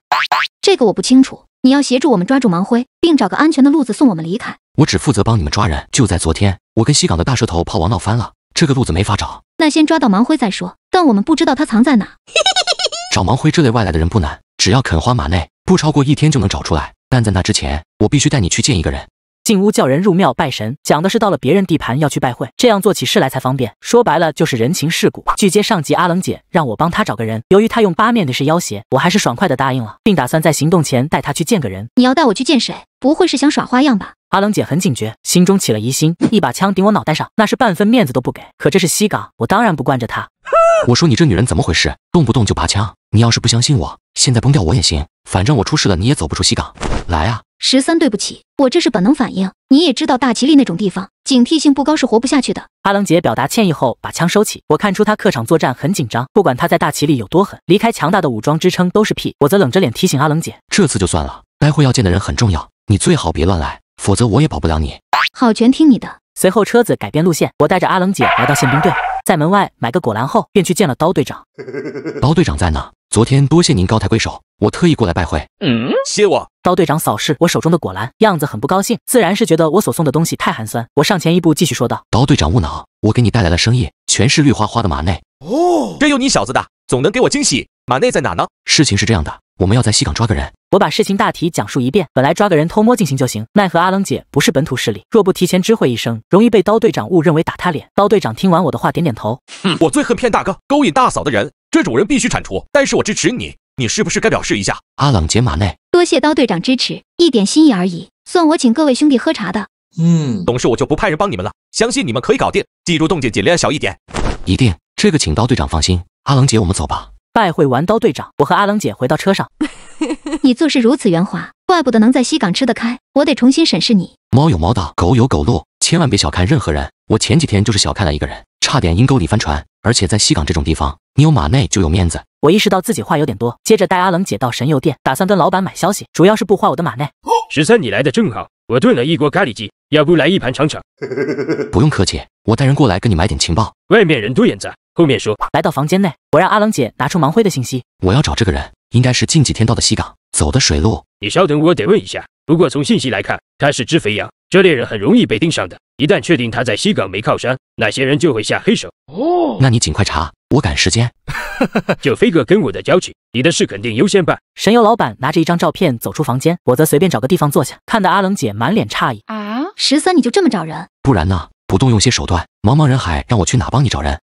这个我不清楚。你要协助我们抓住盲辉，并找个安全的路子送我们离开。我只负责帮你们抓人。就在昨天，我跟西港的大舌头炮王闹翻了，这个路子没法找。那先抓到盲辉再说。但我们不知道他藏在哪，找盲灰这类外来的人不难，只要肯花马内，不超过一天就能找出来。但在那之前，我必须带你去见一个人。进屋叫人入庙拜神，讲的是到了别人地盘要去拜会，这样做起事来才方便。说白了就是人情世故。拒接上级阿冷姐让我帮他找个人，由于他用八面的是要挟，我还是爽快的答应了，并打算在行动前带他去见个人。你要带我去见谁？不会是想耍花样吧？阿冷姐很警觉，心中起了疑心，一把枪顶我脑袋上，那是半分面子都不给。可这是西港，我当然不惯着他。我说你这女人怎么回事，动不动就拔枪？你要是不相信我，现在崩掉我也行，反正我出事了你也走不出西港。来啊，十三，对不起，我这是本能反应。你也知道大吉力那种地方，警惕性不高是活不下去的。阿冷姐表达歉意后，把枪收起。我看出她客场作战很紧张，不管她在大吉利有多狠，离开强大的武装支撑都是屁。我则冷着脸提醒阿冷姐，这次就算了，待会要见的人很重要，你最好别乱来，否则我也保不了你。好，全听你的。随后车子改变路线，我带着阿冷姐来到宪兵队。在门外买个果篮后，便去见了刀队长。刀队长在呢，昨天多谢您高抬贵手，我特意过来拜会。嗯，谢我？刀队长扫视我手中的果篮，样子很不高兴，自然是觉得我所送的东西太寒酸。我上前一步，继续说道：“刀队长勿恼，我给你带来了生意，全是绿花花的马内。”哦，真有你小子的，总能给我惊喜。马内在哪呢？事情是这样的。我们要在西港抓个人，我把事情大体讲述一遍。本来抓个人偷摸进行就行，奈何阿冷姐不是本土势力，若不提前知会一声，容易被刀队长误认为打他脸。刀队长听完我的话，点点头。哼，我最恨骗大哥、勾引大嫂的人，这种人必须铲除。但是我支持你，你是不是该表示一下？阿冷姐，马内，多谢刀队长支持，一点心意而已，算我请各位兄弟喝茶的。嗯，董事，我就不派人帮你们了，相信你们可以搞定。记住动静尽量小一点。一定，这个请刀队长放心。阿冷姐，我们走吧。拜会玩刀队长，我和阿冷姐回到车上。你做事如此圆滑，怪不得能在西港吃得开。我得重新审视你。猫有猫道，狗有狗路，千万别小看任何人。我前几天就是小看了一个人，差点阴沟里翻船。而且在西港这种地方，你有马内就有面子。我意识到自己话有点多，接着带阿冷姐到神游店，打算跟老板买消息，主要是不花我的马内。十三，你来的正好。我炖了一锅咖喱鸡，要不来一盘尝尝？不用客气，我带人过来给你买点情报。外面人多眼杂，后面说。来到房间内，我让阿郎姐拿出盲辉的信息。我要找这个人，应该是近几天到的西港，走的水路。你稍等，我得问一下。不过从信息来看，他是只肥羊，这猎人很容易被盯上的。一旦确定他在西港没靠山，那些人就会下黑手。哦，那你尽快查。我赶时间，就飞哥跟我的交情，你的事肯定优先办。神游老板拿着一张照片走出房间，我则随便找个地方坐下，看得阿冷姐满脸诧异。啊，十三，你就这么找人？不然呢？不动用些手段，茫茫人海，让我去哪帮你找人？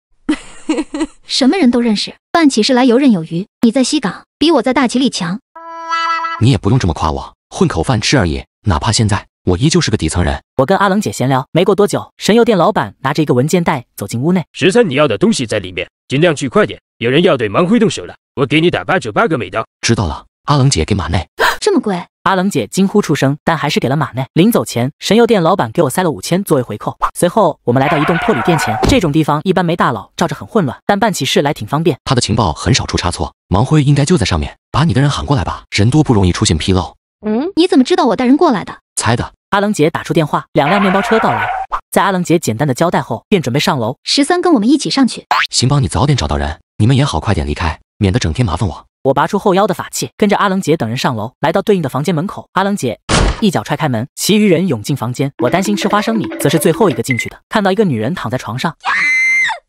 什么人都认识，办起事来游刃有余。你在西港比我在大齐力强，你也不用这么夸我，混口饭吃而已。哪怕现在。我依旧是个底层人。我跟阿冷姐闲聊，没过多久，神油店老板拿着一个文件袋走进屋内。十三，你要的东西在里面，尽量去快点。有人要对盲辉动手了，我给你打八九八个美刀。知道了，阿冷姐给马内。这么贵？阿冷姐惊呼出声，但还是给了马内。临走前，神油店老板给我塞了五千作为回扣。随后，我们来到一栋破旅店前。这种地方一般没大佬照着，很混乱，但办起事来挺方便。他的情报很少出差错，盲辉应该就在上面。把你的人喊过来吧，人多不容易出现纰漏。嗯，你怎么知道我带人过来的？猜的，阿冷姐打出电话，两辆面包车到来。在阿冷姐简单的交代后，便准备上楼。十三，跟我们一起上去。行，帮你早点找到人，你们也好快点离开，免得整天麻烦我。我拔出后腰的法器，跟着阿冷姐等人上楼，来到对应的房间门口。阿冷姐一脚踹开门，其余人涌进房间。我担心吃花生米，则是最后一个进去的。看到一个女人躺在床上，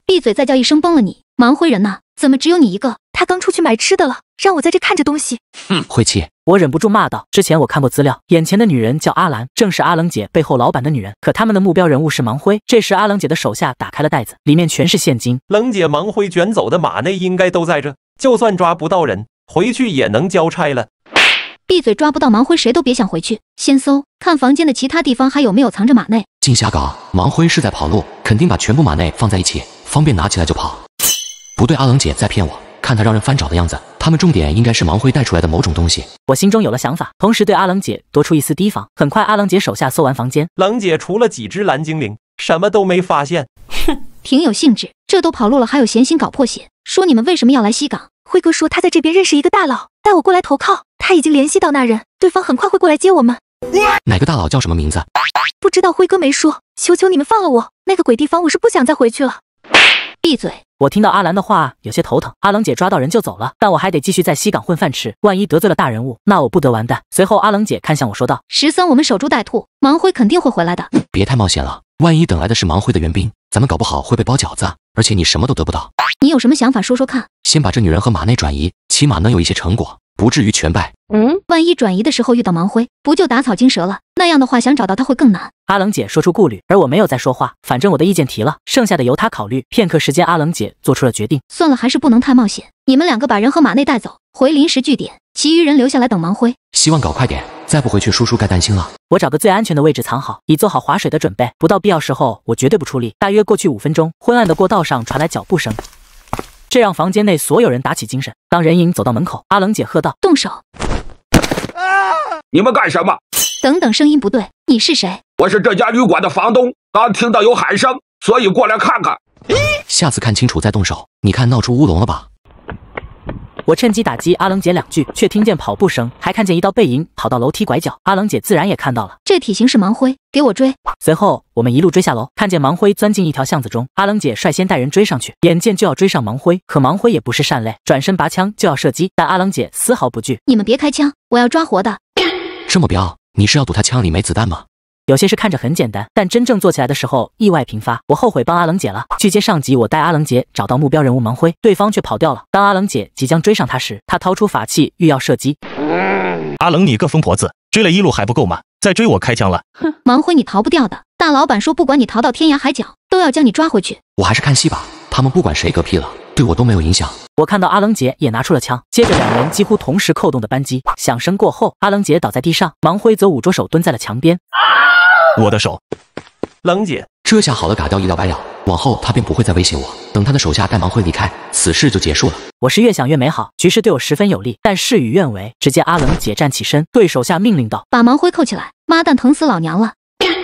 闭嘴，再叫一声崩了你。盲灰人呢？怎么只有你一个？他刚出去买吃的了，让我在这看着东西。哼，晦气！我忍不住骂道。之前我看过资料，眼前的女人叫阿兰，正是阿冷姐背后老板的女人。可他们的目标人物是盲辉。这时，阿冷姐的手下打开了袋子，里面全是现金。冷姐，盲辉卷走的马内应该都在这。就算抓不到人，回去也能交差了。闭嘴！抓不到盲辉，谁都别想回去。先搜，看房间的其他地方还有没有藏着马内。进下岗，盲辉是在跑路，肯定把全部马内放在一起，方便拿起来就跑。不对，阿冷姐在骗我。看她让人翻找的样子，他们重点应该是盲辉带出来的某种东西。我心中有了想法，同时对阿冷姐多出一丝提防。很快，阿冷姐手下搜完房间，冷姐除了几只蓝精灵，什么都没发现。哼，挺有兴致，这都跑路了，还有闲心搞破鞋。说你们为什么要来西港？辉哥说他在这边认识一个大佬，带我过来投靠。他已经联系到那人，对方很快会过来接我们。哪个大佬叫什么名字？不知道，辉哥没说。求求你们放了我，那个鬼地方我是不想再回去了。闭嘴。我听到阿兰的话，有些头疼。阿冷姐抓到人就走了，但我还得继续在西港混饭吃。万一得罪了大人物，那我不得完蛋。随后，阿冷姐看向我说道：“十三，我们守株待兔，盲辉肯定会回来的。别太冒险了，万一等来的是盲辉的援兵，咱们搞不好会被包饺子。而且你什么都得不到。你有什么想法，说说看。先把这女人和马内转移，起码能有一些成果。”不至于全败。嗯，万一转移的时候遇到盲灰，不就打草惊蛇了？那样的话，想找到他会更难。阿冷姐说出顾虑，而我没有再说话，反正我的意见提了，剩下的由他考虑。片刻时间，阿冷姐做出了决定，算了，还是不能太冒险。你们两个把人和马内带走，回临时据点，其余人留下来等盲灰。希望搞快点，再不回去，叔叔该担心了。我找个最安全的位置藏好，以做好划水的准备。不到必要时候，我绝对不出力。大约过去五分钟，昏暗的过道上传来脚步声。这让房间内所有人打起精神。当人影走到门口，阿冷姐喝道：“动手！”啊！你们干什么？等等，声音不对，你是谁？我是这家旅馆的房东，刚听到有喊声，所以过来看看。下次看清楚再动手，你看闹出乌龙了吧？我趁机打击阿冷姐两句，却听见跑步声，还看见一道背影跑到楼梯拐角。阿冷姐自然也看到了，这体型是盲灰，给我追！随后我们一路追下楼，看见盲灰钻进一条巷子中。阿冷姐率先带人追上去，眼见就要追上盲灰，可盲灰也不是善类，转身拔枪就要射击，但阿冷姐丝毫不惧：“你们别开枪，我要抓活的。”这么彪，你是要赌他枪里没子弹吗？有些事看着很简单，但真正做起来的时候，意外频发。我后悔帮阿冷姐了。去接上集，我带阿冷姐找到目标人物盲辉，对方却跑掉了。当阿冷姐即将追上他时，他掏出法器，欲要射击。阿冷，你个疯婆子，追了一路还不够吗？再追我开枪了！哼，盲辉，你逃不掉的。大老板说，不管你逃到天涯海角，都要将你抓回去。我还是看戏吧，他们不管谁嗝屁了。对我都没有影响。我看到阿冷姐也拿出了枪，接着两人几乎同时扣动的扳机，响声过后，阿冷姐倒在地上，盲辉则捂着手蹲在了墙边。我的手，冷姐，这下好了，嘎掉一了百了，往后他便不会再威胁我。等他的手下带盲辉离开，此事就结束了。我是越想越美好，局势对我十分有利，但事与愿违。只见阿冷姐站起身，对手下命令道：“把盲辉扣起来！”妈蛋，疼死老娘了！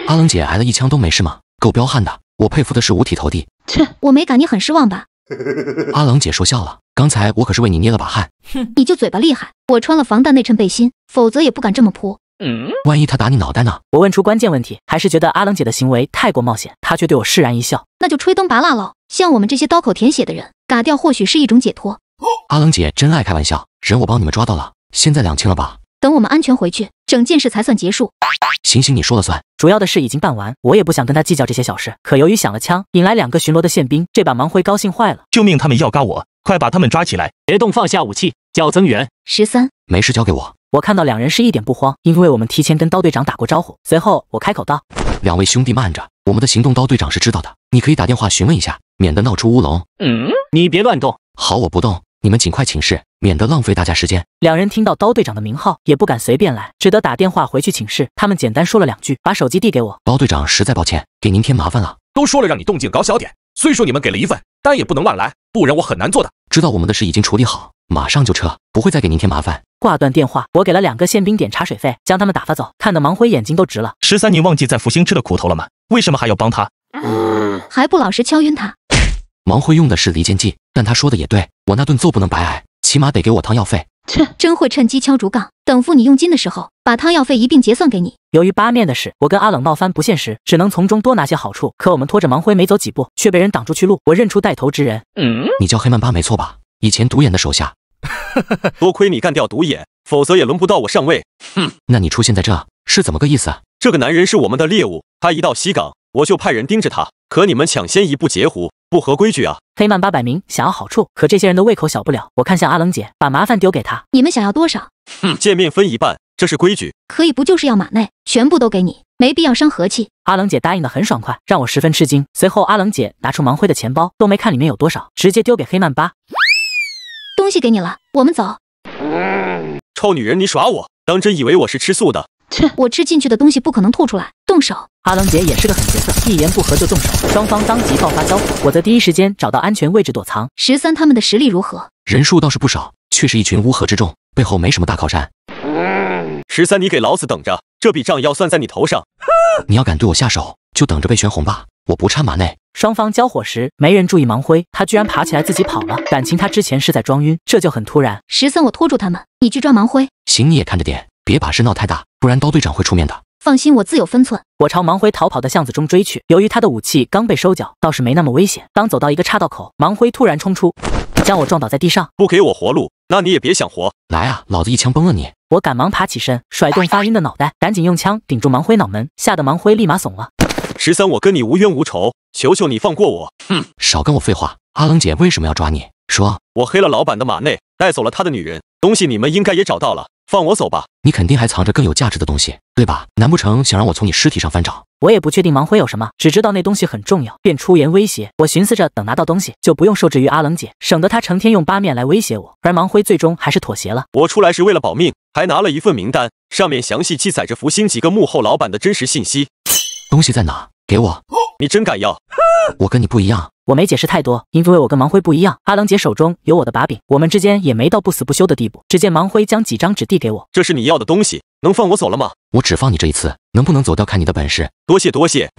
阿冷姐挨了一枪都没事吗？够彪悍的，我佩服的是五体投地。切，我没感，你很失望吧？阿冷姐说笑了，刚才我可是为你捏了把汗。哼，你就嘴巴厉害。我穿了防弹内衬背心，否则也不敢这么扑。嗯，万一他打你脑袋呢？我问出关键问题，还是觉得阿冷姐的行为太过冒险。她却对我释然一笑，那就吹灯拔蜡喽。像我们这些刀口舔血的人，嘎掉或许是一种解脱。阿冷姐真爱开玩笑，人我帮你们抓到了，现在两清了吧？等我们安全回去，整件事才算结束。行行，你说了算。主要的事已经办完，我也不想跟他计较这些小事。可由于响了枪，引来两个巡逻的宪兵，这把盲辉高兴坏了。救命！他们要嘎我，快把他们抓起来！别动，放下武器，叫增援。十三，没事，交给我。我看到两人是一点不慌，因为我们提前跟刀队长打过招呼。随后我开口道：“两位兄弟，慢着，我们的行动刀队长是知道的，你可以打电话询问一下，免得闹出乌龙。”嗯，你别乱动。好，我不动。你们尽快请示，免得浪费大家时间。两人听到刀队长的名号，也不敢随便来，只得打电话回去请示。他们简单说了两句，把手机递给我。刀队长实在抱歉，给您添麻烦了。都说了让你动静搞小点，虽说你们给了一份，但也不能乱来，不然我很难做的。知道我们的事已经处理好，马上就撤，不会再给您添麻烦。挂断电话，我给了两个宪兵点茶水费，将他们打发走。看得盲辉眼睛都直了。十三，你忘记在福星吃的苦头了吗？为什么还要帮他？还不老实敲晕他！忙辉用的是离间计。但他说的也对，我那顿揍不能白挨，起码得给我汤药费。切，真会趁机敲竹杠。等付你佣金的时候，把汤药费一并结算给你。由于疤面的事，我跟阿冷闹翻不现实，只能从中多拿些好处。可我们拖着盲灰没走几步，却被人挡住去路。我认出带头之人，嗯，你叫黑曼巴没错吧？以前独眼的手下，多亏你干掉独眼，否则也轮不到我上位。哼，那你出现在这是怎么个意思？这个男人是我们的猎物，他一到西港。我就派人盯着他，可你们抢先一步截胡，不合规矩啊！黑曼巴摆明想要好处，可这些人的胃口小不了。我看向阿冷姐，把麻烦丢给他。你们想要多少？哼，见面分一半，这是规矩。可以不就是要马内，全部都给你，没必要伤和气。阿冷姐答应的很爽快，让我十分吃惊。随后，阿冷姐拿出盲辉的钱包，都没看里面有多少，直接丢给黑曼巴。东西给你了，我们走。臭女人，你耍我，当真以为我是吃素的？我吃进去的东西不可能吐出来，动手！阿冷姐也是个狠角色，一言不合就动手，双方当即爆发交火，我则第一时间找到安全位置躲藏。十三，他们的实力如何？人数倒是不少，却是一群乌合之众，背后没什么大靠山。十三，你给老子等着，这笔账要算在你头上！你要敢对我下手，就等着被悬红吧！我不差马内。双方交火时，没人注意盲灰，他居然爬起来自己跑了，感情他之前是在装晕，这就很突然。十三，我拖住他们，你去抓盲灰。行，你也看着点。别把事闹太大，不然刀队长会出面的。放心，我自有分寸。我朝盲辉逃跑的巷子中追去。由于他的武器刚被收缴，倒是没那么危险。刚走到一个岔道口，盲辉突然冲出，将我撞倒在地上。不给我活路，那你也别想活。来啊，老子一枪崩了你！我赶忙爬起身，甩动发晕的脑袋，赶紧用枪顶住盲辉脑门，吓得盲辉立马怂了。十三，我跟你无冤无仇，求求你放过我。哼，少跟我废话。阿冷姐为什么要抓你？说，我黑了老板的马内，带走了他的女人，东西你们应该也找到了。放我走吧，你肯定还藏着更有价值的东西，对吧？难不成想让我从你尸体上翻找？我也不确定盲辉有什么，只知道那东西很重要，便出言威胁我。寻思着等拿到东西，就不用受制于阿冷姐，省得她成天用八面来威胁我。而盲辉最终还是妥协了。我出来是为了保命，还拿了一份名单，上面详细记载着福星几个幕后老板的真实信息。东西在哪？给我！你真敢要！我跟你不一样。我没解释太多，因为我跟盲辉不一样。阿冷姐手中有我的把柄，我们之间也没到不死不休的地步。只见盲辉将几张纸递给我，这是你要的东西，能放我走了吗？我只放你这一次，能不能走掉看你的本事。多谢多谢。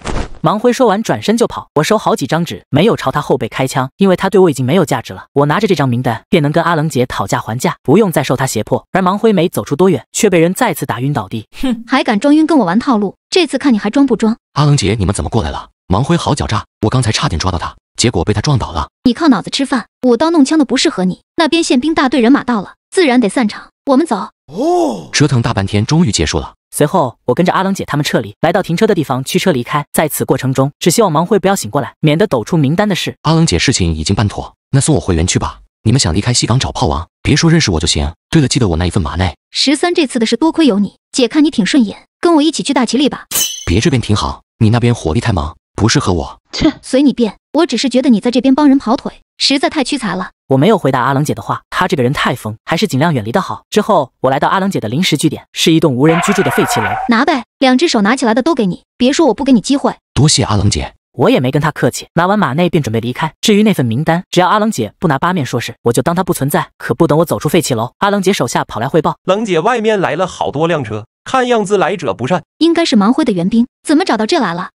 盲辉说完，转身就跑。我收好几张纸，没有朝他后背开枪，因为他对我已经没有价值了。我拿着这张名单，便能跟阿冷姐讨价还价，不用再受他胁迫。而盲辉没走出多远，却被人再次打晕倒地。哼，还敢装晕跟我玩套路？这次看你还装不装？阿冷姐，你们怎么过来了？盲辉好狡诈，我刚才差点抓到他，结果被他撞倒了。你靠脑子吃饭，舞刀弄枪的不适合你。那边宪兵大队人马到了，自然得散场。我们走。哦，折腾大半天，终于结束了。随后，我跟着阿冷姐他们撤离，来到停车的地方，驱车离开。在此过程中，只希望忙会不要醒过来，免得抖出名单的事。阿冷姐，事情已经办妥，那送我回园区吧。你们想离开西港找炮王，别说认识我就行。对了，记得我那一份马内。十三，这次的事多亏有你，姐看你挺顺眼，跟我一起去大齐力吧。别这边挺好，你那边火力太猛。不适合我，切，随你便。我只是觉得你在这边帮人跑腿，实在太屈才了。我没有回答阿冷姐的话，她这个人太疯，还是尽量远离的好。之后，我来到阿冷姐的临时据点，是一栋无人居住的废弃楼。拿呗，两只手拿起来的都给你，别说我不给你机会。多谢阿冷姐，我也没跟她客气。拿完马内便准备离开。至于那份名单，只要阿冷姐不拿八面说事，我就当她不存在。可不等我走出废弃楼，阿冷姐手下跑来汇报，冷姐外面来了好多辆车，看样子来者不善，应该是盲灰的援兵，怎么找到这来了？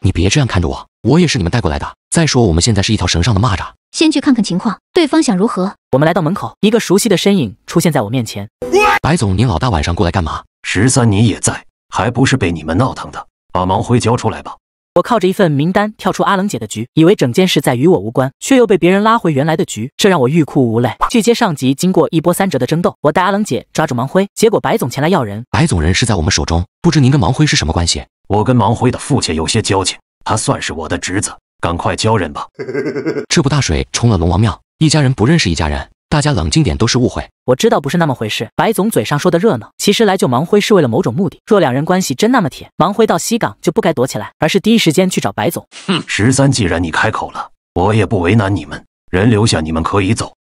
你别这样看着我，我也是你们带过来的。再说我们现在是一条绳上的蚂蚱，先去看看情况，对方想如何？我们来到门口，一个熟悉的身影出现在我面前。白总，你老大晚上过来干嘛？十三你也在，还不是被你们闹腾的？把王辉交出来吧。我靠着一份名单跳出阿冷姐的局，以为整件事在与我无关，却又被别人拉回原来的局，这让我欲哭无泪。据接上集，经过一波三折的争斗，我带阿冷姐抓住王辉，结果白总前来要人。白总人是在我们手中，不知您跟王辉是什么关系？我跟盲辉的父亲有些交情，他算是我的侄子。赶快交人吧！这 不大水冲了龙王庙，一家人不认识一家人。大家冷静点，都是误会。我知道不是那么回事。白总嘴上说的热闹，其实来救盲辉是为了某种目的。若两人关系真那么铁，盲辉到西港就不该躲起来，而是第一时间去找白总。哼，十三，既然你开口了，我也不为难你们。人留下，你们可以走。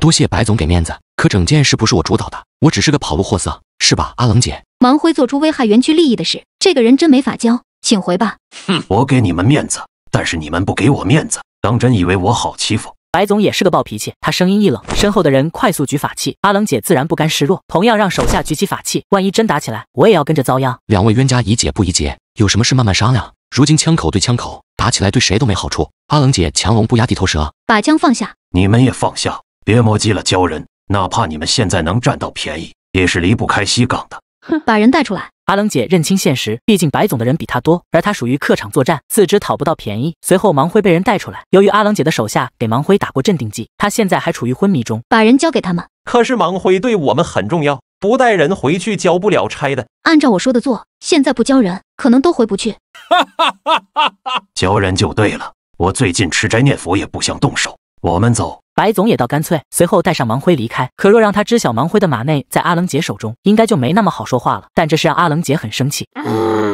多谢白总给面子，可整件事不是我主导的，我只是个跑路货色，是吧，阿冷姐？王辉做出危害园区利益的事，这个人真没法教，请回吧。哼，我给你们面子，但是你们不给我面子，当真以为我好欺负？白总也是个暴脾气，他声音一冷，身后的人快速举法器。阿冷姐自然不甘示弱，同样让手下举起法器。万一真打起来，我也要跟着遭殃。两位冤家宜解不宜结，有什么事慢慢商量。如今枪口对枪口，打起来对谁都没好处。阿冷姐，强龙不压地头蛇，把枪放下，你们也放下，别磨叽了。鲛人，哪怕你们现在能占到便宜，也是离不开西岗的。把人带出来。阿冷姐认清现实，毕竟白总的人比她多，而她属于客场作战，自知讨不到便宜。随后，盲辉被人带出来。由于阿冷姐的手下给盲辉打过镇定剂，他现在还处于昏迷中。把人交给他们。可是盲辉对我们很重要，不带人回去交不了差的。按照我说的做，现在不交人，可能都回不去。哈哈哈哈哈！交人就对了。我最近吃斋念佛，也不想动手。我们走。白总也倒干脆，随后带上王辉离开。可若让他知晓王辉的马内在阿冷姐手中，应该就没那么好说话了。但这是让阿冷姐很生气，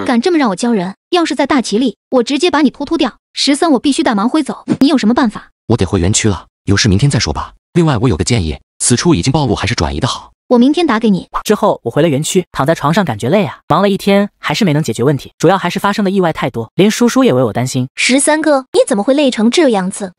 敢这么让我教人？要是在大旗里，我直接把你突突掉！十三，我必须带王辉走，你有什么办法？我得回园区了，有事明天再说吧。另外，我有个建议，此处已经暴露，还是转移的好。我明天打给你。之后我回了园区，躺在床上感觉累啊，忙了一天还是没能解决问题，主要还是发生的意外太多，连叔叔也为我担心。十三哥，你怎么会累成这样子？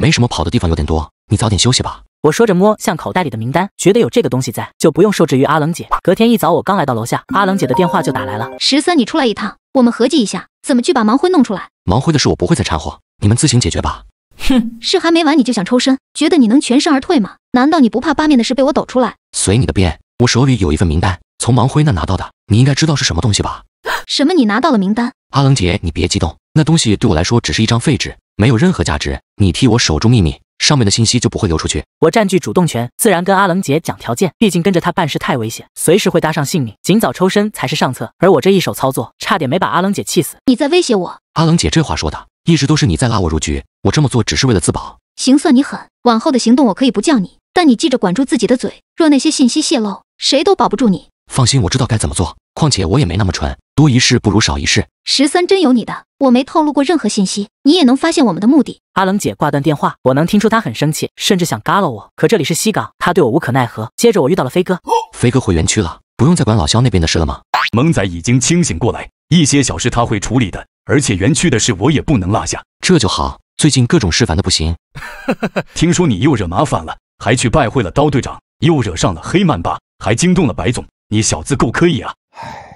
没什么，跑的地方有点多。你早点休息吧。我说着摸向口袋里的名单，觉得有这个东西在，就不用受制于阿冷姐。隔天一早，我刚来到楼下，阿冷姐的电话就打来了：“十三，你出来一趟，我们合计一下怎么去把盲辉弄出来。”盲辉的事我不会再掺和，你们自行解决吧。哼，事还没完你就想抽身，觉得你能全身而退吗？难道你不怕八面的事被我抖出来？随你的便，我手里有一份名单，从盲辉那拿到的，你应该知道是什么东西吧？什么？你拿到了名单？阿冷姐，你别激动，那东西对我来说只是一张废纸，没有任何价值。你替我守住秘密。上面的信息就不会流出去，我占据主动权，自然跟阿冷姐讲条件。毕竟跟着他办事太危险，随时会搭上性命，尽早抽身才是上策。而我这一手操作，差点没把阿冷姐气死。你在威胁我？阿冷姐这话说的，一直都是你在拉我入局。我这么做只是为了自保。行，算你狠。往后的行动我可以不叫你，但你记着管住自己的嘴。若那些信息泄露，谁都保不住你。放心，我知道该怎么做。况且我也没那么蠢。多一事不如少一事。十三真有你的，我没透露过任何信息，你也能发现我们的目的。阿冷姐挂断电话，我能听出她很生气，甚至想嘎了我。可这里是西港，她对我无可奈何。接着我遇到了飞哥，飞哥回园区了，不用再管老肖那边的事了吗？萌仔已经清醒过来，一些小事他会处理的，而且园区的事我也不能落下。这就好，最近各种事烦的不行。听说你又惹麻烦了，还去拜会了刀队长，又惹上了黑曼巴，还惊动了白总，你小子够可以啊！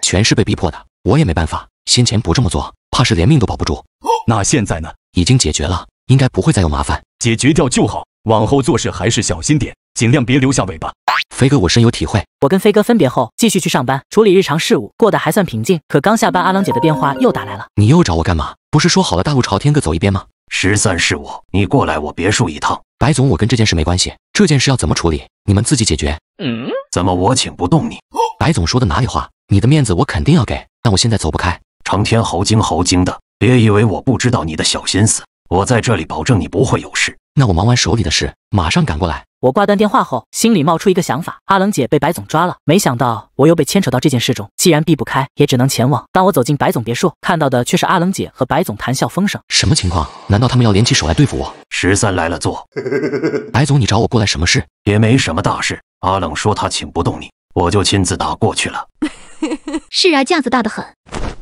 全是被逼迫的，我也没办法。先前不这么做，怕是连命都保不住。那现在呢？已经解决了，应该不会再有麻烦。解决掉就好，往后做事还是小心点，尽量别留下尾巴。飞哥，我深有体会。我跟飞哥分别后，继续去上班处理日常事务，过得还算平静。可刚下班，阿郎姐的电话又打来了。你又找我干嘛？不是说好了大路朝天各走一边吗？十三是我，你过来我别墅一趟。白总，我跟这件事没关系。这件事要怎么处理？你们自己解决。嗯？怎么我请不动你？白总说的哪里话？你的面子我肯定要给，但我现在走不开。成天猴精猴精的，别以为我不知道你的小心思。我在这里保证你不会有事。那我忙完手里的事，马上赶过来。我挂断电话后，心里冒出一个想法：阿冷姐被白总抓了，没想到我又被牵扯到这件事中。既然避不开，也只能前往。当我走进白总别墅，看到的却是阿冷姐和白总谈笑风生。什么情况？难道他们要联起手来对付我？十三来了，坐。白总，你找我过来什么事？也没什么大事。阿冷说他请不动你。我就亲自打过去了。是啊，架子大得很。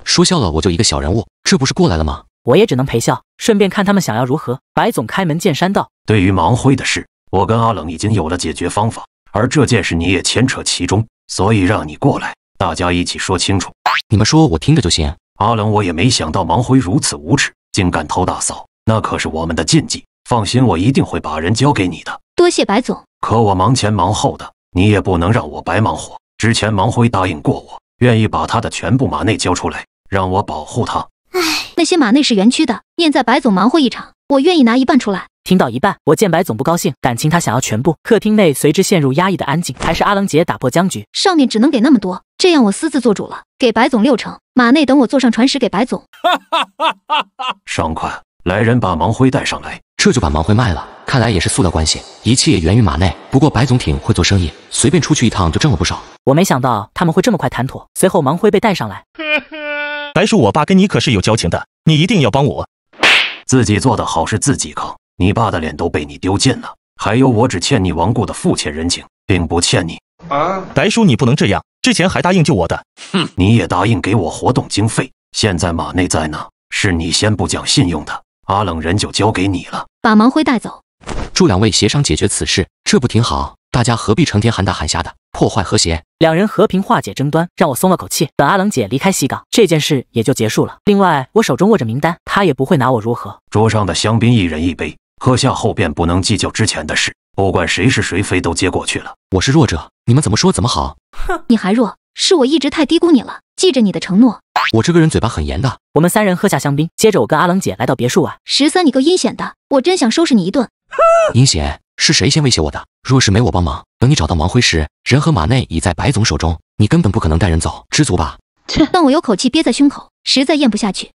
说笑了，我就一个小人物，这不是过来了吗？我也只能陪笑，顺便看他们想要如何。白总开门见山道：“对于盲辉的事，我跟阿冷已经有了解决方法，而这件事你也牵扯其中，所以让你过来，大家一起说清楚。你们说我听着就行。阿冷，我也没想到盲辉如此无耻，竟敢偷大嫂，那可是我们的禁忌。放心，我一定会把人交给你的。多谢白总。可我忙前忙后的。”你也不能让我白忙活。之前盲辉答应过我，愿意把他的全部马内交出来，让我保护他。唉，那些马内是园区的，念在白总忙活一场，我愿意拿一半出来。听到一半，我见白总不高兴，感情他想要全部。客厅内随之陷入压抑的安静。还是阿冷姐打破僵局，上面只能给那么多，这样我私自做主了，给白总六成马内，等我坐上船时给白总。爽快，来人把盲辉带上来，这就把盲辉卖了。看来也是塑料关系，一切源于马内。不过白总挺会做生意，随便出去一趟就挣了不少。我没想到他们会这么快谈妥。随后，王辉被带上来。白叔，我爸跟你可是有交情的，你一定要帮我。自己做的好是自己扛，你爸的脸都被你丢尽了。还有，我只欠你亡故的父亲人情，并不欠你。啊，白叔，你不能这样。之前还答应救我的，哼，你也答应给我活动经费。现在马内在呢，是你先不讲信用的。阿冷人就交给你了，把王辉带走。助两位协商解决此事，这不挺好？大家何必成天喊打喊杀的，破坏和谐？两人和平化解争端，让我松了口气。等阿冷姐离开西港，这件事也就结束了。另外，我手中握着名单，她也不会拿我如何。桌上的香槟，一人一杯，喝下后便不能计较之前的事，不管谁是谁非，都接过去了。我是弱者，你们怎么说怎么好。哼，你还弱，是我一直太低估你了。记着你的承诺，我这个人嘴巴很严的。我们三人喝下香槟，接着我跟阿冷姐来到别墅外。十三，你够阴险的，我真想收拾你一顿。阴险，是谁先威胁我的？若是没我帮忙，等你找到芒辉时，人和马内已在白总手中，你根本不可能带人走，知足吧？但我有口气憋在胸口，实在咽不下去。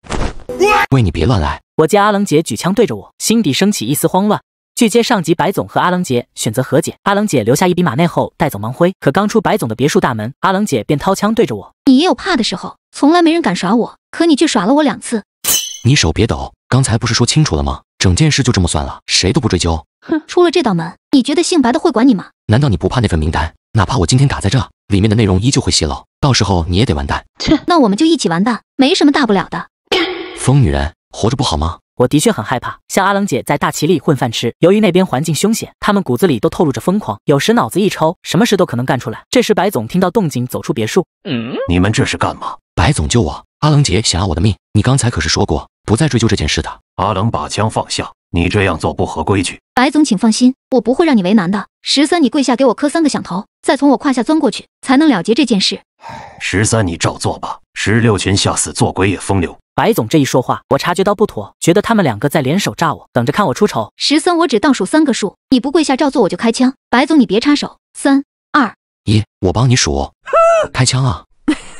喂，你别乱来！我见阿冷姐举枪对着我，心底升起一丝慌乱。据接上集，白总和阿冷姐选择和解，阿冷姐留下一笔马内后带走芒辉。可刚出白总的别墅大门，阿冷姐便掏枪对着我。你也有怕的时候，从来没人敢耍我，可你却耍了我两次。你手别抖，刚才不是说清楚了吗？整件事就这么算了，谁都不追究。哼，出了这道门，你觉得姓白的会管你吗？难道你不怕那份名单？哪怕我今天打在这，里面的内容依旧会泄露，到时候你也得完蛋。切，那我们就一起完蛋，没什么大不了的。疯女人，活着不好吗？我的确很害怕。像阿冷姐在大齐里混饭吃，由于那边环境凶险，他们骨子里都透露着疯狂，有时脑子一抽，什么事都可能干出来。这时白总听到动静，走出别墅。嗯，你们这是干嘛？白总救我！阿冷姐想要我的命，你刚才可是说过。不再追究这件事的。阿冷，把枪放下。你这样做不合规矩。白总，请放心，我不会让你为难的。十三，你跪下给我磕三个响头，再从我胯下钻过去，才能了结这件事。十三，你照做吧。十六，裙下死，做鬼也风流。白总这一说话，我察觉到不妥，觉得他们两个在联手诈我，等着看我出丑。十三，我只倒数三个数，你不跪下照做，我就开枪。白总，你别插手。三二一，我帮你数。开枪啊！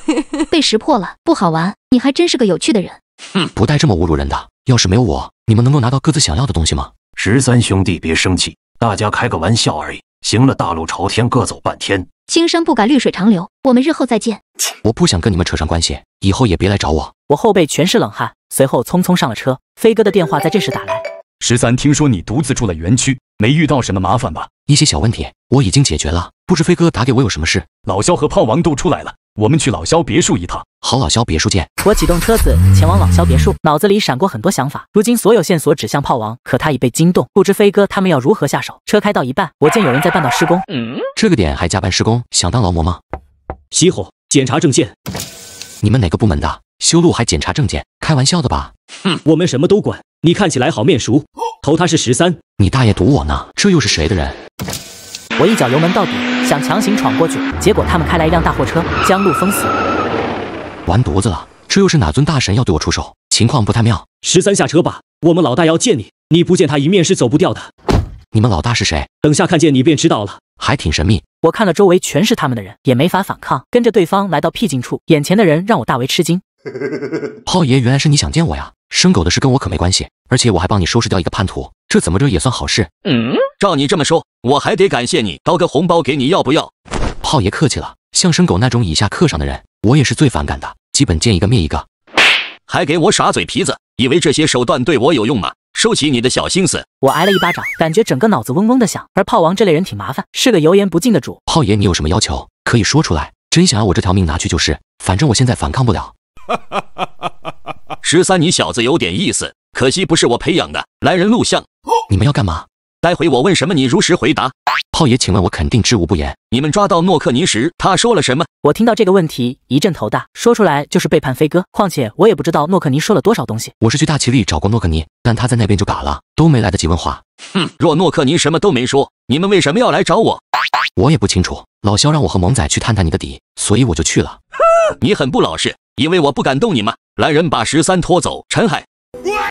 被识破了，不好玩。你还真是个有趣的人。哼，不带这么侮辱人的。要是没有我，你们能够拿到各自想要的东西吗？十三兄弟，别生气，大家开个玩笑而已。行了，大路朝天，各走半天。青山不改，绿水长流。我们日后再见。我不想跟你们扯上关系，以后也别来找我。我后背全是冷汗。随后匆匆上了车。飞哥的电话在这时打来。十三，听说你独自住了园区，没遇到什么麻烦吧？一些小问题我已经解决了。不知飞哥打给我有什么事？老肖和胖王都出来了。我们去老肖别墅一趟，好，老肖别墅见。我启动车子前往老肖别墅，脑子里闪过很多想法。如今所有线索指向炮王，可他已被惊动，不知飞哥他们要如何下手。车开到一半，我见有人在半道施工，这个点还加班施工，想当劳模吗？熄火，检查证件。你们哪个部门的？修路还检查证件，开玩笑的吧？哼，我们什么都管。你看起来好面熟，头他是十三，你大爷堵我呢？这又是谁的人？我一脚油门到底。想强行闯过去，结果他们开来一辆大货车，将路封死，完犊子了！这又是哪尊大神要对我出手？情况不太妙。十三下车吧，我们老大要见你，你不见他一面是走不掉的。你们老大是谁？等下看见你便知道了，还挺神秘。我看了周围全是他们的人，也没法反抗，跟着对方来到僻静处，眼前的人让我大为吃惊。炮 爷，原来是你想见我呀！生狗的事跟我可没关系，而且我还帮你收拾掉一个叛徒，这怎么着也算好事。嗯，照你这么说，我还得感谢你，包个红包给你，要不要？炮爷客气了，像生狗那种以下课上的人，我也是最反感的，基本见一个灭一个。还给我耍嘴皮子，以为这些手段对我有用吗？收起你的小心思，我挨了一巴掌，感觉整个脑子嗡嗡的响。而炮王这类人挺麻烦，是个油盐不进的主。炮爷，你有什么要求可以说出来，真想要我这条命拿去就是，反正我现在反抗不了。哈，十三，你小子有点意思，可惜不是我培养的。来人录像，你们要干嘛？待会我问什么，你如实回答。炮爷，请问我肯定知无不言。你们抓到诺克尼时，他说了什么？我听到这个问题一阵头大，说出来就是背叛飞哥。况且我也不知道诺克尼说了多少东西。我是去大奇里找过诺克尼，但他在那边就嘎了，都没来得及问话。哼，若诺克尼什么都没说，你们为什么要来找我？我也不清楚。老肖让我和萌仔去探探你的底，所以我就去了。你很不老实。因为我不敢动你们，来人把十三拖走。陈海，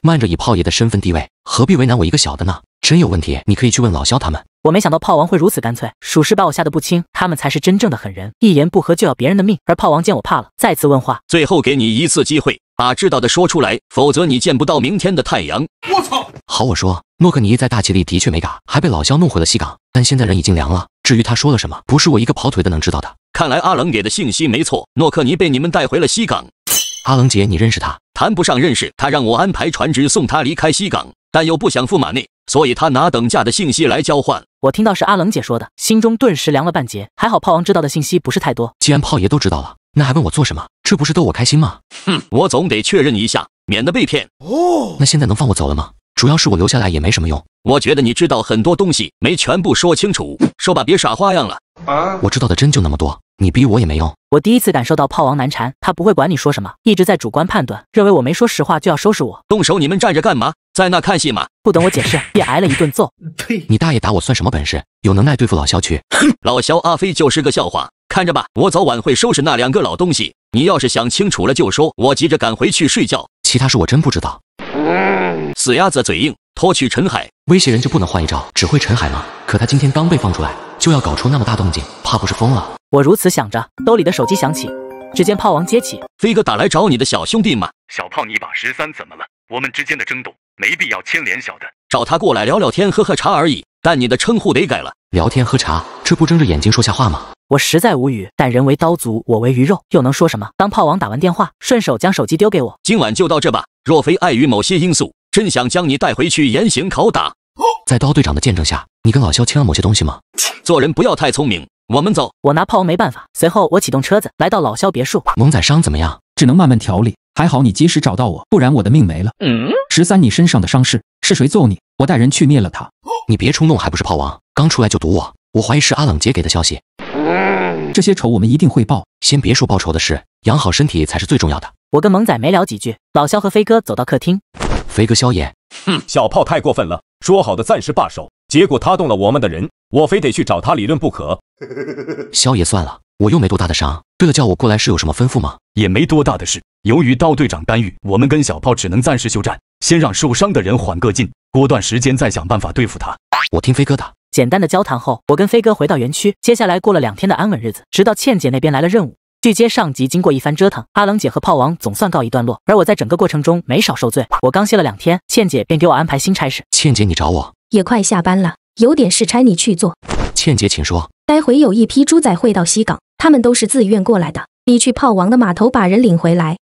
慢着，以炮爷的身份地位，何必为难我一个小的呢？真有问题，你可以去问老肖他们。我没想到炮王会如此干脆，属实把我吓得不轻。他们才是真正的狠人，一言不合就要别人的命。而炮王见我怕了，再次问话，最后给你一次机会，把知道的说出来，否则你见不到明天的太阳。我操！好，我说，诺克尼在大旗里的确没嘎，还被老肖弄回了西港，但现在人已经凉了。至于他说了什么，不是我一个跑腿的能知道的。看来阿冷给的信息没错，诺克尼被你们带回了西港。阿冷姐，你认识他？谈不上认识，他让我安排船只送他离开西港，但又不想付马内，所以他拿等价的信息来交换。我听到是阿冷姐说的，心中顿时凉了半截。还好炮王知道的信息不是太多。既然炮爷都知道了，那还问我做什么？这不是逗我开心吗？哼，我总得确认一下，免得被骗。哦，那现在能放我走了吗？主要是我留下来也没什么用。我觉得你知道很多东西，没全部说清楚。说吧，别耍花样了。啊，我知道的真就那么多。你逼我也没用。我第一次感受到炮王难缠，他不会管你说什么，一直在主观判断，认为我没说实话就要收拾我。动手！你们站着干嘛？在那看戏吗？不等我解释，便挨了一顿揍。呸！你大爷打我算什么本事？有能耐对付老肖去。哼，老肖阿飞就是个笑话。看着吧，我早晚会收拾那两个老东西。你要是想清楚了就说。我急着赶回去睡觉，其他事我真不知道。死鸭子嘴硬。拖去陈海，威胁人就不能换一招，指挥陈海吗？可他今天刚被放出来，就要搞出那么大动静，怕不是疯了？我如此想着，兜里的手机响起，只见炮王接起：“飞哥打来找你的小兄弟吗？小炮，你把十三怎么了？我们之间的争斗没必要牵连小的，找他过来聊聊天，喝喝茶而已。但你的称呼得改了，聊天喝茶，这不睁着眼睛说瞎话吗？”我实在无语，但人为刀俎，我为鱼肉，又能说什么？当炮王打完电话，顺手将手机丢给我：“今晚就到这吧，若非碍于某些因素。”真想将你带回去严刑拷打。在刀队长的见证下，你跟老肖签了某些东西吗？做人不要太聪明。我们走。我拿炮王没办法。随后，我启动车子，来到老肖别墅。萌仔伤怎么样？只能慢慢调理。还好你及时找到我，不然我的命没了。十三，你身上的伤势是谁揍你？我带人去灭了他。你别冲动，还不是炮王刚出来就堵我。我怀疑是阿冷杰给的消息。这些仇我们一定会报。先别说报仇的事，养好身体才是最重要的。我跟萌仔没聊几句，老肖和飞哥走到客厅。飞哥，萧爷，哼，小炮太过分了，说好的暂时罢手，结果他动了我们的人，我非得去找他理论不可。萧爷，算了，我又没多大的伤。对了，叫我过来是有什么吩咐吗？也没多大的事。由于刀队长干预，我们跟小炮只能暂时休战，先让受伤的人缓个劲，过段时间再想办法对付他。我听飞哥的。简单的交谈后，我跟飞哥回到园区，接下来过了两天的安稳日子，直到倩姐那边来了任务。据接上集，经过一番折腾，阿冷姐和炮王总算告一段落，而我在整个过程中没少受罪。我刚歇了两天，倩姐便给我安排新差事。倩姐，你找我也快下班了，有点事差你去做。倩姐，请说。待会有一批猪仔会到西港，他们都是自愿过来的，你去炮王的码头把人领回来。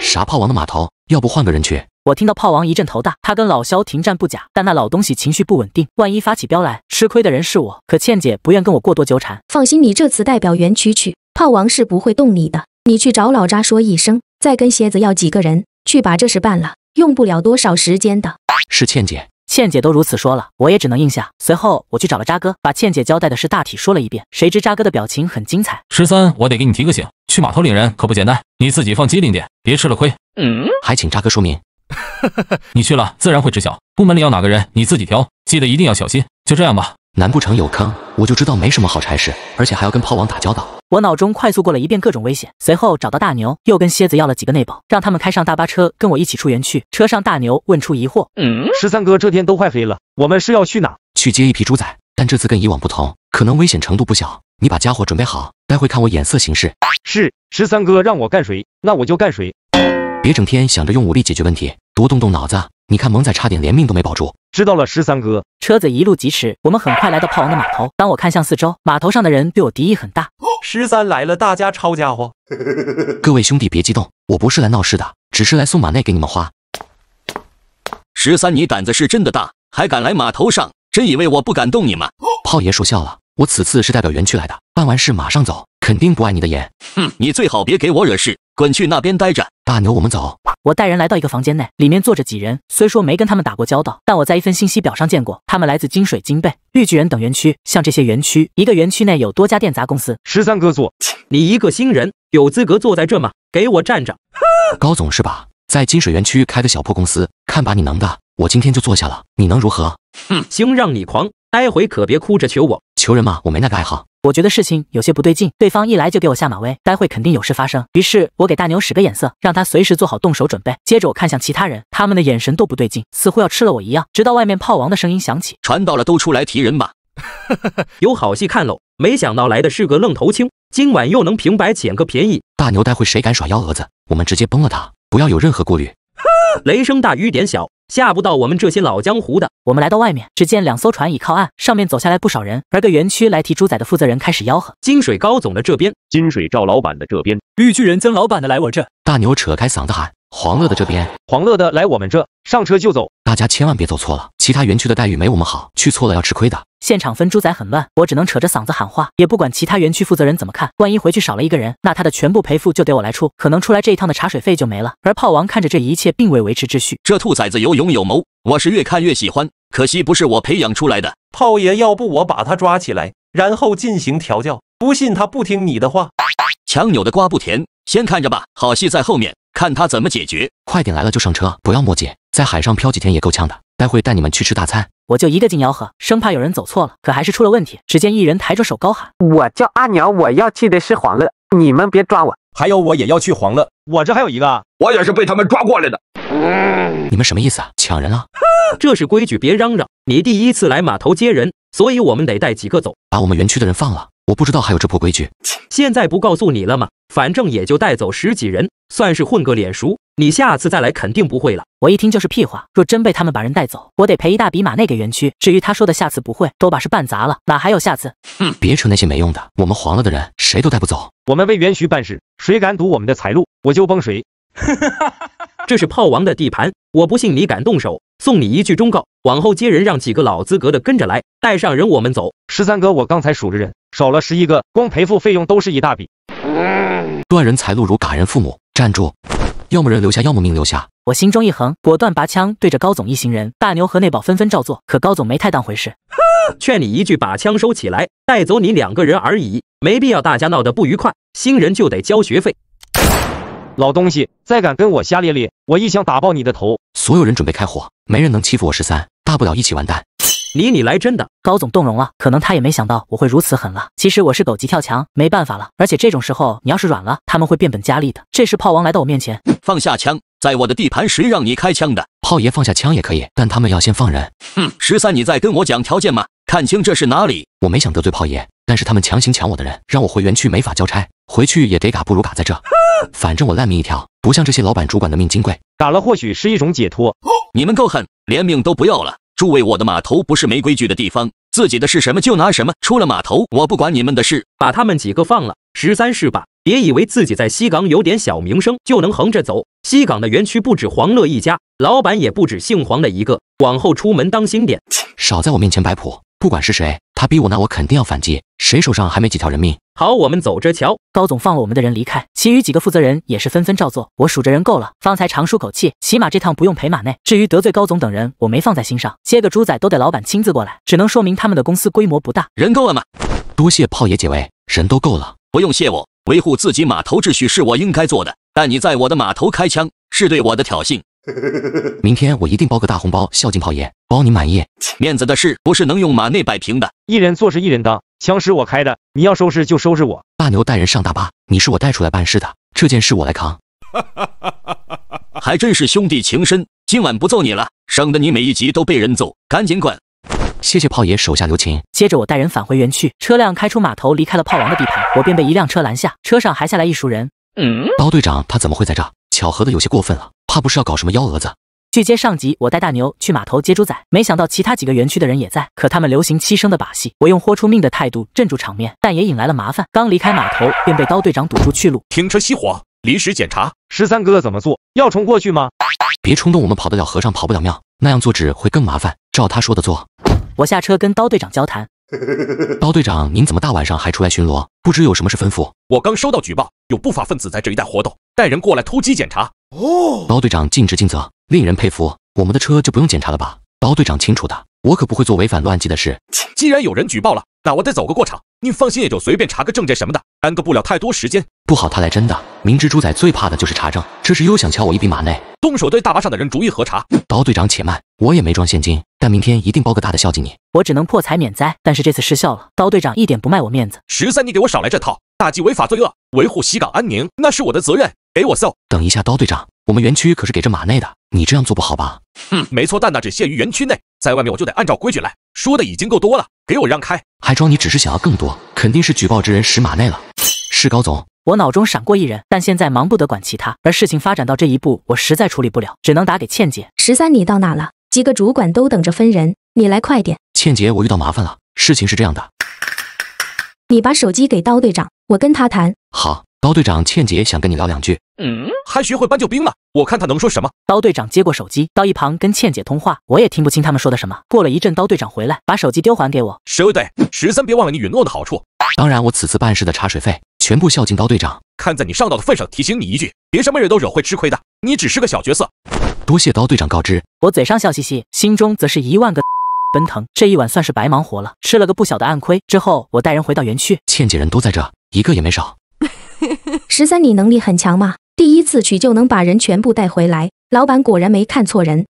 啥炮王的码头？要不换个人去？我听到炮王一阵头大，他跟老肖停战不假，但那老东西情绪不稳定，万一发起飙来，吃亏的人是我。可倩姐不愿跟我过多纠缠，放心，你这次代表园区去。炮王是不会动你的，你去找老渣说一声，再跟蝎子要几个人去把这事办了，用不了多少时间的。是倩姐，倩姐都如此说了，我也只能应下。随后我去找了渣哥，把倩姐交代的事大体说了一遍。谁知渣哥的表情很精彩。十三，我得给你提个醒，去码头领人可不简单，你自己放机灵点，别吃了亏。嗯，还请渣哥说明，你去了自然会知晓。部门里要哪个人，你自己挑，记得一定要小心。就这样吧。难不成有坑？我就知道没什么好差事，而且还要跟炮王打交道。我脑中快速过了一遍各种危险，随后找到大牛，又跟蝎子要了几个内保，让他们开上大巴车跟我一起出园区。车上，大牛问出疑惑：“嗯，十三哥，这天都快黑了，我们是要去哪？去接一批猪仔。但这次跟以往不同，可能危险程度不小。你把家伙准备好，待会看我眼色行事。”“是十三哥让我干谁，那我就干谁。”“别整天想着用武力解决问题，多动动脑子。你看，萌仔差点连命都没保住。”知道了，十三哥。车子一路疾驰，我们很快来到炮王的码头。当我看向四周，码头上的人对我敌意很大。十三来了，大家抄家伙！各位兄弟别激动，我不是来闹事的，只是来送马内给你们花。十三，你胆子是真的大，还敢来码头上，真以为我不敢动你吗？炮爷说笑了，我此次是代表园区来的，办完事马上走，肯定不碍你的眼。哼，你最好别给我惹事，滚去那边待着。大牛，我们走。我带人来到一个房间内，里面坐着几人。虽说没跟他们打过交道，但我在一份信息表上见过，他们来自金水、金贝、绿巨人等园区。像这些园区，一个园区内有多家电杂公司。十三哥坐，你一个新人有资格坐在这吗？给我站着！高总是吧，在金水园区开个小破公司，看把你能的！我今天就坐下了，你能如何？哼，行，让你狂！待会可别哭着求我，求人嘛，我没那个爱好。我觉得事情有些不对劲，对方一来就给我下马威，待会肯定有事发生。于是，我给大牛使个眼色，让他随时做好动手准备。接着，我看向其他人，他们的眼神都不对劲，似乎要吃了我一样。直到外面炮王的声音响起，传到了都出来提人吧，哈哈，有好戏看喽！没想到来的是个愣头青，今晚又能平白捡个便宜。大牛，待会谁敢耍幺蛾子，我们直接崩了他，不要有任何顾虑。雷声大雨点小。吓不到我们这些老江湖的。我们来到外面，只见两艘船已靠岸，上面走下来不少人。而个园区来提猪仔的负责人开始吆喝：“金水高总的这边，金水赵老板的这边，绿巨人曾老板的来我这。”大牛扯开嗓子喊：“黄乐的这边，黄乐的来我们这，上车就走。”大家千万别走错了，其他园区的待遇没我们好，去错了要吃亏的。现场分猪仔很乱，我只能扯着嗓子喊话，也不管其他园区负责人怎么看。万一回去少了一个人，那他的全部赔付就得我来出，可能出来这一趟的茶水费就没了。而炮王看着这一切，并未维持秩序。这兔崽子有勇有谋，我是越看越喜欢，可惜不是我培养出来的。炮爷，要不我把他抓起来，然后进行调教，不信他不听你的话。强扭的瓜不甜，先看着吧，好戏在后面，看他怎么解决。快点来了就上车，不要墨迹。在海上漂几天也够呛的，待会带你们去吃大餐，我就一个劲吆喝，生怕有人走错了，可还是出了问题。只见一人抬着手高喊：“我叫阿鸟，我要去的是黄乐，你们别抓我！还有我也要去黄乐，我这还有一个，我也是被他们抓过来的。你们什么意思啊？抢人啊？这是规矩，别嚷嚷。你第一次来码头接人，所以我们得带几个走，把我们园区的人放了。”我不知道还有这破规矩，现在不告诉你了吗？反正也就带走十几人，算是混个脸熟。你下次再来肯定不会了。我一听就是屁话。若真被他们把人带走，我得赔一大笔马内给园区。至于他说的下次不会，都把事办砸了，哪还有下次？哼！别扯那些没用的，我们黄了的人谁都带不走。我们为园区办事，谁敢堵我们的财路，我就崩谁。哈哈哈哈哈！这是炮王的地盘，我不信你敢动手。送你一句忠告：往后接人让几个老资格的跟着来，带上人我们走。十三哥，我刚才数着人。少了十一个，光赔付费用都是一大笔。断人财路如嘎人父母，站住！要么人留下，要么命留下。我心中一横，果断拔枪对着高总一行人。大牛和内保纷纷照做，可高总没太当回事，劝你一句，把枪收起来，带走你两个人而已，没必要大家闹得不愉快。新人就得交学费。老东西，再敢跟我瞎咧咧，我一枪打爆你的头！所有人准备开火，没人能欺负我十三，大不了一起完蛋。离你来真的，高总动容了，可能他也没想到我会如此狠了。其实我是狗急跳墙，没办法了。而且这种时候，你要是软了，他们会变本加厉的。这时炮王来到我面前，放下枪，在我的地盘，谁让你开枪的？炮爷放下枪也可以，但他们要先放人。哼，十三，你在跟我讲条件吗？看清这是哪里？我没想得罪炮爷，但是他们强行抢我的人，让我回园区没法交差，回去也得嘎，不如嘎在这。反正我烂命一条，不像这些老板主管的命金贵，嘎了或许是一种解脱。你们够狠，连命都不要了。诸位，我的码头不是没规矩的地方，自己的是什么就拿什么。出了码头，我不管你们的事，把他们几个放了。十三是吧？别以为自己在西港有点小名声就能横着走。西港的园区不止黄乐一家，老板也不止姓黄的一个。往后出门当心点，少在我面前摆谱。不管是谁，他逼我，那我肯定要反击。谁手上还没几条人命？好，我们走着瞧。高总放了我们的人离开，其余几个负责人也是纷纷照做。我数着人够了，方才长舒口气，起码这趟不用陪马内。至于得罪高总等人，我没放在心上。接个猪仔都得老板亲自过来，只能说明他们的公司规模不大。人够了吗？多谢炮爷解围，人都够了，不用谢我。维护自己码头秩序是我应该做的，但你在我的码头开枪是对我的挑衅。明天我一定包个大红包孝敬炮爷，包你满意。面子的事不是能用马内摆平的，一人做事一人当，枪是我开的，你要收拾就收拾我。大牛带人上大巴，你是我带出来办事的，这件事我来扛。还真是兄弟情深，今晚不揍你了，省得你每一集都被人揍。赶紧滚！谢谢炮爷手下留情。接着我带人返回园区，车辆开出码头，离开了炮王的地盘，我便被一辆车拦下，车上还下来一熟人。嗯，刀队长他怎么会在这？巧合的有些过分了。怕不是要搞什么幺蛾子？据接上集，我带大牛去码头接猪仔，没想到其他几个园区的人也在。可他们流行欺生的把戏，我用豁出命的态度镇住场面，但也引来了麻烦。刚离开码头，便被刀队长堵住去路，停车熄火，临时检查。十三哥怎么做？要冲过去吗？别冲动，我们跑得了和尚跑不了庙，那样做只会更麻烦。照他说的做。我下车跟刀队长交谈。刀队长，您怎么大晚上还出来巡逻？不知有什么事吩咐？我刚收到举报，有不法分子在这一带活动，带人过来突击检查。哦，包队长尽职尽责，令人佩服。我们的车就不用检查了吧？包队长清楚的，我可不会做违反乱纪的事。既然有人举报了，那我得走个过场。您放心，也就随便查个证件什么的，耽搁不了太多时间。不好，他来真的！明知猪仔最怕的就是查证，这时又想敲我一笔马内。动手对大巴上的人逐一核查。刀队长且慢，我也没装现金，但明天一定包个大的孝敬你。我只能破财免灾，但是这次失效了。刀队长一点不卖我面子。十三，你给我少来这套！打击违法罪恶，维护西港安宁，那是我的责任。给我搜！等一下，刀队长，我们园区可是给这马内的，你这样做不好吧？哼，没错，但那只限于园区内，在外面我就得按照规矩来。说的已经够多了，给我让开！还装你只是想要更多？肯定是举报之人使马内了。是高总，我脑中闪过一人，但现在忙不得管其他，而事情发展到这一步，我实在处理不了，只能打给倩姐。十三，你到哪了？几个主管都等着分人，你来快点。倩姐，我遇到麻烦了，事情是这样的，你把手机给刀队长，我跟他谈。好。刀队长，倩姐想跟你聊两句。嗯，还学会搬救兵了？我看他能说什么。刀队长接过手机，到一旁跟倩姐通话。我也听不清他们说的什么。过了一阵，刀队长回来，把手机丢还给我。收队，十三，别忘了你允诺的好处。当然，我此次办事的茶水费全部孝敬刀队长。看在你上道的份上，提醒你一句，别什么人都惹，会吃亏的。你只是个小角色，多谢刀队长告知。我嘴上笑嘻嘻，心中则是一万个 奔腾。这一晚算是白忙活了，吃了个不小的暗亏。之后，我带人回到园区，倩姐人都在这，一个也没少。十三，你能力很强嘛？第一次取就能把人全部带回来，老板果然没看错人。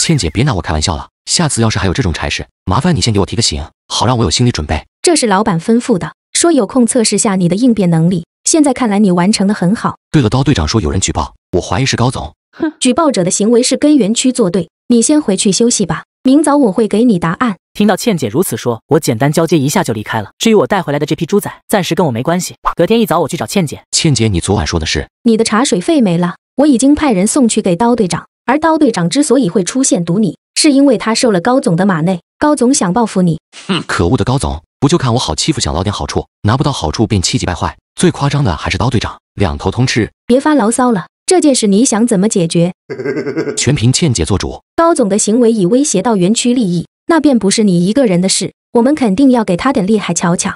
倩姐，别拿我开玩笑了，下次要是还有这种差事，麻烦你先给我提个醒，好让我有心理准备。这是老板吩咐的，说有空测试下你的应变能力。现在看来你完成的很好。对了，高队长说有人举报，我怀疑是高总。哼，举报者的行为是跟园区作对。你先回去休息吧。明早我会给你答案。听到倩姐如此说，我简单交接一下就离开了。至于我带回来的这批猪仔，暂时跟我没关系。隔天一早，我去找倩姐。倩姐，你昨晚说的是你的茶水费没了，我已经派人送去给刀队长。而刀队长之所以会出现堵你，是因为他受了高总的马内。高总想报复你，哼！可恶的高总，不就看我好欺负，想捞点好处，拿不到好处便气急败坏。最夸张的还是刀队长，两头通吃。别发牢骚了。这件事你想怎么解决？全凭倩姐做主。高总的行为已威胁到园区利益，那便不是你一个人的事，我们肯定要给他点厉害瞧瞧。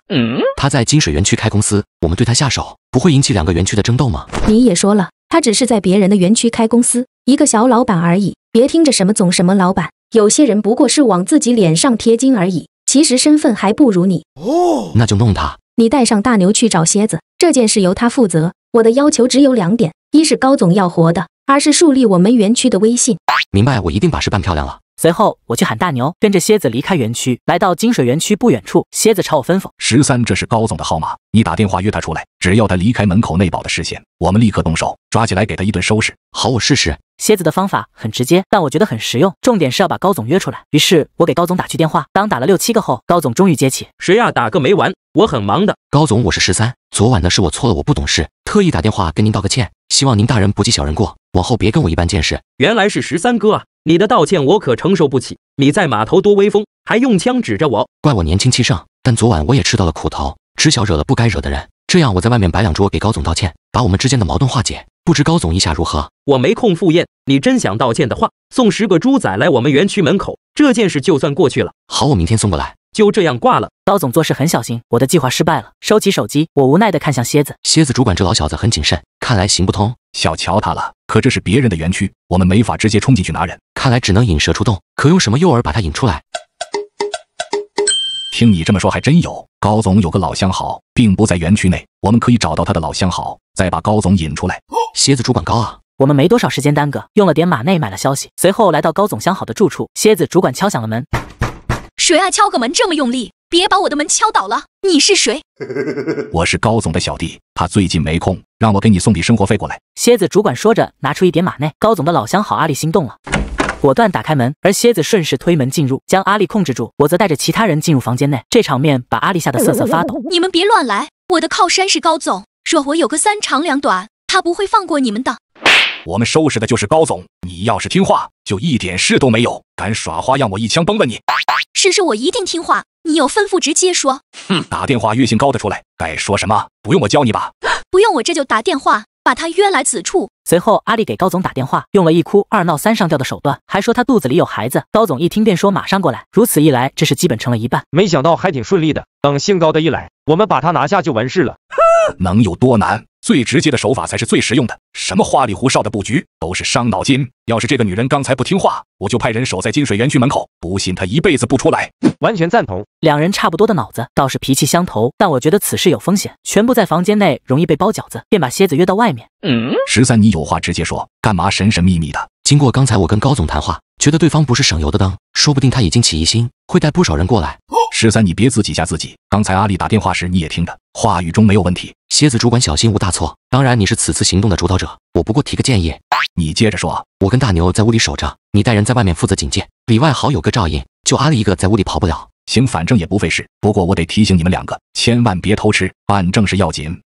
他在金水园区开公司，我们对他下手，不会引起两个园区的争斗吗？你也说了，他只是在别人的园区开公司，一个小老板而已。别听着什么总什么老板，有些人不过是往自己脸上贴金而已，其实身份还不如你。哦，那就弄他。你带上大牛去找蝎子，这件事由他负责。我的要求只有两点。一是高总要活的，二是树立我们园区的威信。明白，我一定把事办漂亮了。随后，我去喊大牛，跟着蝎子离开园区，来到金水园区不远处。蝎子朝我吩咐：“十三，这是高总的号码，你打电话约他出来，只要他离开门口内保的视线，我们立刻动手抓起来，给他一顿收拾。”好，我试试。蝎子的方法很直接，但我觉得很实用。重点是要把高总约出来。于是，我给高总打去电话，当打了六七个后，高总终于接起。谁呀？打个没完！我很忙的。高总，我是十三。昨晚的事我错了，我不懂事，特意打电话跟您道个歉。希望您大人不计小人过，往后别跟我一般见识。原来是十三哥啊！你的道歉我可承受不起。你在码头多威风，还用枪指着我，怪我年轻气盛。但昨晚我也吃到了苦头，知晓惹了不该惹的人。这样，我在外面摆两桌给高总道歉，把我们之间的矛盾化解。不知高总意下如何？我没空赴宴。你真想道歉的话，送十个猪仔来我们园区门口，这件事就算过去了。好，我明天送过来。就这样挂了。高总做事很小心，我的计划失败了。收起手机，我无奈的看向蝎子。蝎子主管这老小子很谨慎。看来行不通，小瞧他了。可这是别人的园区，我们没法直接冲进去拿人。看来只能引蛇出洞，可用什么诱饵把他引出来？听你这么说，还真有。高总有个老相好，并不在园区内，我们可以找到他的老相好，再把高总引出来。蝎子主管高啊，我们没多少时间耽搁，用了点马内买了消息，随后来到高总相好的住处。蝎子主管敲响了门，谁啊？敲个门这么用力？别把我的门敲倒了！你是谁？我是高总的小弟，他最近没空，让我给你送笔生活费过来。蝎子主管说着，拿出一点马内。高总的老相好阿丽心动了，果断打开门，而蝎子顺势推门进入，将阿丽控制住。我则带着其他人进入房间内，这场面把阿丽吓得瑟瑟发抖。你们别乱来，我的靠山是高总，若我有个三长两短，他不会放过你们的。我们收拾的就是高总，你要是听话，就一点事都没有。敢耍花样，我一枪崩了你！试试，我一定听话。你有吩咐直接说。哼，打电话约姓高的出来，该说什么不用我教你吧？不用，我这就打电话把他约来此处。随后，阿丽给高总打电话，用了一哭二闹三上吊的手段，还说他肚子里有孩子。高总一听便说马上过来。如此一来，这事基本成了一半。没想到还挺顺利的。等姓高的一来，我们把他拿下就完事了，能有多难？最直接的手法才是最实用的，什么花里胡哨的布局都是伤脑筋。要是这个女人刚才不听话，我就派人守在金水园区门口，不信她一辈子不出来。完全赞同，两人差不多的脑子，倒是脾气相投。但我觉得此事有风险，全部在房间内容易被包饺子，便把蝎子约到外面。嗯，十三，你有话直接说，干嘛神神秘秘的？经过刚才我跟高总谈话，觉得对方不是省油的灯，说不定他已经起疑心，会带不少人过来。十三，你别自己吓自己。刚才阿丽打电话时你也听着，话语中没有问题。蝎子主管，小心无大错。当然，你是此次行动的主导者，我不过提个建议。你接着说。我跟大牛在屋里守着，你带人在外面负责警戒，里外好有个照应，就阿力一个在屋里跑不了。行，反正也不费事。不过我得提醒你们两个，千万别偷吃，办正事要紧。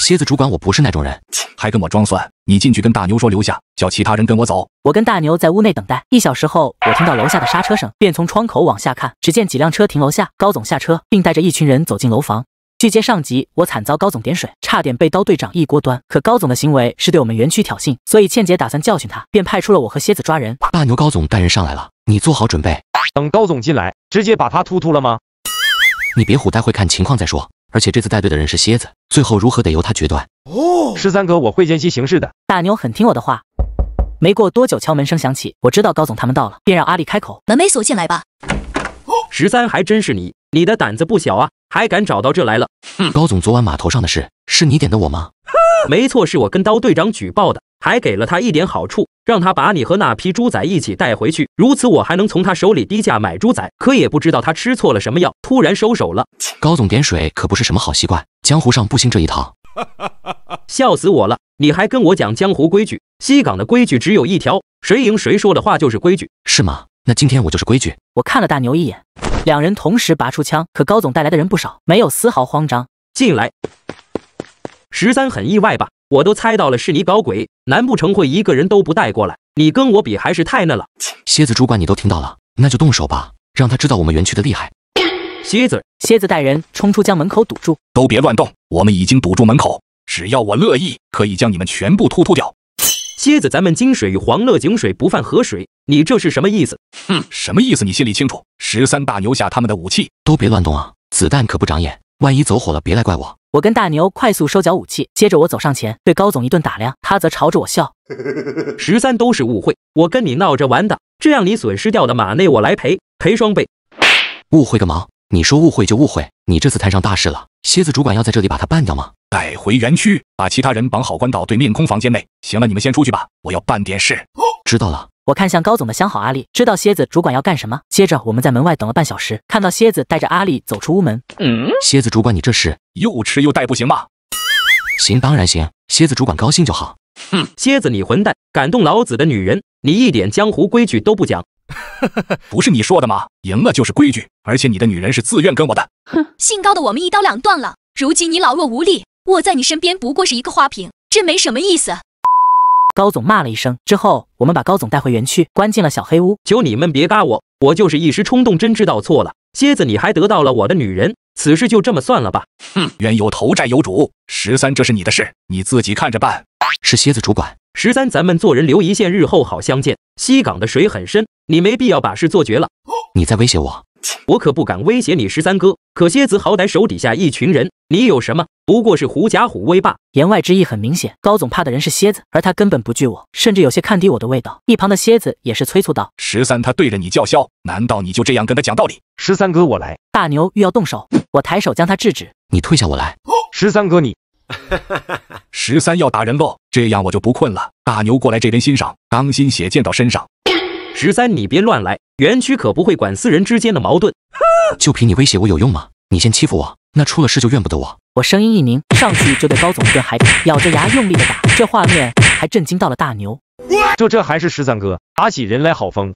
蝎子主管，我不是那种人，还跟我装蒜。你进去跟大牛说，留下，叫其他人跟我走。我跟大牛在屋内等待一小时后，我听到楼下的刹车声，便从窗口往下看，只见几辆车停楼下，高总下车，并带着一群人走进楼房。拒接上集，我惨遭高总点水，差点被刀队长一锅端。可高总的行为是对我们园区挑衅，所以倩姐打算教训他，便派出了我和蝎子抓人。大牛，高总带人上来了，你做好准备。等高总进来，直接把他突突了吗？你别唬，待会看情况再说。而且这次带队的人是蝎子，最后如何得由他决断。哦，十三哥，我会见机行事的。大牛很听我的话。没过多久，敲门声响起，我知道高总他们到了，便让阿丽开口。门没锁，进来吧。十三还真是你，你的胆子不小啊。还敢找到这来了？高总，昨晚码头上的事是你点的我吗？没错，是我跟刀队长举报的，还给了他一点好处，让他把你和那批猪仔一起带回去。如此，我还能从他手里低价买猪仔。可也不知道他吃错了什么药，突然收手了。高总点水可不是什么好习惯，江湖上不兴这一套。笑死我了！你还跟我讲江湖规矩？西港的规矩只有一条，谁赢谁说的话就是规矩，是吗？那今天我就是规矩。我看了大牛一眼。两人同时拔出枪，可高总带来的人不少，没有丝毫慌张。进来，十三很意外吧？我都猜到了是你搞鬼，难不成会一个人都不带过来？你跟我比还是太嫩了。蝎子主管，你都听到了，那就动手吧，让他知道我们园区的厉害。蝎子，蝎子带人冲出将门口，堵住，都别乱动，我们已经堵住门口，只要我乐意，可以将你们全部突突掉。蝎子，咱们金水与黄乐井水不犯河水，你这是什么意思？哼，什么意思你心里清楚。十三大牛下他们的武器都别乱动啊，子弹可不长眼，万一走火了别来怪我。我跟大牛快速收缴武器，接着我走上前对高总一顿打量，他则朝着我笑。十三都是误会，我跟你闹着玩的，这样你损失掉的马内我来赔，赔双倍。误会个毛！你说误会就误会，你这次摊上大事了。蝎子主管要在这里把他办掉吗？带回园区，把其他人绑好，关到对面空房间内。行了，你们先出去吧，我要办点事。知道了。我看向高总的相好阿丽，知道蝎子主管要干什么。接着我们在门外等了半小时，看到蝎子带着阿丽走出屋门。嗯，蝎子主管，你这是又吃又带不行吗？行，当然行。蝎子主管高兴就好。哼，蝎子，你混蛋，敢动老子的女人，你一点江湖规矩都不讲。不是你说的吗？赢了就是规矩，而且你的女人是自愿跟我的。哼，姓高的，我们一刀两断了。如今你老弱无力。我在你身边不过是一个花瓶，真没什么意思。高总骂了一声，之后我们把高总带回园区，关进了小黑屋。求你们别嘎我，我就是一时冲动，真知道错了。蝎子，你还得到了我的女人，此事就这么算了吧。哼，冤有头债有主。十三，这是你的事，你自己看着办。是蝎子主管，十三，咱们做人留一线，日后好相见。西港的水很深，你没必要把事做绝了。你在威胁我？我可不敢威胁你，十三哥。可蝎子好歹手底下一群人，你有什么？不过是狐假虎威罢了。言外之意很明显，高总怕的人是蝎子，而他根本不惧我，甚至有些看低我的味道。一旁的蝎子也是催促道：“十三，他对着你叫嚣，难道你就这样跟他讲道理？”十三哥，我来。大牛欲要动手，我抬手将他制止。你退下，我来。十三哥，你十三要打人不？这样我就不困了。大牛过来这边欣赏，钢心血溅到身上。十三，你别乱来。园区可不会管私人之间的矛盾，就凭你威胁我有用吗？你先欺负我，那出了事就怨不得我。我声音一凝，上去就对高总一顿孩子咬着牙用力的打，这画面还震惊到了大牛。这这还是十三哥打起人来好疯，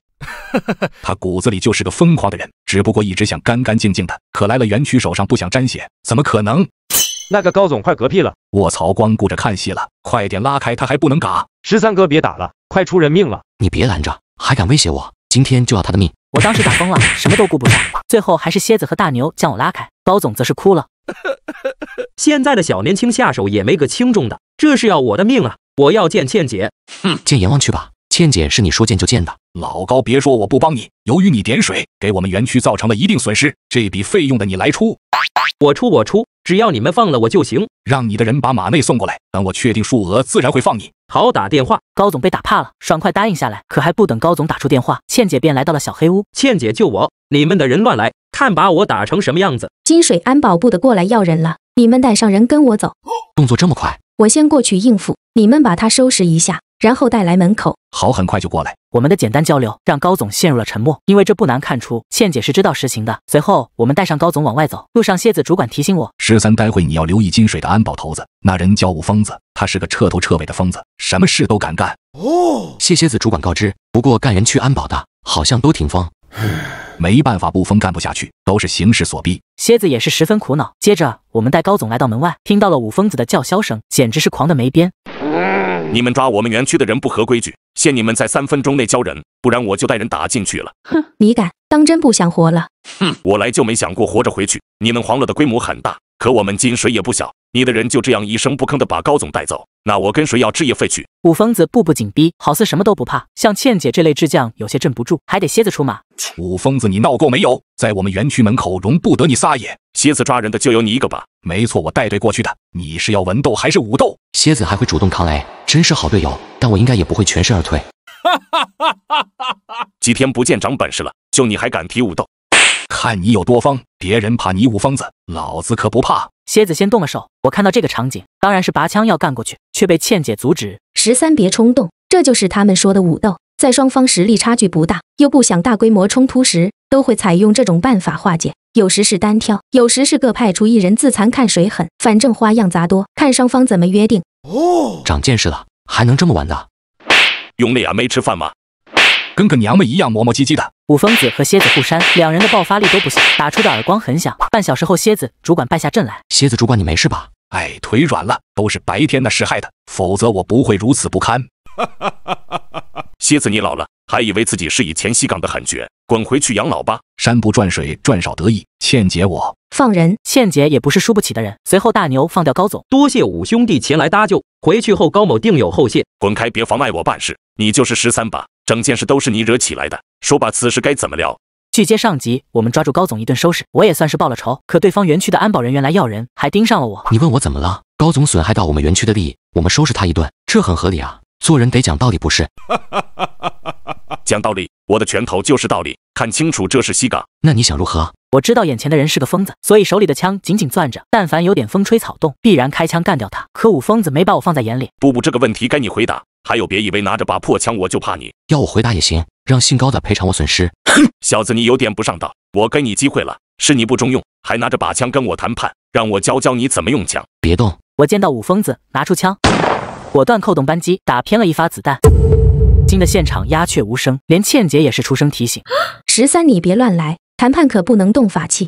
他骨子里就是个疯狂的人，只不过一直想干干净净的，可来了园区手上不想沾血，怎么可能？那个高总快嗝屁了！卧槽，光顾着看戏了，快点拉开，他还不能嘎！十三哥别打了，快出人命了！你别拦着，还敢威胁我？今天就要他的命！我当时打疯了，什么都顾不上，最后还是蝎子和大牛将我拉开。包总则是哭了。现在的小年轻下手也没个轻重的，这是要我的命啊！我要见倩姐，哼，见阎王去吧！倩姐是你说见就见的。老高，别说我不帮你，由于你点水，给我们园区造成了一定损失，这笔费用的你来出，我出我出，只要你们放了我就行。让你的人把马内送过来，等我确定数额，自然会放你。好打电话，高总被打怕了，爽快答应下来。可还不等高总打出电话，倩姐便来到了小黑屋。倩姐救我！你们的人乱来，看把我打成什么样子！金水安保部的过来要人了，你们带上人跟我走。动作这么快，我先过去应付，你们把他收拾一下。然后带来门口，好，很快就过来。我们的简单交流让高总陷入了沉默，因为这不难看出，倩姐是知道实情的。随后，我们带上高总往外走，路上蝎子主管提醒我：“十三，待会你要留意金水的安保头子，那人叫武疯子，他是个彻头彻尾的疯子，什么事都敢干。”哦，蝎蝎子主管告知，不过干人去安保的，好像都挺疯，没办法，不疯干不下去，都是形势所逼。蝎子也是十分苦恼。接着，我们带高总来到门外，听到了武疯子的叫嚣声，简直是狂的没边。你们抓我们园区的人不合规矩，限你们在三分钟内交人，不然我就带人打进去了。哼，你敢？当真不想活了？哼，我来就没想过活着回去。你们黄了的规模很大，可我们金水也不小。你的人就这样一声不吭的把高总带走，那我跟谁要置业费去？武疯子步步紧逼，好似什么都不怕。像倩姐这类智将有些镇不住，还得蝎子出马。武疯子，你闹够没有？在我们园区门口容不得你撒野。蝎子抓人的就有你一个吧？没错，我带队过去的。你是要文斗还是武斗？蝎子还会主动扛雷。真是好队友，但我应该也不会全身而退。几天不见长本事了，就你还敢提武斗？看你有多疯！别人怕你武疯子，老子可不怕。蝎子先动了手，我看到这个场景，当然是拔枪要干过去，却被倩姐阻止。十三，别冲动！这就是他们说的武斗，在双方实力差距不大，又不想大规模冲突时，都会采用这种办法化解。有时是单挑，有时是各派出一人自残看谁狠，反正花样杂多，看双方怎么约定。哦，长见识了，还能这么玩的？用力啊，没吃饭吗？跟个娘们一样磨磨唧唧的。五疯子和蝎子互扇，两人的爆发力都不小，打出的耳光很响。半小时后，蝎子主管败下阵来。蝎子主管，你没事吧？哎，腿软了，都是白天那事害的，否则我不会如此不堪。哈，蝎子，你老了，还以为自己是以前西港的狠绝。滚回去养老吧！山不转水转少得意。倩姐，我放人。倩姐也不是输不起的人。随后，大牛放掉高总。多谢五兄弟前来搭救。回去后，高某定有后谢。滚开，别妨碍我办事。你就是十三吧？整件事都是你惹起来的。说吧，此事该怎么了？去接上级，我们抓住高总一顿收拾，我也算是报了仇。可对方园区的安保人员来要人，还盯上了我。你问我怎么了？高总损害到我们园区的利益，我们收拾他一顿，这很合理啊。做人得讲道理，不是？讲道理，我的拳头就是道理。看清楚，这是西港。那你想如何？我知道眼前的人是个疯子，所以手里的枪紧紧攥着。但凡有点风吹草动，必然开枪干掉他。可武疯子没把我放在眼里。不不，这个问题该你回答。还有，别以为拿着把破枪我就怕你。要我回答也行，让姓高的赔偿我损失。哼，小子，你有点不上道。我给你机会了，是你不中用，还拿着把枪跟我谈判。让我教教你怎么用枪。别动！我见到武疯子拿出枪，果断扣动扳机，打偏了一发子弹。新的现场鸦雀无声，连倩姐也是出声提醒：“ 十三，你别乱来，谈判可不能动法器。”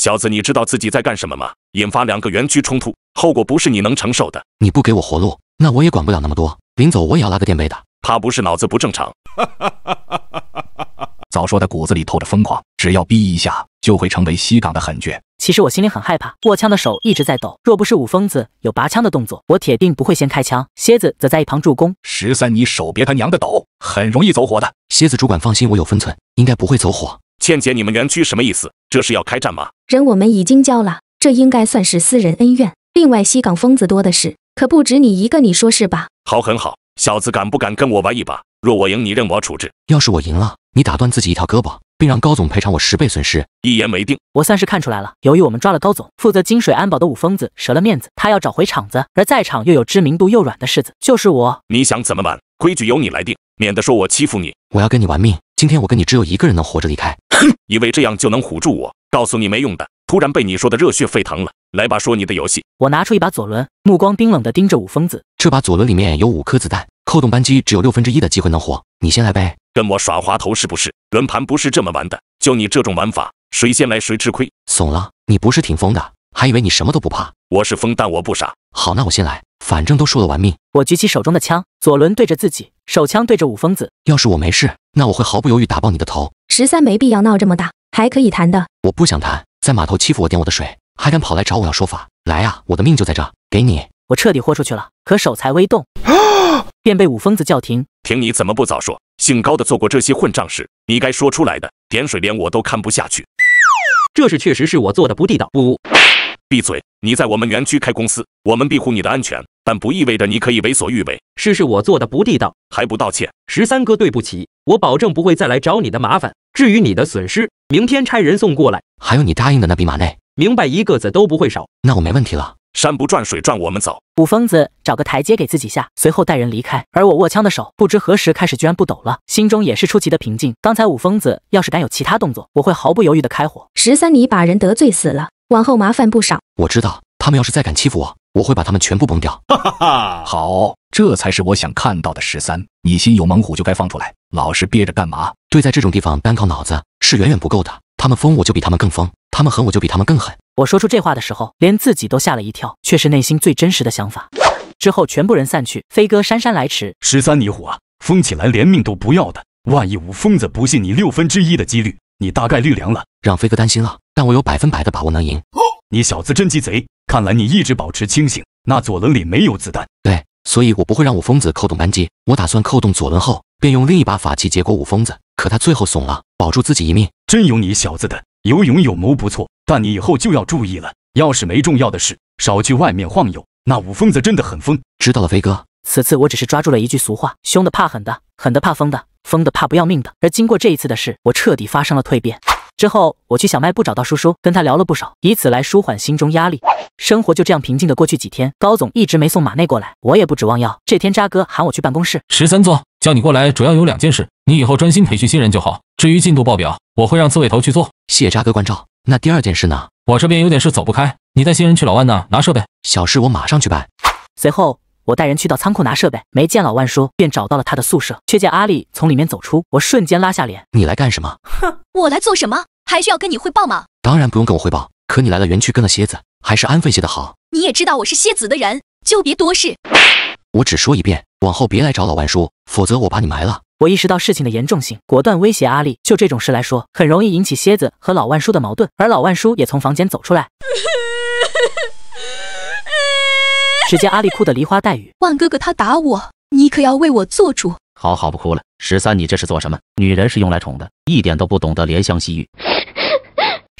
小子，你知道自己在干什么吗？引发两个园区冲突，后果不是你能承受的。你不给我活路，那我也管不了那么多。临走我也要拉个垫背的，他不是脑子不正常。早说他骨子里透着疯狂，只要逼一下就会成为西港的狠角。其实我心里很害怕，握枪的手一直在抖。若不是武疯子有拔枪的动作，我铁定不会先开枪。蝎子则在一旁助攻。十三，你手别他娘的抖，很容易走火的。蝎子主管放心，我有分寸，应该不会走火。倩姐，你们园区什么意思？这是要开战吗？人我们已经交了，这应该算是私人恩怨。另外，西港疯子多的是，可不止你一个，你说是吧？好，很好，小子，敢不敢跟我玩一把？若我赢，你任我处置；要是我赢了，你打断自己一条胳膊，并让高总赔偿我十倍损失。一言为定。我算是看出来了，由于我们抓了高总，负责金水安保的武疯子折了面子，他要找回场子，而在场又有知名度又软的柿子就是我。你想怎么玩？规矩由你来定，免得说我欺负你。我要跟你玩命，今天我跟你只有一个人能活着离开。哼，以为这样就能唬住我？告诉你没用的。突然被你说的热血沸腾了，来吧，说你的游戏。我拿出一把左轮，目光冰冷地盯着武疯子。这把左轮里面有五颗子弹。扣动扳机，只有六分之一的机会能活。你先来呗，跟我耍滑头是不是？轮盘不是这么玩的，就你这种玩法，谁先来谁吃亏。怂了？你不是挺疯的？还以为你什么都不怕？我是疯，但我不傻。好，那我先来，反正都说了玩命。我举起手中的枪，左轮对着自己，手枪对着五疯子。要是我没事，那我会毫不犹豫打爆你的头。十三，没必要闹这么大，还可以谈的。我不想谈，在码头欺负我，点我的水，还敢跑来找我要说法？来啊，我的命就在这，给你。我彻底豁出去了，可手才微动。便被五疯子叫停。停！你怎么不早说？姓高的做过这些混账事，你该说出来的。点水连我都看不下去。这事确实是我做的不地道。不，闭嘴！你在我们园区开公司，我们庇护你的安全，但不意味着你可以为所欲为。事是我做的不地道，还不道歉？十三哥，对不起，我保证不会再来找你的麻烦。至于你的损失，明天差人送过来。还有你答应的那笔马内，明白一个子都不会少。那我没问题了。山不转水转，我们走。武疯子找个台阶给自己下，随后带人离开。而我握枪的手不知何时开始居然不抖了，心中也是出奇的平静。刚才武疯子要是敢有其他动作，我会毫不犹豫的开火。十三，你把人得罪死了，往后麻烦不少。我知道，他们要是再敢欺负我，我会把他们全部崩掉。哈哈，好，这才是我想看到的。十三，你心有猛虎就该放出来，老是憋着干嘛？对，在这种地方单靠脑子是远远不够的。他们疯，我就比他们更疯；他们狠，我就比他们更狠。我说出这话的时候，连自己都吓了一跳，却是内心最真实的想法。之后，全部人散去，飞哥姗姗来迟。十三，你虎啊，疯起来连命都不要的。万一五疯子不信你六分之一的几率，你大概率凉了，让飞哥担心了。但我有百分百的把握能赢。你小子真鸡贼，看来你一直保持清醒。那左轮里没有子弹，对，所以我不会让五疯子扣动扳机。我打算扣动左轮后，便用另一把法器结果五疯子。可他最后怂了，保住自己一命，真有你小子的，有勇有谋不错。但你以后就要注意了，要是没重要的事，少去外面晃悠。那五疯子真的很疯，知道了，飞哥。此次我只是抓住了一句俗话：凶的怕狠的，狠的怕疯的，疯的怕不要命的。而经过这一次的事，我彻底发生了蜕变。之后我去小卖部找到叔叔，跟他聊了不少，以此来舒缓心中压力。生活就这样平静的过去几天，高总一直没送马内过来，我也不指望要。这天渣哥喊我去办公室，十三座，叫你过来主要有两件事，你以后专心培训新人就好。至于进度报表，我会让刺猬头去做。谢扎哥关照。那第二件事呢？我这边有点事走不开，你带新人去老万那拿设备。小事，我马上去办。随后，我带人去到仓库拿设备，没见老万叔，便找到了他的宿舍，却见阿丽从里面走出。我瞬间拉下脸：“你来干什么？”“哼，我来做什么？还需要跟你汇报吗？”“当然不用跟我汇报。可你来了园区，跟了蝎子，还是安分些的好。”“你也知道我是蝎子的人，就别多事。”我只说一遍，往后别来找老万叔，否则我把你埋了。我意识到事情的严重性，果断威胁阿丽。就这种事来说，很容易引起蝎子和老万叔的矛盾。而老万叔也从房间走出来，只见阿丽哭得梨花带雨。万哥哥他打我，你可要为我做主。好好不哭了，十三你这是做什么？女人是用来宠的，一点都不懂得怜香惜玉。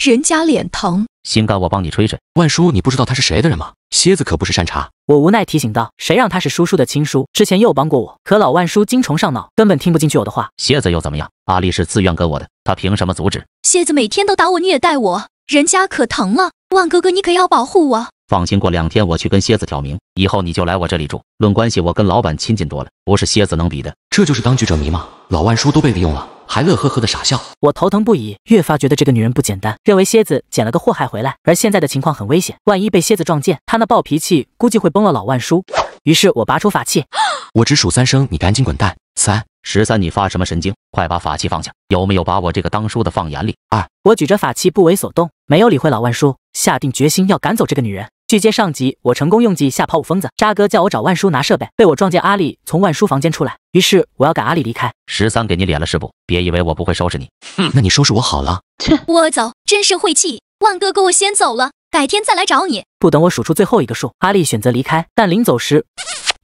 人家脸疼，心肝我帮你吹吹。万叔，你不知道他是谁的人吗？蝎子可不是善茬，我无奈提醒道：“谁让他是叔叔的亲叔，之前又帮过我。可老万叔精虫上脑，根本听不进去我的话。蝎子又怎么样？阿丽是自愿跟我的，他凭什么阻止？蝎子每天都打我，虐待我，人家可疼了。万哥哥，你可要保护我。放心，过两天我去跟蝎子挑明，以后你就来我这里住。论关系，我跟老板亲近多了，不是蝎子能比的。这就是当局者迷吗？老万叔都被利用了。”还乐呵呵的傻笑，我头疼不已，越发觉得这个女人不简单，认为蝎子捡了个祸害回来，而现在的情况很危险，万一被蝎子撞见，她那暴脾气估计会崩了老万叔。于是我拔出法器，我只数三声，你赶紧滚蛋。三十三，你发什么神经？快把法器放下，有没有把我这个当叔的放眼里？二，我举着法器不为所动，没有理会老万叔，下定决心要赶走这个女人。续接上集，我成功用计吓跑五疯子。渣哥叫我找万叔拿设备，被我撞见阿丽从万叔房间出来，于是我要赶阿丽离开。十三给你脸了是不？别以为我不会收拾你。那你收拾我好了。切，我走，真是晦气。万哥哥，我先走了，改天再来找你。不等我数出最后一个数，阿丽选择离开，但临走时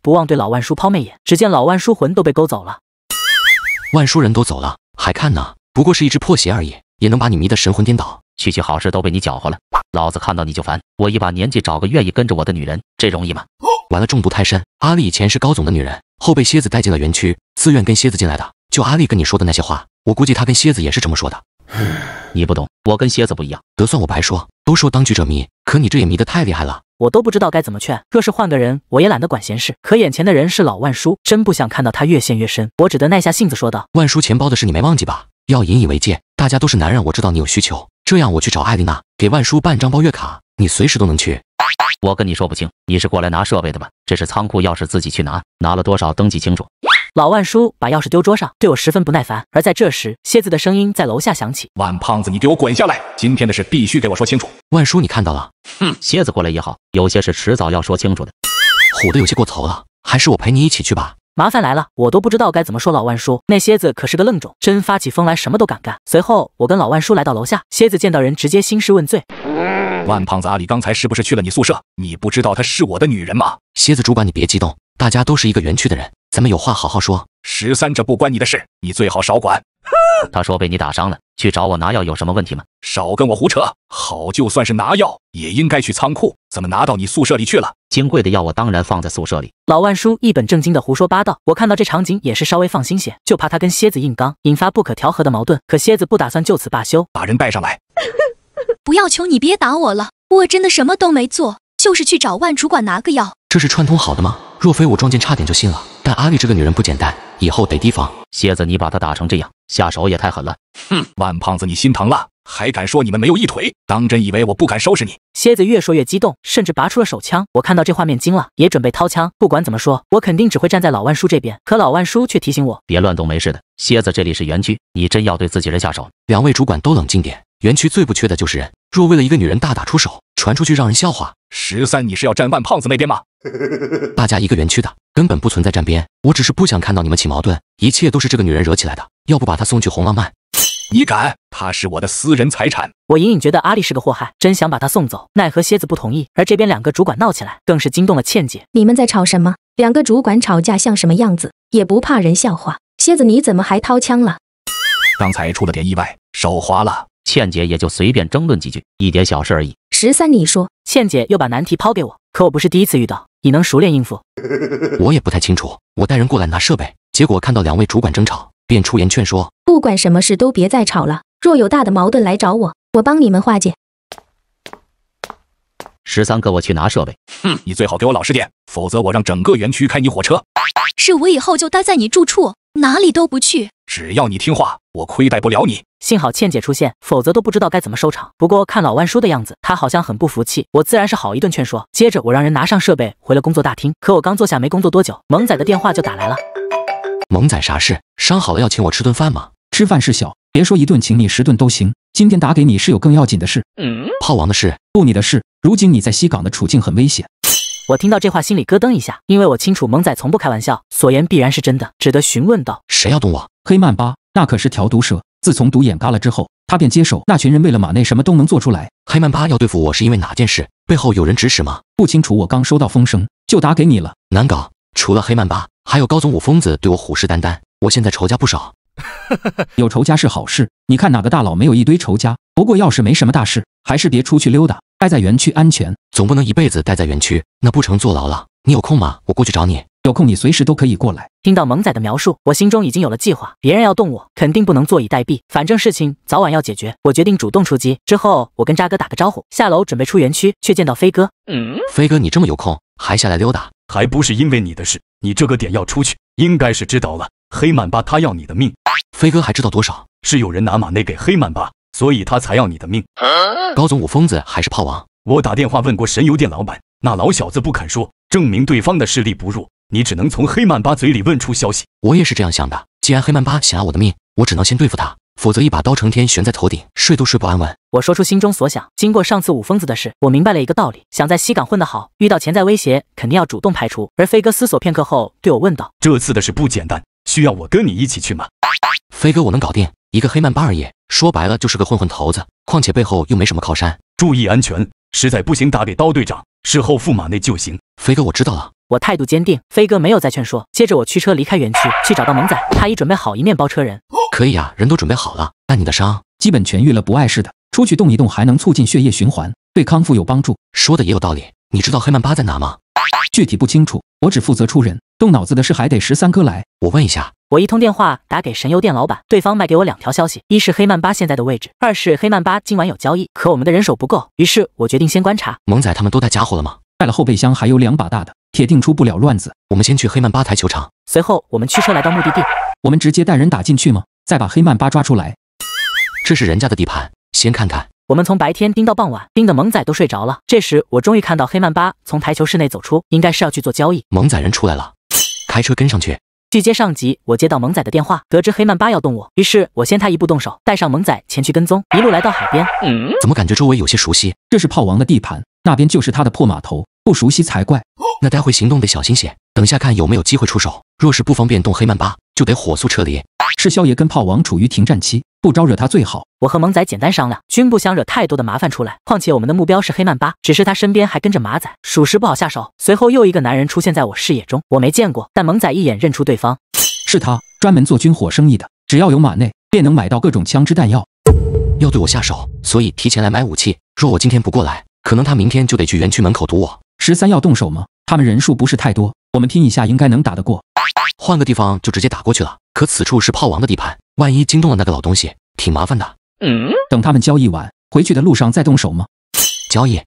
不忘对老万叔抛媚眼。只见老万叔魂都被勾走了。万叔人都走了，还看呢？不过是一只破鞋而已，也能把你迷得神魂颠倒。区区好事都被你搅和了，老子看到你就烦。我一把年纪找个愿意跟着我的女人，这容易吗？完了中毒太深。阿丽以前是高总的女人，后被蝎子带进了园区，自愿跟蝎子进来的。就阿丽跟你说的那些话，我估计她跟蝎子也是这么说的。你不懂，我跟蝎子不一样。得算我白说。都说当局者迷，可你这也迷得太厉害了，我都不知道该怎么劝。若是换个人，我也懒得管闲事。可眼前的人是老万叔，真不想看到他越陷越深。我只得耐下性子说道：“万叔钱包的事你没忘记吧？要引以为戒。大家都是男人，我知道你有需求。”这样，我去找艾琳娜，给万叔办张包月卡，你随时都能去。我跟你说不清，你是过来拿设备的吧？这是仓库钥匙，自己去拿，拿了多少登记清楚。老万叔把钥匙丢桌上，对我十分不耐烦。而在这时，蝎子的声音在楼下响起：“万胖子，你给我滚下来！今天的事必须给我说清楚。”万叔，你看到了？哼，蝎子过来也好，有些事迟早要说清楚的。虎的有些过头了，还是我陪你一起去吧。麻烦来了，我都不知道该怎么说。老万叔，那蝎子可是个愣种，真发起疯来什么都敢干。随后，我跟老万叔来到楼下，蝎子见到人直接兴师问罪。万胖子，阿里刚才是不是去了你宿舍？你不知道她是我的女人吗？蝎子主管，你别激动，大家都是一个园区的人，咱们有话好好说。十三，这不关你的事，你最好少管。他说被你打伤了。去找我拿药有什么问题吗？少跟我胡扯！好，就算是拿药，也应该去仓库，怎么拿到你宿舍里去了？金贵的药我当然放在宿舍里。老万叔一本正经的胡说八道，我看到这场景也是稍微放心些，就怕他跟蝎子硬刚，引发不可调和的矛盾。可蝎子不打算就此罢休，把人带上来。不要求你别打我了，我真的什么都没做，就是去找万主管拿个药。这是串通好的吗？若非我撞见，差点就信了。但阿丽这个女人不简单，以后得提防。蝎子，你把她打成这样，下手也太狠了。哼，万胖子，你心疼了，还敢说你们没有一腿？当真以为我不敢收拾你？蝎子越说越激动，甚至拔出了手枪。我看到这画面惊了，也准备掏枪。不管怎么说，我肯定只会站在老万叔这边。可老万叔却提醒我，别乱动，没事的。蝎子，这里是园区，你真要对自己人下手？两位主管都冷静点，园区最不缺的就是人。若为了一个女人大打出手。传出去让人笑话，十三，你是要站万胖子那边吗？大家一个园区的，根本不存在站边。我只是不想看到你们起矛盾，一切都是这个女人惹起来的。要不把她送去红浪漫？你敢？她是我的私人财产。我隐隐觉得阿丽是个祸害，真想把她送走，奈何蝎子不同意。而这边两个主管闹起来，更是惊动了倩姐。你们在吵什么？两个主管吵架像什么样子？也不怕人笑话。蝎子，你怎么还掏枪了？刚才出了点意外，手滑了。倩姐也就随便争论几句，一点小事而已。十三，你说，倩姐又把难题抛给我，可我不是第一次遇到，你能熟练应付。我也不太清楚，我带人过来拿设备，结果看到两位主管争吵，便出言劝说，不管什么事都别再吵了，若有大的矛盾来找我，我帮你们化解。十三哥，我去拿设备。哼，你最好给我老实点，否则我让整个园区开你火车。是我以后就待在你住处。哪里都不去，只要你听话，我亏待不了你。幸好倩姐出现，否则都不知道该怎么收场。不过看老万叔的样子，他好像很不服气，我自然是好一顿劝说。接着我让人拿上设备回了工作大厅，可我刚坐下没工作多久，萌仔的电话就打来了。萌仔啥事？伤好了要请我吃顿饭吗？吃饭是小，别说一顿，请你十顿都行。今天打给你是有更要紧的事，嗯，炮王的事，不，你的事。如今你在西港的处境很危险。我听到这话，心里咯噔一下，因为我清楚萌仔从不开玩笑，所言必然是真的，只得询问道：“谁要动我？黑曼巴？那可是条毒蛇。自从毒眼嘎了之后，他便接手那群人，为了马内什么都能做出来。黑曼巴要对付我是因为哪件事？背后有人指使吗？不清楚。我刚收到风声，就打给你了。难搞，除了黑曼巴，还有高总、五疯子对我虎视眈眈，我现在仇家不少。有仇家是好事，你看哪个大佬没有一堆仇家？不过要是没什么大事，还是别出去溜达。”待在园区安全，总不能一辈子待在园区，那不成坐牢了？你有空吗？我过去找你。有空你随时都可以过来。听到萌仔的描述，我心中已经有了计划。别人要动我，肯定不能坐以待毙。反正事情早晚要解决，我决定主动出击。之后我跟渣哥打个招呼，下楼准备出园区，却见到飞哥。嗯，飞哥，你这么有空还下来溜达，还不是因为你的事？你这个点要出去，应该是知道了。黑曼巴他要你的命。飞哥还知道多少？是有人拿马内给黑曼巴。所以他才要你的命。高总，武疯子还是炮王？我打电话问过神油店老板，那老小子不肯说，证明对方的势力不弱。你只能从黑曼巴嘴里问出消息。我也是这样想的。既然黑曼巴想要我的命，我只能先对付他，否则一把刀成天悬在头顶，睡都睡不安稳。我说出心中所想。经过上次武疯子的事，我明白了一个道理：想在西港混得好，遇到潜在威胁，肯定要主动排除。而飞哥思索片刻后，对我问道：“这次的事不简单，需要我跟你一起去吗？”飞哥，我能搞定。一个黑曼巴而已，说白了就是个混混头子，况且背后又没什么靠山。注意安全，实在不行打给刀队长，事后驸马内就行。飞哥，我知道了，我态度坚定。飞哥没有再劝说，接着我驱车离开园区，去找到萌仔，他已准备好一面包车人。可以啊，人都准备好了，但你的伤基本痊愈了，不碍事的。出去动一动还能促进血液循环，对康复有帮助。说的也有道理。你知道黑曼巴在哪吗？具体不清楚。我只负责出人，动脑子的事还得十三哥来。我问一下，我一通电话打给神油店老板，对方卖给我两条消息：一是黑曼巴现在的位置，二是黑曼巴今晚有交易。可我们的人手不够，于是我决定先观察。萌仔他们都带家伙了吗？带了，后备箱还有两把大的，铁定出不了乱子。我们先去黑曼巴台球场。随后我们驱车来到目的地，我们直接带人打进去吗？再把黑曼巴抓出来。这是人家的地盘，先看看。我们从白天盯到傍晚，盯得萌仔都睡着了。这时，我终于看到黑曼巴从台球室内走出，应该是要去做交易。萌仔人出来了，开车跟上去。续接上集，我接到萌仔的电话，得知黑曼巴要动我，于是我先他一步动手，带上萌仔前去跟踪，一路来到海边。怎么感觉周围有些熟悉？这是炮王的地盘，那边就是他的破码头，不熟悉才怪。那待会行动得小心些。等下看有没有机会出手。若是不方便动黑曼巴，就得火速撤离。是萧爷跟炮王处于停战期，不招惹他最好。我和萌仔简单商量，军部想惹太多的麻烦出来。况且我们的目标是黑曼巴，只是他身边还跟着马仔，属实不好下手。随后又一个男人出现在我视野中，我没见过，但萌仔一眼认出对方，是他专门做军火生意的，只要有马内，便能买到各种枪支弹药。要对我下手，所以提前来买武器。若我今天不过来，可能他明天就得去园区门口堵我。十三要动手吗？他们人数不是太多。我们拼一下，应该能打得过。换个地方就直接打过去了。可此处是炮王的地盘，万一惊动了那个老东西，挺麻烦的。嗯，等他们交易完，回去的路上再动手吗？交易，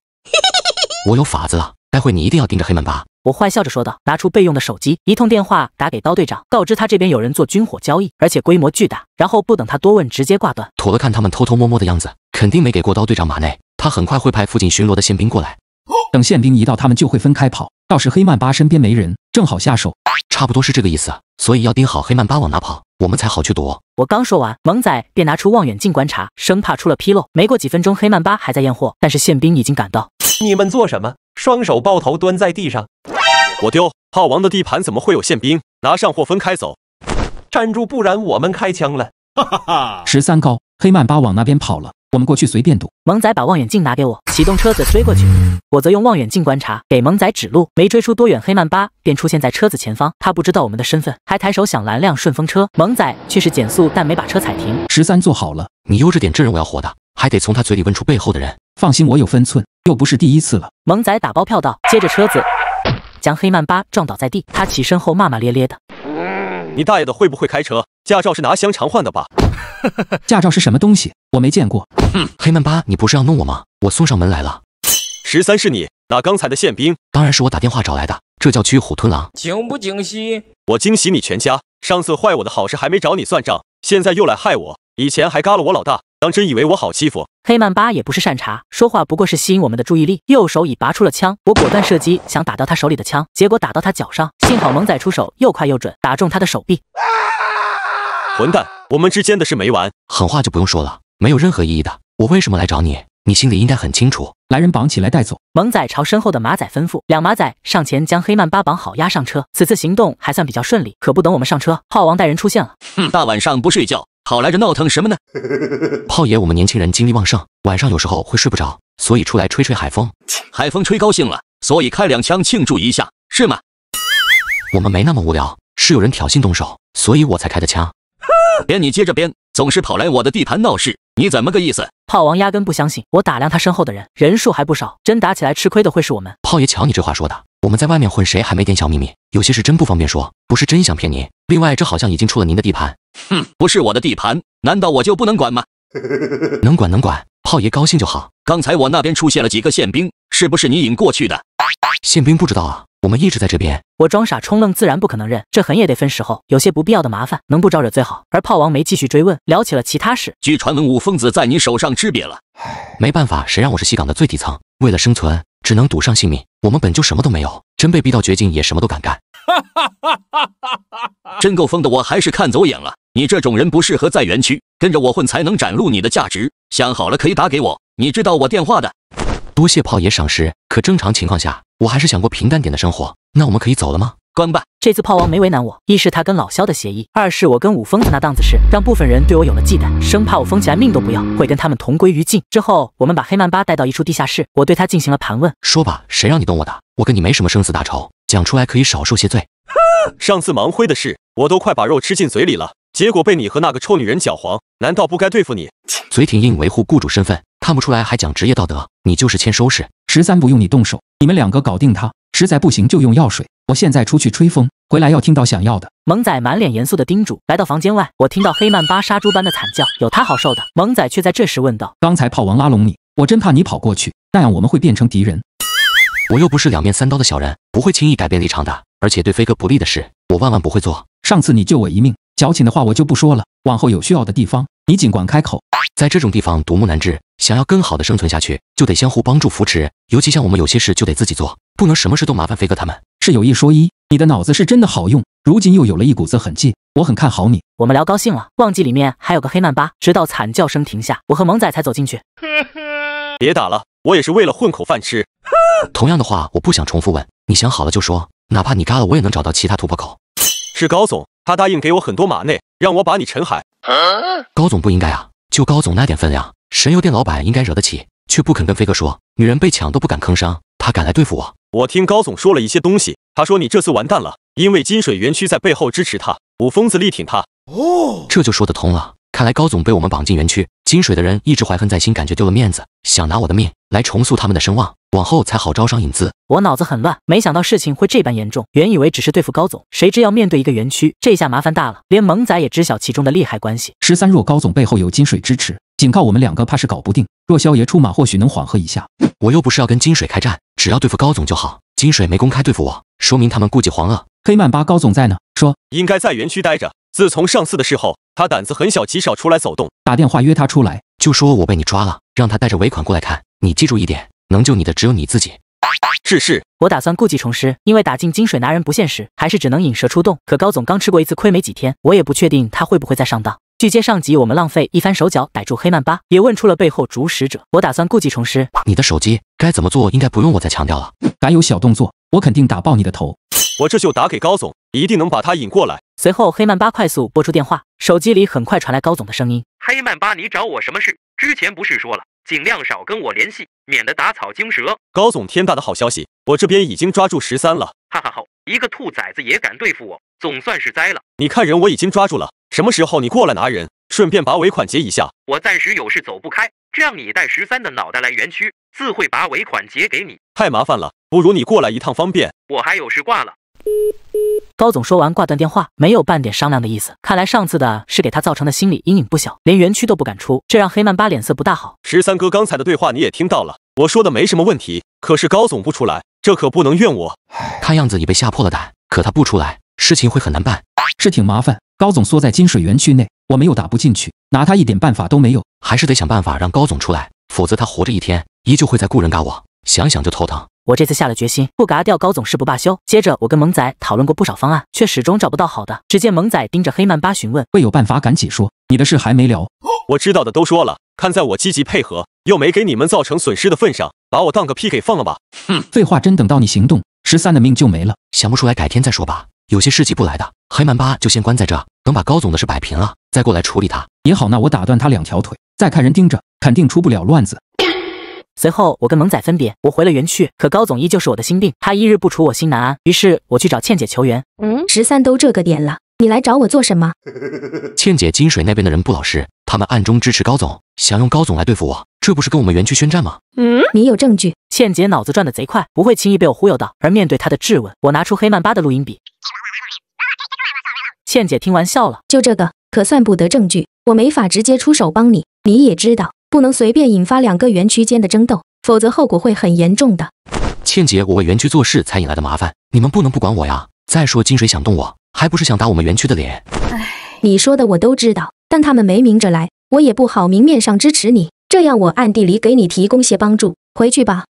我有法子了。待会你一定要盯着黑门巴。我坏笑着说道，拿出备用的手机，一通电话打给刀队长，告知他这边有人做军火交易，而且规模巨大。然后不等他多问，直接挂断。妥了，看他们偷偷摸摸的样子，肯定没给过刀队长马内。他很快会派附近巡逻的宪兵过来。等宪兵一到，他们就会分开跑。倒是黑曼巴身边没人，正好下手，差不多是这个意思。所以要盯好黑曼巴往哪跑，我们才好去躲。我刚说完，萌仔便拿出望远镜观察，生怕出了纰漏。没过几分钟，黑曼巴还在验货，但是宪兵已经赶到。你们做什么？双手抱头蹲在地上。我丢，炮王的地盘怎么会有宪兵？拿上货分开走。站住，不然我们开枪了。哈哈哈！十三高，黑曼巴往那边跑了。我们过去随便堵。萌仔把望远镜拿给我，启动车子追过去。我则用望远镜观察，给萌仔指路。没追出多远，黑曼巴便出现在车子前方。他不知道我们的身份，还抬手想拦辆顺风车。萌仔却是减速，但没把车踩停。十三坐好了，你悠着点，这人我要活的，还得从他嘴里问出背后的人。放心，我有分寸，又不是第一次了。萌仔打包票道。接着车子将黑曼巴撞倒在地。他起身后骂骂咧咧的：“你大爷的，会不会开车？驾照是拿香肠换的吧？驾照是什么东西？”我没见过，嗯，黑曼巴，你不是要弄我吗？我送上门来了。十三是你，那刚才的宪兵当然是我打电话找来的，这叫驱虎吞狼。惊不惊喜？我惊喜你全家，上次坏我的好事还没找你算账，现在又来害我。以前还嘎了我老大，当真以为我好欺负？黑曼巴也不是善茬，说话不过是吸引我们的注意力。右手已拔出了枪，我果断射击，想打掉他手里的枪，结果打到他脚上。幸好萌仔出手又快又准，打中他的手臂。混蛋，我们之间的事没完，狠话就不用说了。没有任何意义的。我为什么来找你？你心里应该很清楚。来人，绑起来带走！萌仔朝身后的马仔吩咐，两马仔上前将黑曼巴绑好，押上车。此次行动还算比较顺利，可不等我们上车，炮王带人出现了。哼，大晚上不睡觉，跑来这闹腾什么呢？炮爷，我们年轻人精力旺盛，晚上有时候会睡不着，所以出来吹吹海风。海风吹高兴了，所以开两枪庆祝一下，是吗？我们没那么无聊，是有人挑衅动手，所以我才开的枪。编 你接着编，总是跑来我的地盘闹事。你怎么个意思？炮王压根不相信。我打量他身后的人，人数还不少，真打起来吃亏的会是我们。炮爷，瞧你这话说的，我们在外面混，谁还没点小秘密？有些事真不方便说，不是真想骗您。另外，这好像已经出了您的地盘。哼，不是我的地盘，难道我就不能管吗？能管能管。炮爷高兴就好。刚才我那边出现了几个宪兵，是不是你引过去的？宪兵不知道啊。我们一直在这边，我装傻充愣，自然不可能认。这狠也得分时候，有些不必要的麻烦能不招惹最好。而炮王没继续追问，聊起了其他事。据传闻，五疯子在你手上吃瘪了。没办法，谁让我是西港的最底层？为了生存，只能赌上性命。我们本就什么都没有，真被逼到绝境，也什么都敢干。哈哈哈！真够疯的，我还是看走眼了。你这种人不适合在园区，跟着我混才能展露你的价值。想好了可以打给我，你知道我电话的。多谢炮爷赏识，可正常情况下。我还是想过平淡点的生活。那我们可以走了吗？关吧。这次炮王没为难我，一是他跟老肖的协议，二是我跟五疯子那档子事，让部分人对我有了忌惮，生怕我疯起来命都不要，会跟他们同归于尽。之后，我们把黑曼巴带到一处地下室，我对他进行了盘问。说吧，谁让你动我的？我跟你没什么生死大仇，讲出来可以少受些罪。上次盲灰的事，我都快把肉吃进嘴里了，结果被你和那个臭女人搅黄。难道不该对付你？嘴挺硬，维护雇主身份，看不出来还讲职业道德，你就是欠收拾。十三不用你动手。你们两个搞定他，实在不行就用药水。我现在出去吹风，回来要听到想要的。萌仔满脸严肃的叮嘱。来到房间外，我听到黑曼巴杀猪般的惨叫，有他好受的。萌仔却在这时问道：“刚才炮王拉拢你，我真怕你跑过去，那样我们会变成敌人。我又不是两面三刀的小人，不会轻易改变立场的。而且对飞哥不利的事，我万万不会做。上次你救我一命，矫情的话我就不说了。往后有需要的地方。”你尽管开口，在这种地方独木难支，想要更好的生存下去，就得相互帮助扶持。尤其像我们有些事就得自己做，不能什么事都麻烦飞哥他们。是有一说一，你的脑子是真的好用，如今又有了一股子狠劲，我很看好你。我们聊高兴了，忘记里面还有个黑曼巴，直到惨叫声停下，我和萌仔才走进去。别打了，我也是为了混口饭吃。同样的话，我不想重复问，你想好了就说，哪怕你嘎了，我也能找到其他突破口。是高总，他答应给我很多马内，让我把你陈海。高总不应该啊！就高总那点分量，神油店老板应该惹得起，却不肯跟飞哥说。女人被抢都不敢吭声，他敢来对付我。我听高总说了一些东西，他说你这次完蛋了，因为金水园区在背后支持他，五疯子力挺他。哦，这就说得通了。看来高总被我们绑进园区，金水的人一直怀恨在心，感觉丢了面子，想拿我的命来重塑他们的声望，往后才好招商引资。我脑子很乱，没想到事情会这般严重。原以为只是对付高总，谁知要面对一个园区，这下麻烦大了。连萌仔也知晓其中的利害关系。十三，若高总背后有金水支持，警告我们两个，怕是搞不定。若萧爷出马，或许能缓和一下。我又不是要跟金水开战，只要对付高总就好。金水没公开对付我，说明他们顾忌黄恶黑曼巴。高总在呢，说应该在园区待着。自从上次的事后，他胆子很小，极少出来走动。打电话约他出来，就说我被你抓了，让他带着尾款过来看。你记住一点，能救你的只有你自己。是是，我打算故技重施，因为打进金水拿人不现实，还是只能引蛇出洞。可高总刚吃过一次亏，没几天，我也不确定他会不会再上当。拒接上集，我们浪费一番手脚，逮住黑曼巴，也问出了背后主使者。我打算故技重施。你的手机该怎么做，应该不用我再强调了。敢有小动作，我肯定打爆你的头。我这就打给高总，一定能把他引过来。随后，黑曼巴快速拨出电话，手机里很快传来高总的声音：“黑曼巴，你找我什么事？之前不是说了，尽量少跟我联系，免得打草惊蛇。”高总，天大的好消息，我这边已经抓住十三了。哈哈，哈，一个兔崽子也敢对付我，总算是栽了。你看人，我已经抓住了。什么时候你过来拿人，顺便把尾款结一下。我暂时有事走不开，这样你带十三的脑袋来园区，自会把尾款结给你。太麻烦了，不如你过来一趟方便。我还有事，挂了。高总说完挂断电话，没有半点商量的意思。看来上次的是给他造成的心理阴影不小，连园区都不敢出，这让黑曼巴脸色不大好。十三哥刚才的对话你也听到了，我说的没什么问题，可是高总不出来，这可不能怨我。看样子你被吓破了胆，可他不出来，事情会很难办，是挺麻烦。高总缩在金水园区内，我们又打不进去，拿他一点办法都没有，还是得想办法让高总出来，否则他活着一天，依旧会在雇人嘎我，想想就头疼。我这次下了决心，不嘎掉高总誓不罢休。接着，我跟萌仔讨论过不少方案，却始终找不到好的。只见萌仔盯着黑曼巴询问，未有办法，赶紧说。你的事还没了，我知道的都说了，看在我积极配合，又没给你们造成损失的份上，把我当个屁给放了吧。哼，废话，真等到你行动，十三的命就没了。想不出来，改天再说吧。有些事急不来的，黑曼巴就先关在这，等把高总的事摆平了，再过来处理他也好。那我打断他两条腿，再看人盯着，肯定出不了乱子。随后，我跟萌仔分别，我回了园区，可高总依旧是我的心病，他一日不除，我心难安。于是，我去找倩姐求援。嗯，十三都这个点了，你来找我做什么？倩姐，金水那边的人不老实，他们暗中支持高总，想用高总来对付我，这不是跟我们园区宣战吗？嗯，你有证据？倩姐脑子转的贼快，不会轻易被我忽悠到。而面对她的质问，我拿出黑曼巴的录音笔。倩姐听完笑了，就这个可算不得证据，我没法直接出手帮你。你也知道，不能随便引发两个园区间的争斗，否则后果会很严重的。倩姐，我为园区做事才引来的麻烦，你们不能不管我呀。再说金水想动我，还不是想打我们园区的脸？哎，你说的我都知道，但他们没明着来，我也不好明面上支持你，这样我暗地里给你提供些帮助，回去吧。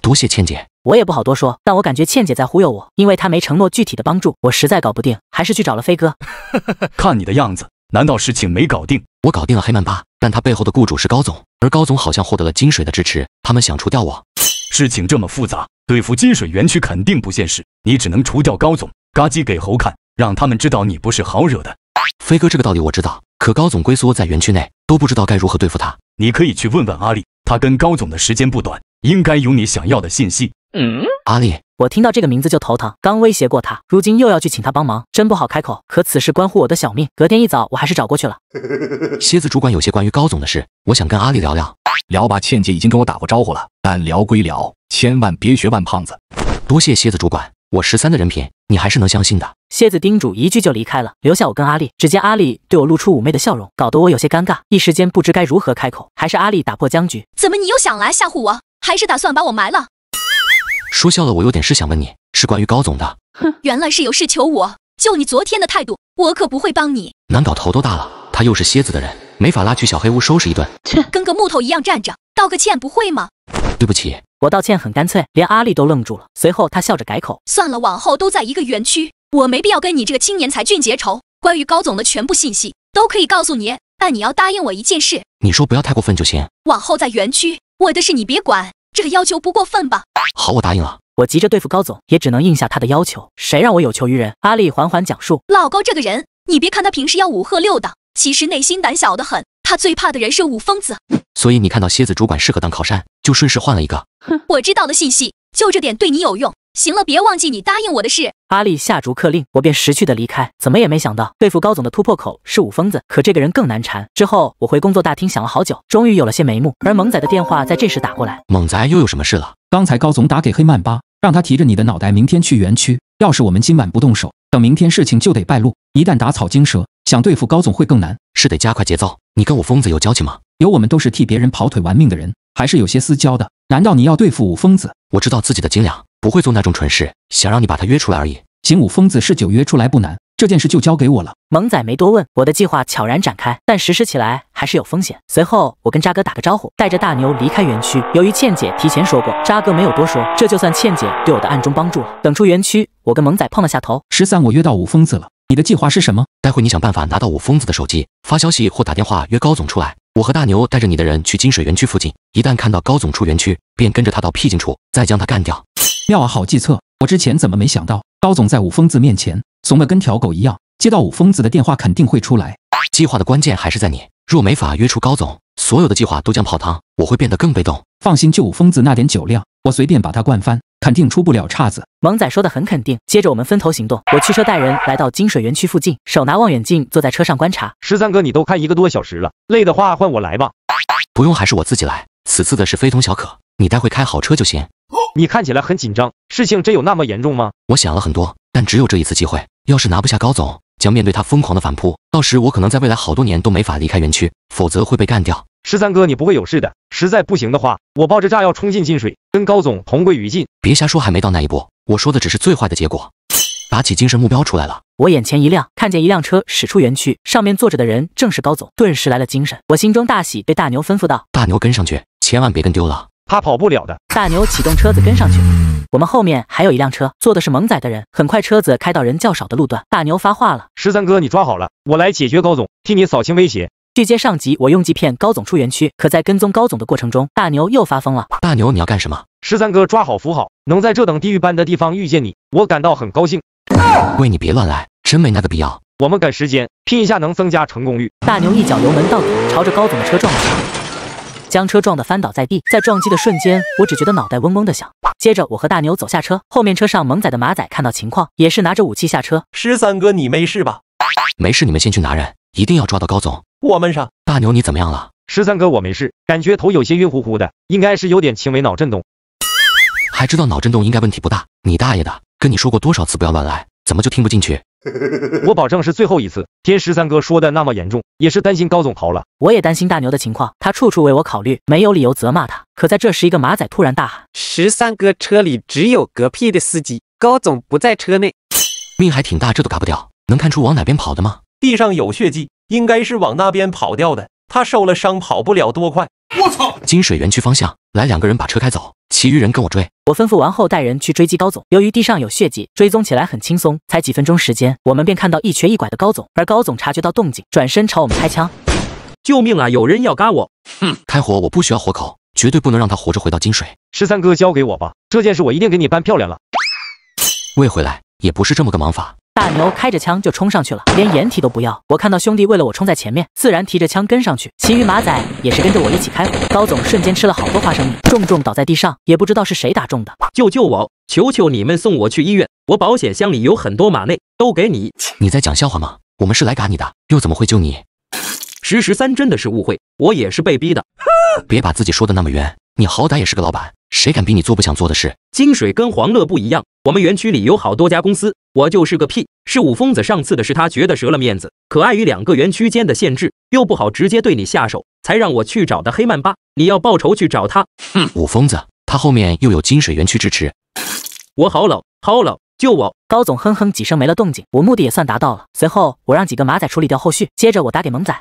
多谢倩姐。我也不好多说，但我感觉倩姐在忽悠我，因为她没承诺具体的帮助，我实在搞不定，还是去找了飞哥。看你的样子，难道事情没搞定？我搞定了黑曼巴，但他背后的雇主是高总，而高总好像获得了金水的支持，他们想除掉我。事情这么复杂，对付金水园区肯定不现实，你只能除掉高总。嘎叽给猴看，让他们知道你不是好惹的。飞哥，这个道理我知道，可高总龟缩在园区内，都不知道该如何对付他。你可以去问问阿丽，他跟高总的时间不短，应该有你想要的信息。嗯，阿丽，我听到这个名字就头疼。刚威胁过他，如今又要去请他帮忙，真不好开口。可此事关乎我的小命，隔天一早我还是找过去了。蝎子主管有些关于高总的事，我想跟阿丽聊聊，聊吧。倩姐已经跟我打过招呼了，但聊归聊，千万别学万胖子。多谢蝎子主管，我十三的人品你还是能相信的。蝎子叮嘱一句就离开了，留下我跟阿丽。只见阿丽对我露出妩媚的笑容，搞得我有些尴尬，一时间不知该如何开口。还是阿丽打破僵局，怎么你又想来吓唬我？还是打算把我埋了？说笑了，我有点事想问你，是关于高总的。哼，原来是有事求我，就你昨天的态度，我可不会帮你。难搞，头都大了，他又是蝎子的人，没法拉去小黑屋收拾一顿。切，跟个木头一样站着，道个歉不会吗？对不起，我道歉很干脆，连阿丽都愣住了。随后他笑着改口，算了，往后都在一个园区，我没必要跟你这个青年才俊结仇。关于高总的全部信息都可以告诉你，但你要答应我一件事，你说不要太过分就行。往后在园区，我的事你别管。这个要求不过分吧？好，我答应了。我急着对付高总，也只能应下他的要求。谁让我有求于人？阿丽缓缓讲述：老高这个人，你别看他平时要五喝六的，其实内心胆小的很。他最怕的人是武疯子，所以你看到蝎子主管适合当靠山，就顺势换了一个。哼，我知道的信息。就这点对你有用。行了，别忘记你答应我的事。阿丽下逐客令，我便识趣的离开。怎么也没想到，对付高总的突破口是武疯子，可这个人更难缠。之后我回工作大厅想了好久，终于有了些眉目。而猛仔的电话在这时打过来，猛仔又有什么事了？刚才高总打给黑曼巴，让他提着你的脑袋明天去园区。要是我们今晚不动手，等明天事情就得败露，一旦打草惊蛇，想对付高总会更难，是得加快节奏。你跟我疯子有交情吗？有，我们都是替别人跑腿玩命的人，还是有些私交的。难道你要对付五疯子？我知道自己的斤两，不会做那种蠢事，想让你把他约出来而已。仅五疯子是九约出来不难，这件事就交给我了。萌仔没多问，我的计划悄然展开，但实施起来还是有风险。随后，我跟渣哥打个招呼，带着大牛离开园区。由于倩姐提前说过，渣哥没有多说，这就算倩姐对我的暗中帮助了。等出园区，我跟萌仔碰了下头。十三，我约到五疯子了，你的计划是什么？待会你想办法拿到五疯子的手机，发消息或打电话约高总出来。我和大牛带着你的人去金水园区附近，一旦看到高总出园区，便跟着他到僻静处，再将他干掉。妙啊，好计策！我之前怎么没想到？高总在武疯子面前怂得跟条狗一样，接到武疯子的电话肯定会出来。计划的关键还是在你，若没法约出高总，所有的计划都将泡汤，我会变得更被动。放心，就武疯子那点酒量，我随便把他灌翻。肯定出不了岔子，萌仔说的很肯定。接着我们分头行动，我驱车带人来到金水园区附近，手拿望远镜坐在车上观察。十三哥，你都开一个多小时了，累的话换我来吧。不用，还是我自己来。此次的事非同小可，你待会开好车就行。你看起来很紧张，事情真有那么严重吗？我想了很多，但只有这一次机会。要是拿不下高总，将面对他疯狂的反扑，到时我可能在未来好多年都没法离开园区，否则会被干掉。十三哥，你不会有事的。实在不行的话，我抱着炸药冲进进水，跟高总同归于尽。别瞎说，还没到那一步。我说的只是最坏的结果。打起精神，目标出来了。我眼前一亮，看见一辆车驶出园区，上面坐着的人正是高总，顿时来了精神。我心中大喜，对大牛吩咐道：“大牛跟上去，千万别跟丢了，他跑不了的。”大牛启动车子跟上去。我们后面还有一辆车，坐的是猛仔的人。很快，车子开到人较少的路段，大牛发话了：“十三哥，你抓好了，我来解决高总，替你扫清威胁。”续接上集，我用计骗高总出园区，可在跟踪高总的过程中，大牛又发疯了。大牛，你要干什么？十三哥，抓好扶好。能在这等地狱般的地方遇见你，我感到很高兴。喂，你别乱来，真没那个必要。我们赶时间，拼一下能增加成功率。大牛一脚油门到底，朝着高总的车撞去，将车撞得翻倒在地。在撞击的瞬间，我只觉得脑袋嗡嗡的响。接着，我和大牛走下车，后面车上萌仔的马仔看到情况，也是拿着武器下车。十三哥，你没事吧？没事，你们先去拿人。一定要抓到高总！我们上大牛，你怎么样了？十三哥，我没事，感觉头有些晕乎乎的，应该是有点轻微脑震动。还知道脑震动应该问题不大。你大爷的，跟你说过多少次不要乱来，怎么就听不进去？我保证是最后一次。听十三哥说的那么严重，也是担心高总逃了。我也担心大牛的情况，他处处为我考虑，没有理由责骂他。可在这时，一个马仔突然大喊：“十三哥，车里只有隔壁的司机，高总不在车内。”命还挺大，这都嘎不掉。能看出往哪边跑的吗？地上有血迹，应该是往那边跑掉的。他受了伤，跑不了多快。我操！金水园区方向来两个人，把车开走，其余人跟我追。我吩咐完后，带人去追击高总。由于地上有血迹，追踪起来很轻松，才几分钟时间，我们便看到一瘸一拐的高总。而高总察觉到动静，转身朝我们开枪。救命啊！有人要干我！哼，开火！我不需要活口，绝对不能让他活着回到金水。十三哥，交给我吧，这件事我一定给你办漂亮了。未回来也不是这么个忙法。大牛开着枪就冲上去了，连掩体都不要。我看到兄弟为了我冲在前面，自然提着枪跟上去。其余马仔也是跟着我一起开火。高总瞬间吃了好多花生米，重重倒在地上，也不知道是谁打中的。救救我！求求你们送我去医院。我保险箱里有很多马内，都给你。你在讲笑话吗？我们是来嘎你的，又怎么会救你？十十三真的是误会，我也是被逼的。别把自己说的那么冤。你好歹也是个老板，谁敢逼你做不想做的事？金水跟黄乐不一样。我们园区里有好多家公司，我就是个屁。是武疯子上次的，是他觉得折了面子，可碍于两个园区间的限制，又不好直接对你下手，才让我去找的黑曼巴。你要报仇去找他。哼，武疯子，他后面又有金水园区支持。我好冷，好冷，救我。高总哼哼几声没了动静，我目的也算达到了。随后我让几个马仔处理掉后续，接着我打给萌仔。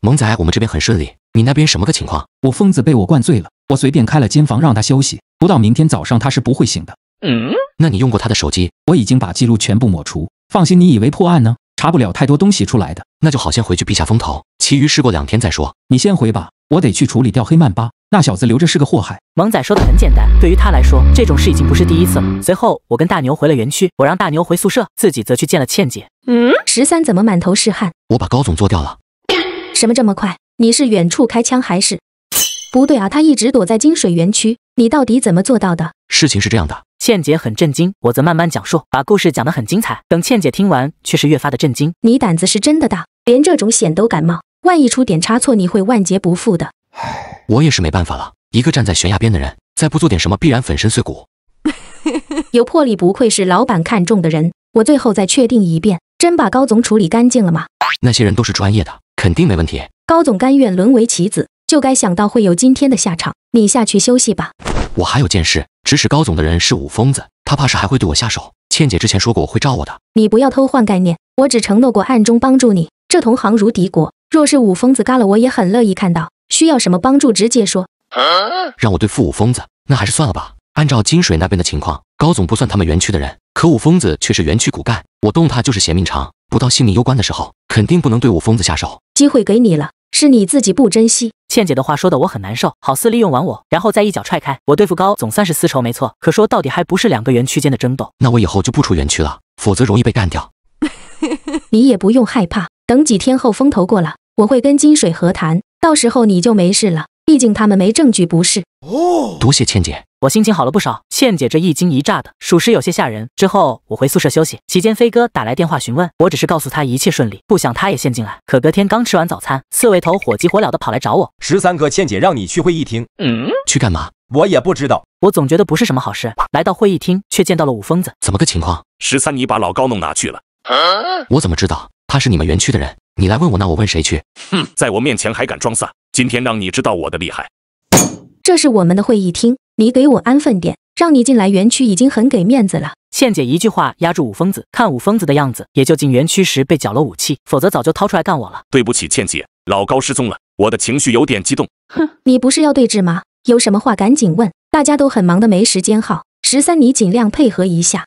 萌仔，我们这边很顺利，你那边什么个情况？我疯子被我灌醉了，我随便开了间房让他休息。不到明天早上，他是不会醒的。嗯，那你用过他的手机？我已经把记录全部抹除，放心。你以为破案呢？查不了太多东西出来的。那就好，先回去避下风头，其余事过两天再说。你先回吧，我得去处理掉黑曼巴那小子，留着是个祸害。萌仔说的很简单，对于他来说，这种事已经不是第一次了。随后，我跟大牛回了园区，我让大牛回宿舍，自己则去见了倩姐。嗯，十三怎么满头是汗？我把高总做掉了，什么这么快？你是远处开枪还是？不对啊，他一直躲在金水园区，你到底怎么做到的？事情是这样的，倩姐很震惊，我则慢慢讲述，把故事讲得很精彩。等倩姐听完，却是越发的震惊。你胆子是真的大，连这种险都敢冒，万一出点差错，你会万劫不复的。唉，我也是没办法了，一个站在悬崖边的人，再不做点什么，必然粉身碎骨。有魄力，不愧是老板看中的人。我最后再确定一遍，真把高总处理干净了吗？那些人都是专业的，肯定没问题。高总甘愿沦为棋子。就该想到会有今天的下场。你下去休息吧。我还有件事，指使高总的人是武疯子，他怕是还会对我下手。倩姐之前说过会罩我的，你不要偷换概念。我只承诺过暗中帮助你。这同行如敌国，若是武疯子嘎了，我也很乐意看到。需要什么帮助，直接说。让我对付武疯子，那还是算了吧。按照金水那边的情况，高总不算他们园区的人，可武疯子却是园区骨干，我动他就是嫌命长。不到性命攸关的时候，肯定不能对武疯子下手。机会给你了，是你自己不珍惜。倩姐的话说的我很难受，好似利用完我，然后再一脚踹开我。对付高总算是丝绸没错，可说到底还不是两个园区间的争斗。那我以后就不出园区了，否则容易被干掉。你也不用害怕，等几天后风头过了，我会跟金水和谈，到时候你就没事了。毕竟他们没证据，不是？哦，多谢倩姐。我心情好了不少，倩姐这一惊一乍的，属实有些吓人。之后我回宿舍休息，期间飞哥打来电话询问，我只是告诉他一切顺利，不想他也陷进来。可隔天刚吃完早餐，刺猬头火急火燎的跑来找我，十三哥，倩姐让你去会议厅，嗯，去干嘛？我也不知道，我总觉得不是什么好事。来到会议厅，却见到了五疯子，怎么个情况？十三，你把老高弄哪去了？我怎么知道？他是你们园区的人，你来问我那我问谁去？哼，在我面前还敢装蒜？今天让你知道我的厉害。这是我们的会议厅。你给我安分点，让你进来园区已经很给面子了。倩姐一句话压住武疯子，看武疯子的样子，也就进园区时被缴了武器，否则早就掏出来干我了。对不起，倩姐，老高失踪了，我的情绪有点激动。哼，你不是要对质吗？有什么话赶紧问，大家都很忙的，没时间耗。十三，你尽量配合一下。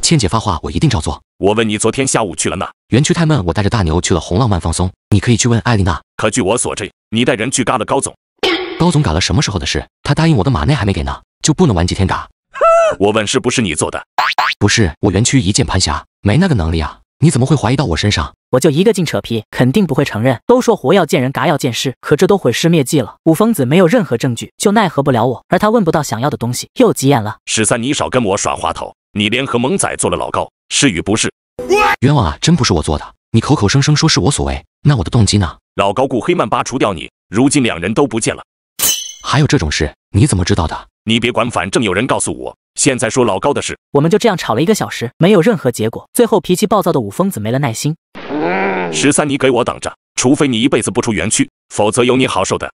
倩姐发话，我一定照做。我问你，昨天下午去了哪？园区太闷，我带着大牛去了红浪漫放松。你可以去问艾丽娜。可据我所知，你带人去嘎了高总。高总改了什么时候的事？他答应我的马内还没给呢，就不能玩几天？改？我问是不是你做的？不是，我园区一键盘侠，没那个能力啊！你怎么会怀疑到我身上？我就一个劲扯皮，肯定不会承认。都说活要见人，嘎要见尸，可这都毁尸灭迹了。五疯子没有任何证据，就奈何不了我。而他问不到想要的东西，又急眼了。十三，你少跟我耍滑头！你联合猛仔做了老高，是与不是？冤枉啊！真不是我做的。你口口声声说是我所为，那我的动机呢？老高雇黑曼巴除掉你，如今两人都不见了。还有这种事？你怎么知道的？你别管，反正有人告诉我。现在说老高的事，我们就这样吵了一个小时，没有任何结果。最后，脾气暴躁的五疯子没了耐心。十三，你给我等着！除非你一辈子不出园区，否则有你好受的。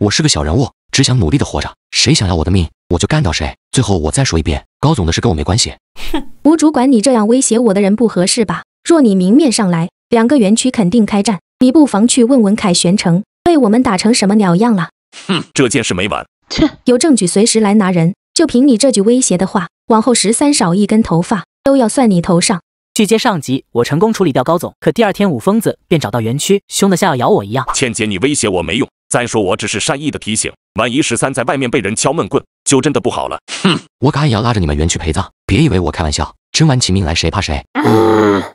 我是个小人物，只想努力的活着。谁想要我的命，我就干掉谁。最后我再说一遍，高总的事跟我没关系。哼，吴主管，你这样威胁我的人不合适吧？若你明面上来，两个园区肯定开战。你不妨去问问凯旋城，被我们打成什么鸟样了。哼，这件事没完。切，有证据随时来拿人。就凭你这句威胁的话，往后十三少一根头发都要算你头上。拒接上级，我成功处理掉高总，可第二天武疯子便找到园区，凶得像要咬我一样。倩姐，你威胁我没用。再说我只是善意的提醒，万一十三在外面被人敲闷棍，就真的不好了。哼，我敢也要拉着你们园区陪葬。别以为我开玩笑，真玩起命来谁怕谁？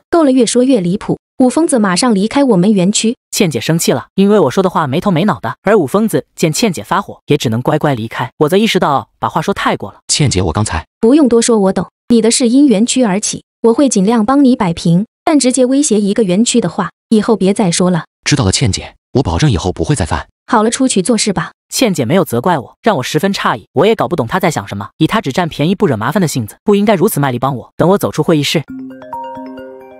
够了，越说越离谱。武疯子马上离开我们园区，倩姐生气了，因为我说的话没头没脑的。而武疯子见倩姐发火，也只能乖乖离开。我则意识到把话说太过了。倩姐，我刚才不用多说，我懂。你的事因园区而起，我会尽量帮你摆平，但直接威胁一个园区的话，以后别再说了。知道了，倩姐，我保证以后不会再犯。好了，出去做事吧。倩姐没有责怪我，让我十分诧异。我也搞不懂她在想什么。以她只占便宜不惹麻烦的性子，不应该如此卖力帮我。等我走出会议室。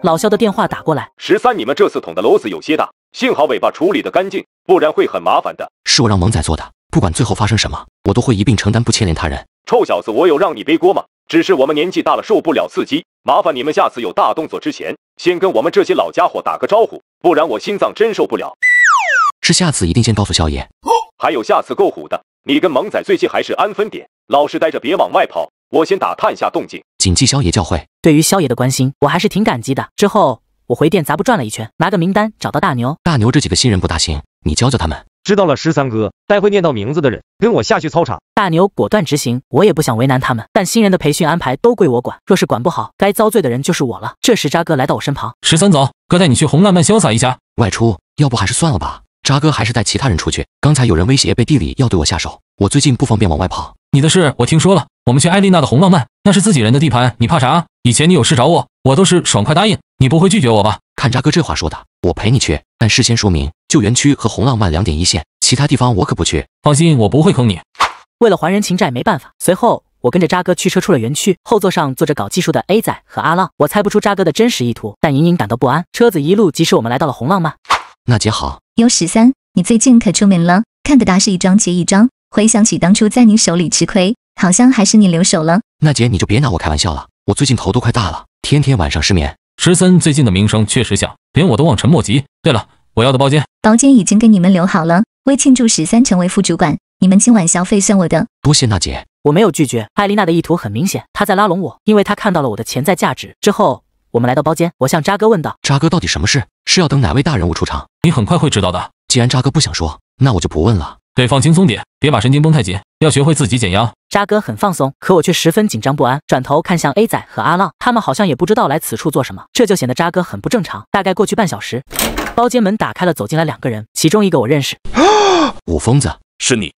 老肖的电话打过来，十三，你们这次捅的篓子有些大，幸好尾巴处理的干净，不然会很麻烦的。是我让萌仔做的，不管最后发生什么，我都会一并承担，不牵连他人。臭小子，我有让你背锅吗？只是我们年纪大了，受不了刺激，麻烦你们下次有大动作之前，先跟我们这些老家伙打个招呼，不然我心脏真受不了。是，下次一定先告诉少爷。还有下次够虎的，你跟萌仔最近还是安分点，老实待着，别往外跑。我先打探一下动静，谨记萧爷教诲。对于萧爷的关心，我还是挺感激的。之后我回店杂部转了一圈，拿个名单，找到大牛。大牛，这几个新人不大行，你教教他们。知道了，十三哥。待会念到名字的人，跟我下去操场。大牛果断执行。我也不想为难他们，但新人的培训安排都归我管，若是管不好，该遭罪的人就是我了。这时渣哥来到我身旁，十三走，哥带你去红浪漫潇洒一下。外出，要不还是算了吧。渣哥还是带其他人出去。刚才有人威胁背地里要对我下手，我最近不方便往外跑。你的事我听说了，我们去艾丽娜的红浪漫，那是自己人的地盘，你怕啥？以前你有事找我，我都是爽快答应，你不会拒绝我吧？看渣哥这话说的，我陪你去，但事先说明，救援区和红浪漫两点一线，其他地方我可不去。放心，我不会坑你。为了还人情债，没办法。随后，我跟着渣哥驱车出了园区，后座上坐着搞技术的 A 仔和阿浪，我猜不出渣哥的真实意图，但隐隐感到不安。车子一路疾驶，我们来到了红浪漫。娜姐好，U 十三，你最近可出名了，看的大事一张接一张，回想起当初在你手里吃亏，好像还是你留手了。娜姐，你就别拿我开玩笑了，我最近头都快大了，天天晚上失眠。十三最近的名声确实响，连我都望尘莫及。对了，我要的包间，包间已经给你们留好了。为庆祝十三成为副主管，你们今晚消费算我的。多谢娜姐，我没有拒绝。艾丽娜的意图很明显，她在拉拢我，因为她看到了我的潜在价值。之后，我们来到包间，我向扎哥问道：“扎哥到底什么事？是要等哪位大人物出场？你很快会知道的。既然扎哥不想说，那我就不问了。”得放轻松点，别把神经绷太紧，要学会自己减压。渣哥很放松，可我却十分紧张不安。转头看向 A 仔和阿浪，他们好像也不知道来此处做什么，这就显得渣哥很不正常。大概过去半小时，包间门打开了，走进来两个人，其中一个我认识，五 疯子，是你？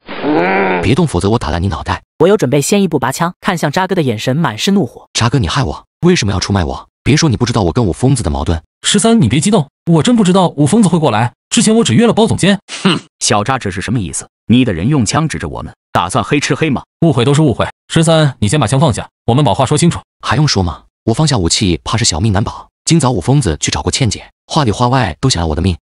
别动，否则我打烂你脑袋。我有准备，先一步拔枪，看向渣哥的眼神满是怒火。渣哥，你害我？为什么要出卖我？别说你不知道我跟五疯子的矛盾。十三，你别激动，我真不知道五疯子会过来。之前我只约了包总监，哼，小渣这是什么意思？你的人用枪指着我们，打算黑吃黑吗？误会都是误会。十三，你先把枪放下，我们把话说清楚，还用说吗？我放下武器，怕是小命难保。今早五疯子去找过倩姐，话里话外都想要我的命。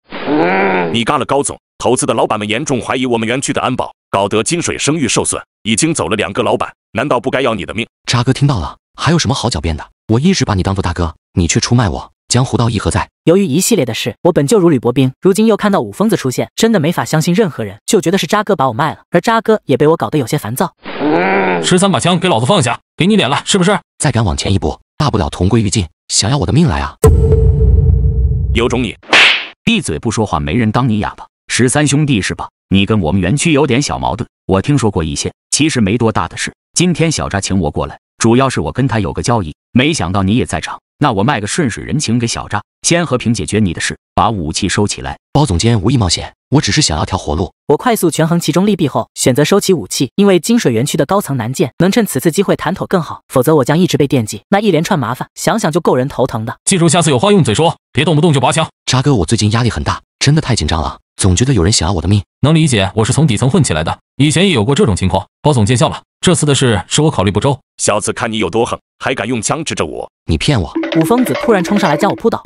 你干了高总投资的老板们，严重怀疑我们园区的安保，搞得金水声誉受损，已经走了两个老板，难道不该要你的命？渣哥听到了，还有什么好狡辩的？我一直把你当做大哥，你却出卖我。江湖道义何在？由于一系列的事，我本就如履薄冰，如今又看到武疯子出现，真的没法相信任何人，就觉得是渣哥把我卖了，而渣哥也被我搞得有些烦躁。十三把枪给老子放下，给你脸了是不是？再敢往前一步，大不了同归于尽。想要我的命来啊？有种你闭嘴不说话，没人当你哑巴。十三兄弟是吧？你跟我们园区有点小矛盾，我听说过一些，其实没多大的事。今天小渣请我过来，主要是我跟他有个交易。没想到你也在场，那我卖个顺水人情给小渣，先和平解决你的事，把武器收起来。包总监无意冒险，我只是想要条活路。我快速权衡其中利弊后，选择收起武器，因为金水园区的高层难见，能趁此次机会谈妥更好，否则我将一直被惦记。那一连串麻烦，想想就够人头疼的。记住，下次有话用嘴说，别动不动就拔枪。渣哥，我最近压力很大，真的太紧张了，总觉得有人想要我的命。能理解，我是从底层混起来的，以前也有过这种情况。包总见笑了。这次的事是我考虑不周，小子，看你有多横，还敢用枪指着我！你骗我！五疯子突然冲上来，将我扑倒，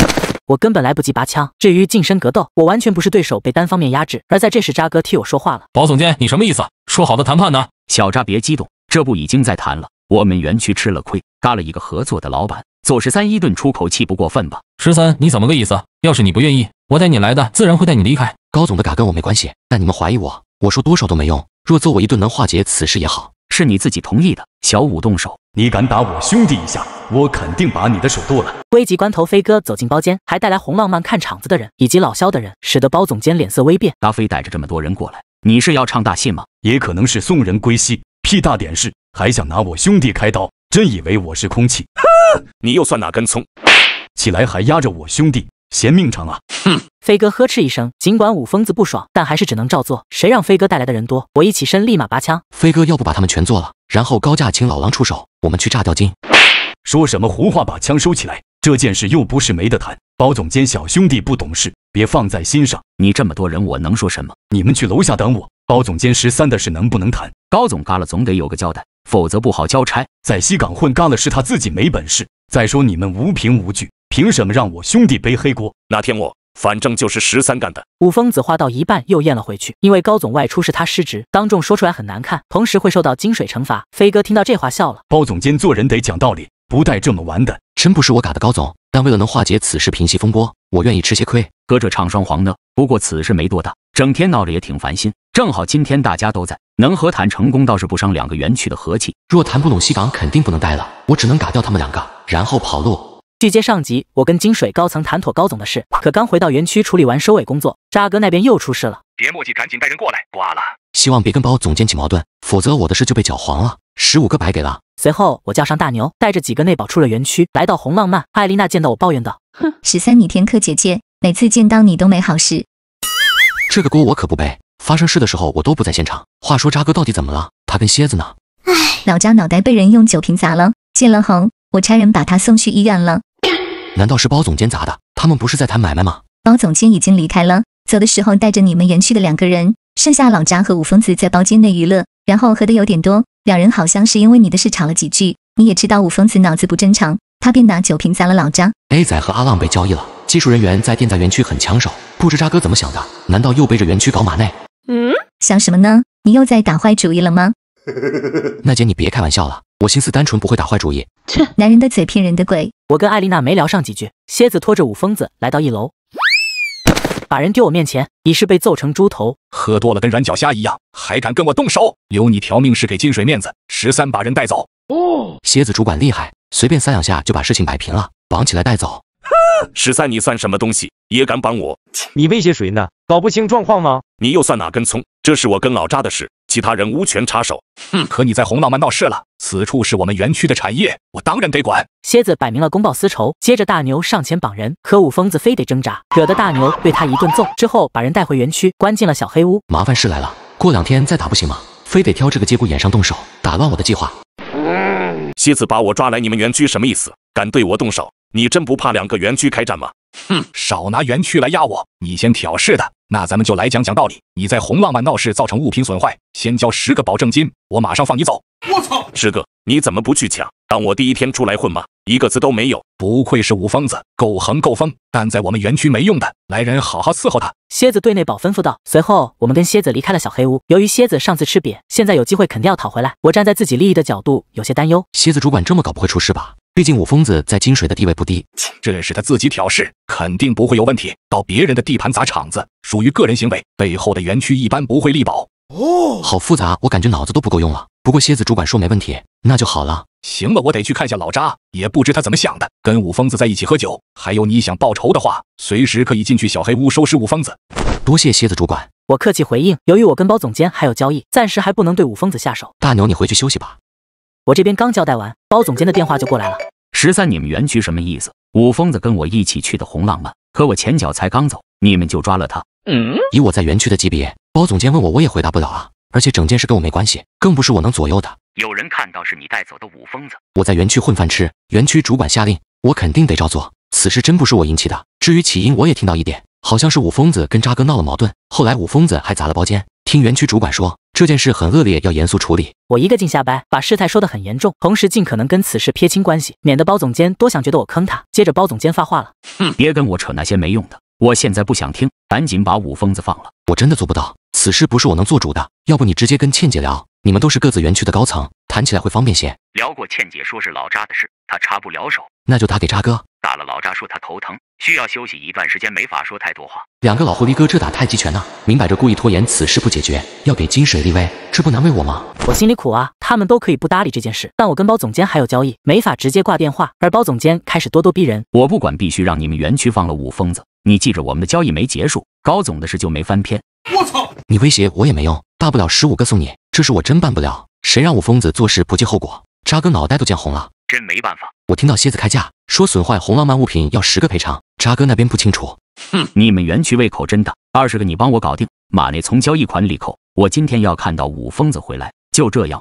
我根本来不及拔枪。至于近身格斗，我完全不是对手，被单方面压制。而在这时，扎哥替我说话了：“保总监，你什么意思？说好的谈判呢？”小扎，别激动，这不已经在谈了。我们园区吃了亏，搭了一个合作的老板。左十三一顿出口气不过分吧？十三，你怎么个意思？要是你不愿意，我带你来的，自然会带你离开。高总的嘎跟我没关系，但你们怀疑我，我说多少都没用。若揍我一顿能化解此事也好。是你自己同意的，小五动手，你敢打我兄弟一下，我肯定把你的手剁了。危急关头，飞哥走进包间，还带来红浪漫看场子的人以及老肖的人，使得包总监脸色微变。达飞带着这么多人过来，你是要唱大戏吗？也可能是送人归西，屁大点事，还想拿我兄弟开刀，真以为我是空气？你又算哪根葱？起来还压着我兄弟。嫌命长啊！哼，飞哥呵斥一声。尽管五疯子不爽，但还是只能照做。谁让飞哥带来的人多？我一起身，立马拔枪。飞哥，要不把他们全做了，然后高价请老狼出手，我们去炸掉金。说什么胡话！把枪收起来。这件事又不是没得谈。包总监，小兄弟不懂事，别放在心上。你这么多人，我能说什么？你们去楼下等我。包总监，十三的事能不能谈？高总干了，总得有个交代，否则不好交差。在西港混，干了是他自己没本事。再说你们无凭无据。凭什么让我兄弟背黑锅？那天我反正就是十三干的。武疯子话到一半又咽了回去，因为高总外出是他失职，当众说出来很难看，同时会受到金水惩罚。飞哥听到这话笑了。包总监做人得讲道理，不带这么玩的。真不是我嘎的高总，但为了能化解此事平息风波，我愿意吃些亏。搁这唱双簧呢。不过此事没多大，整天闹着也挺烦心。正好今天大家都在，能和谈成功倒是不伤两个园区的和气。若谈不拢，西港肯定不能待了，我只能嘎掉他们两个，然后跑路。续接上集，我跟金水高层谈妥高总的事，可刚回到园区处理完收尾工作，渣哥那边又出事了。别墨迹，赶紧带人过来。挂了，希望别跟包总监起矛盾，否则我的事就被搅黄了。十五个白给了。随后我叫上大牛，带着几个内保出了园区，来到红浪漫。艾丽娜见到我抱怨道：“哼，十三你天客姐姐，每次见到你都没好事。这个锅我可不背，发生事的时候我都不在现场。”话说渣哥到底怎么了？他跟蝎子呢？唉，老渣脑袋被人用酒瓶砸了，见了红。我差人把他送去医院了。难道是包总监砸的？他们不是在谈买卖吗？包总监已经离开了，走的时候带着你们园区的两个人，剩下老张和五疯子在包间内娱乐，然后喝的有点多，两人好像是因为你的事吵了几句。你也知道五疯子脑子不正常，他便拿酒瓶砸了老张。A 仔和阿浪被交易了，技术人员在电在园区很抢手，不知渣哥怎么想的？难道又背着园区搞马内？嗯，想什么呢？你又在打坏主意了吗？娜 姐，你别开玩笑了。我心思单纯，不会打坏主意。切，男人的嘴骗人的鬼。我跟艾丽娜没聊上几句，蝎子拖着五疯子来到一楼，把人丢我面前，已是被揍成猪头，喝多了跟软脚虾一样，还敢跟我动手，留你条命是给金水面子。十三把人带走。哦，蝎子主管厉害，随便三两下就把事情摆平了，绑起来带走。十三，你算什么东西，也敢绑我？你威胁谁呢？搞不清状况吗？你又算哪根葱？这是我跟老扎的事。其他人无权插手。哼，可你在红浪漫闹事了。此处是我们园区的产业，我当然得管。蝎子摆明了公报私仇。接着，大牛上前绑人，可武疯子非得挣扎，惹得大牛对他一顿揍。之后把人带回园区，关进了小黑屋。麻烦事来了，过两天再打不行吗？非得挑这个节骨眼上动手，打乱我的计划。蝎子把我抓来你们园区什么意思？敢对我动手？你真不怕两个园区开战吗？哼，少拿园区来压我。你先挑事的。那咱们就来讲讲道理。你在红浪漫闹事，造成物品损坏，先交十个保证金，我马上放你走。我操，师哥，你怎么不去抢？当我第一天出来混吗？一个字都没有。不愧是五疯子，够横够疯，但在我们园区没用的。来人，好好伺候他。蝎子对内保吩咐道。随后，我们跟蝎子离开了小黑屋。由于蝎子上次吃瘪，现在有机会肯定要讨回来。我站在自己利益的角度，有些担忧。蝎子主管这么搞，不会出事吧？毕竟武疯子在金水的地位不低，这是他自己挑事，肯定不会有问题。到别人的地盘砸场子，属于个人行为，背后的园区一般不会力保。哦，好复杂，我感觉脑子都不够用了。不过蝎子主管说没问题，那就好了。行了，我得去看下老渣，也不知他怎么想的，跟武疯子在一起喝酒。还有你想报仇的话，随时可以进去小黑屋收拾武疯子。多谢蝎子主管，我客气回应。由于我跟包总监还有交易，暂时还不能对武疯子下手。大牛，你回去休息吧。我这边刚交代完，包总监的电话就过来了。十三，你们园区什么意思？武疯子跟我一起去的红浪漫，可我前脚才刚走，你们就抓了他。嗯，以我在园区的级别，包总监问我，我也回答不了啊。而且整件事跟我没关系，更不是我能左右的。有人看到是你带走的武疯子，我在园区混饭吃，园区主管下令，我肯定得照做。此事真不是我引起的，至于起因，我也听到一点，好像是武疯子跟扎哥闹了矛盾，后来武疯子还砸了包间。听园区主管说。这件事很恶劣，要严肃处理。我一个劲下班，把事态说得很严重，同时尽可能跟此事撇清关系，免得包总监多想，觉得我坑他。接着包总监发话了：“哼，别跟我扯那些没用的，我现在不想听，赶紧把武疯子放了。我真的做不到，此事不是我能做主的。要不你直接跟倩姐聊，你们都是各自园区的高层，谈起来会方便些。”聊过倩姐，说是老扎的事，她插不了手。那就打给渣哥。打了，老渣，说他头疼，需要休息一段时间，没法说太多话。两个老狐狸哥这打太极拳呢，明摆着故意拖延此事不解决，要给金水立威，这不难为我吗？我心里苦啊，他们都可以不搭理这件事，但我跟包总监还有交易，没法直接挂电话。而包总监开始咄咄逼人，我不管，必须让你们园区放了武疯子，你记着我们的交易没结束，高总的事就没翻篇。我操！你威胁我也没用，大不了十五个送你，这事我真办不了。谁让武疯子做事不计后果，渣哥脑袋都见红了。真没办法，我听到蝎子开价说损坏《红浪漫》物品要十个赔偿，渣哥那边不清楚。哼，你们园区胃口真的，二十个你帮我搞定，马内从交易款里扣。我今天要看到五疯子回来，就这样。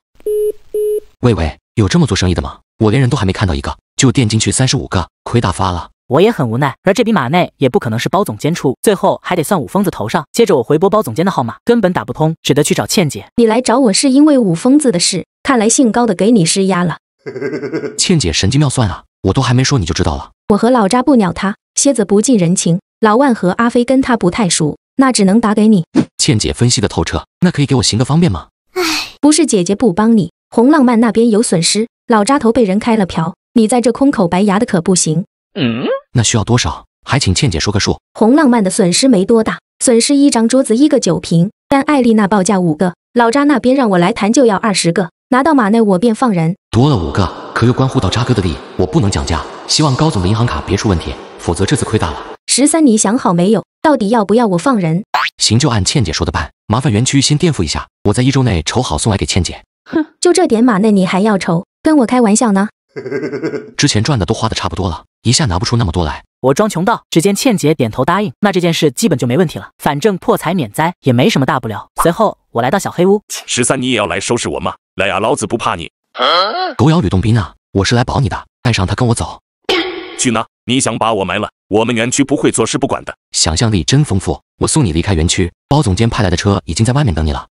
喂喂，有这么做生意的吗？我连人都还没看到一个，就垫进去三十五个，亏大发了。我也很无奈，而这笔马内也不可能是包总监出，最后还得算五疯子头上。接着我回拨包总监的号码，根本打不通，只得去找倩姐。你来找我是因为五疯子的事，看来姓高的给你施压了。倩姐神机妙算啊！我都还没说你就知道了。我和老扎不鸟他，蝎子不近人情，老万和阿飞跟他不太熟，那只能打给你。倩姐分析的透彻，那可以给我行个方便吗？哎，不是姐姐不帮你，红浪漫那边有损失，老扎头被人开了瓢，你在这空口白牙的可不行。嗯，那需要多少？还请倩姐说个数。红浪漫的损失没多大，损失一张桌子一个酒瓶，但艾丽娜报价五个，老扎那边让我来谈就要二十个。拿到马内，我便放人。多了五个，可又关乎到扎哥的利，我不能讲价。希望高总的银行卡别出问题，否则这次亏大了。十三，你想好没有？到底要不要我放人？行，就按倩姐说的办。麻烦园区先垫付一下，我在一周内筹好送来给倩姐。哼，就这点马内，你还要筹？跟我开玩笑呢？之前赚的都花的差不多了，一下拿不出那么多来，我装穷道。只见倩姐点头答应。那这件事基本就没问题了，反正破财免灾，也没什么大不了。随后。我来到小黑屋，十三，你也要来收拾我吗？来呀，老子不怕你！狗咬吕洞宾啊！我是来保你的，带上他跟我走。去哪？你想把我埋了？我们园区不会坐视不管的。想象力真丰富！我送你离开园区，包总监派来的车已经在外面等你了。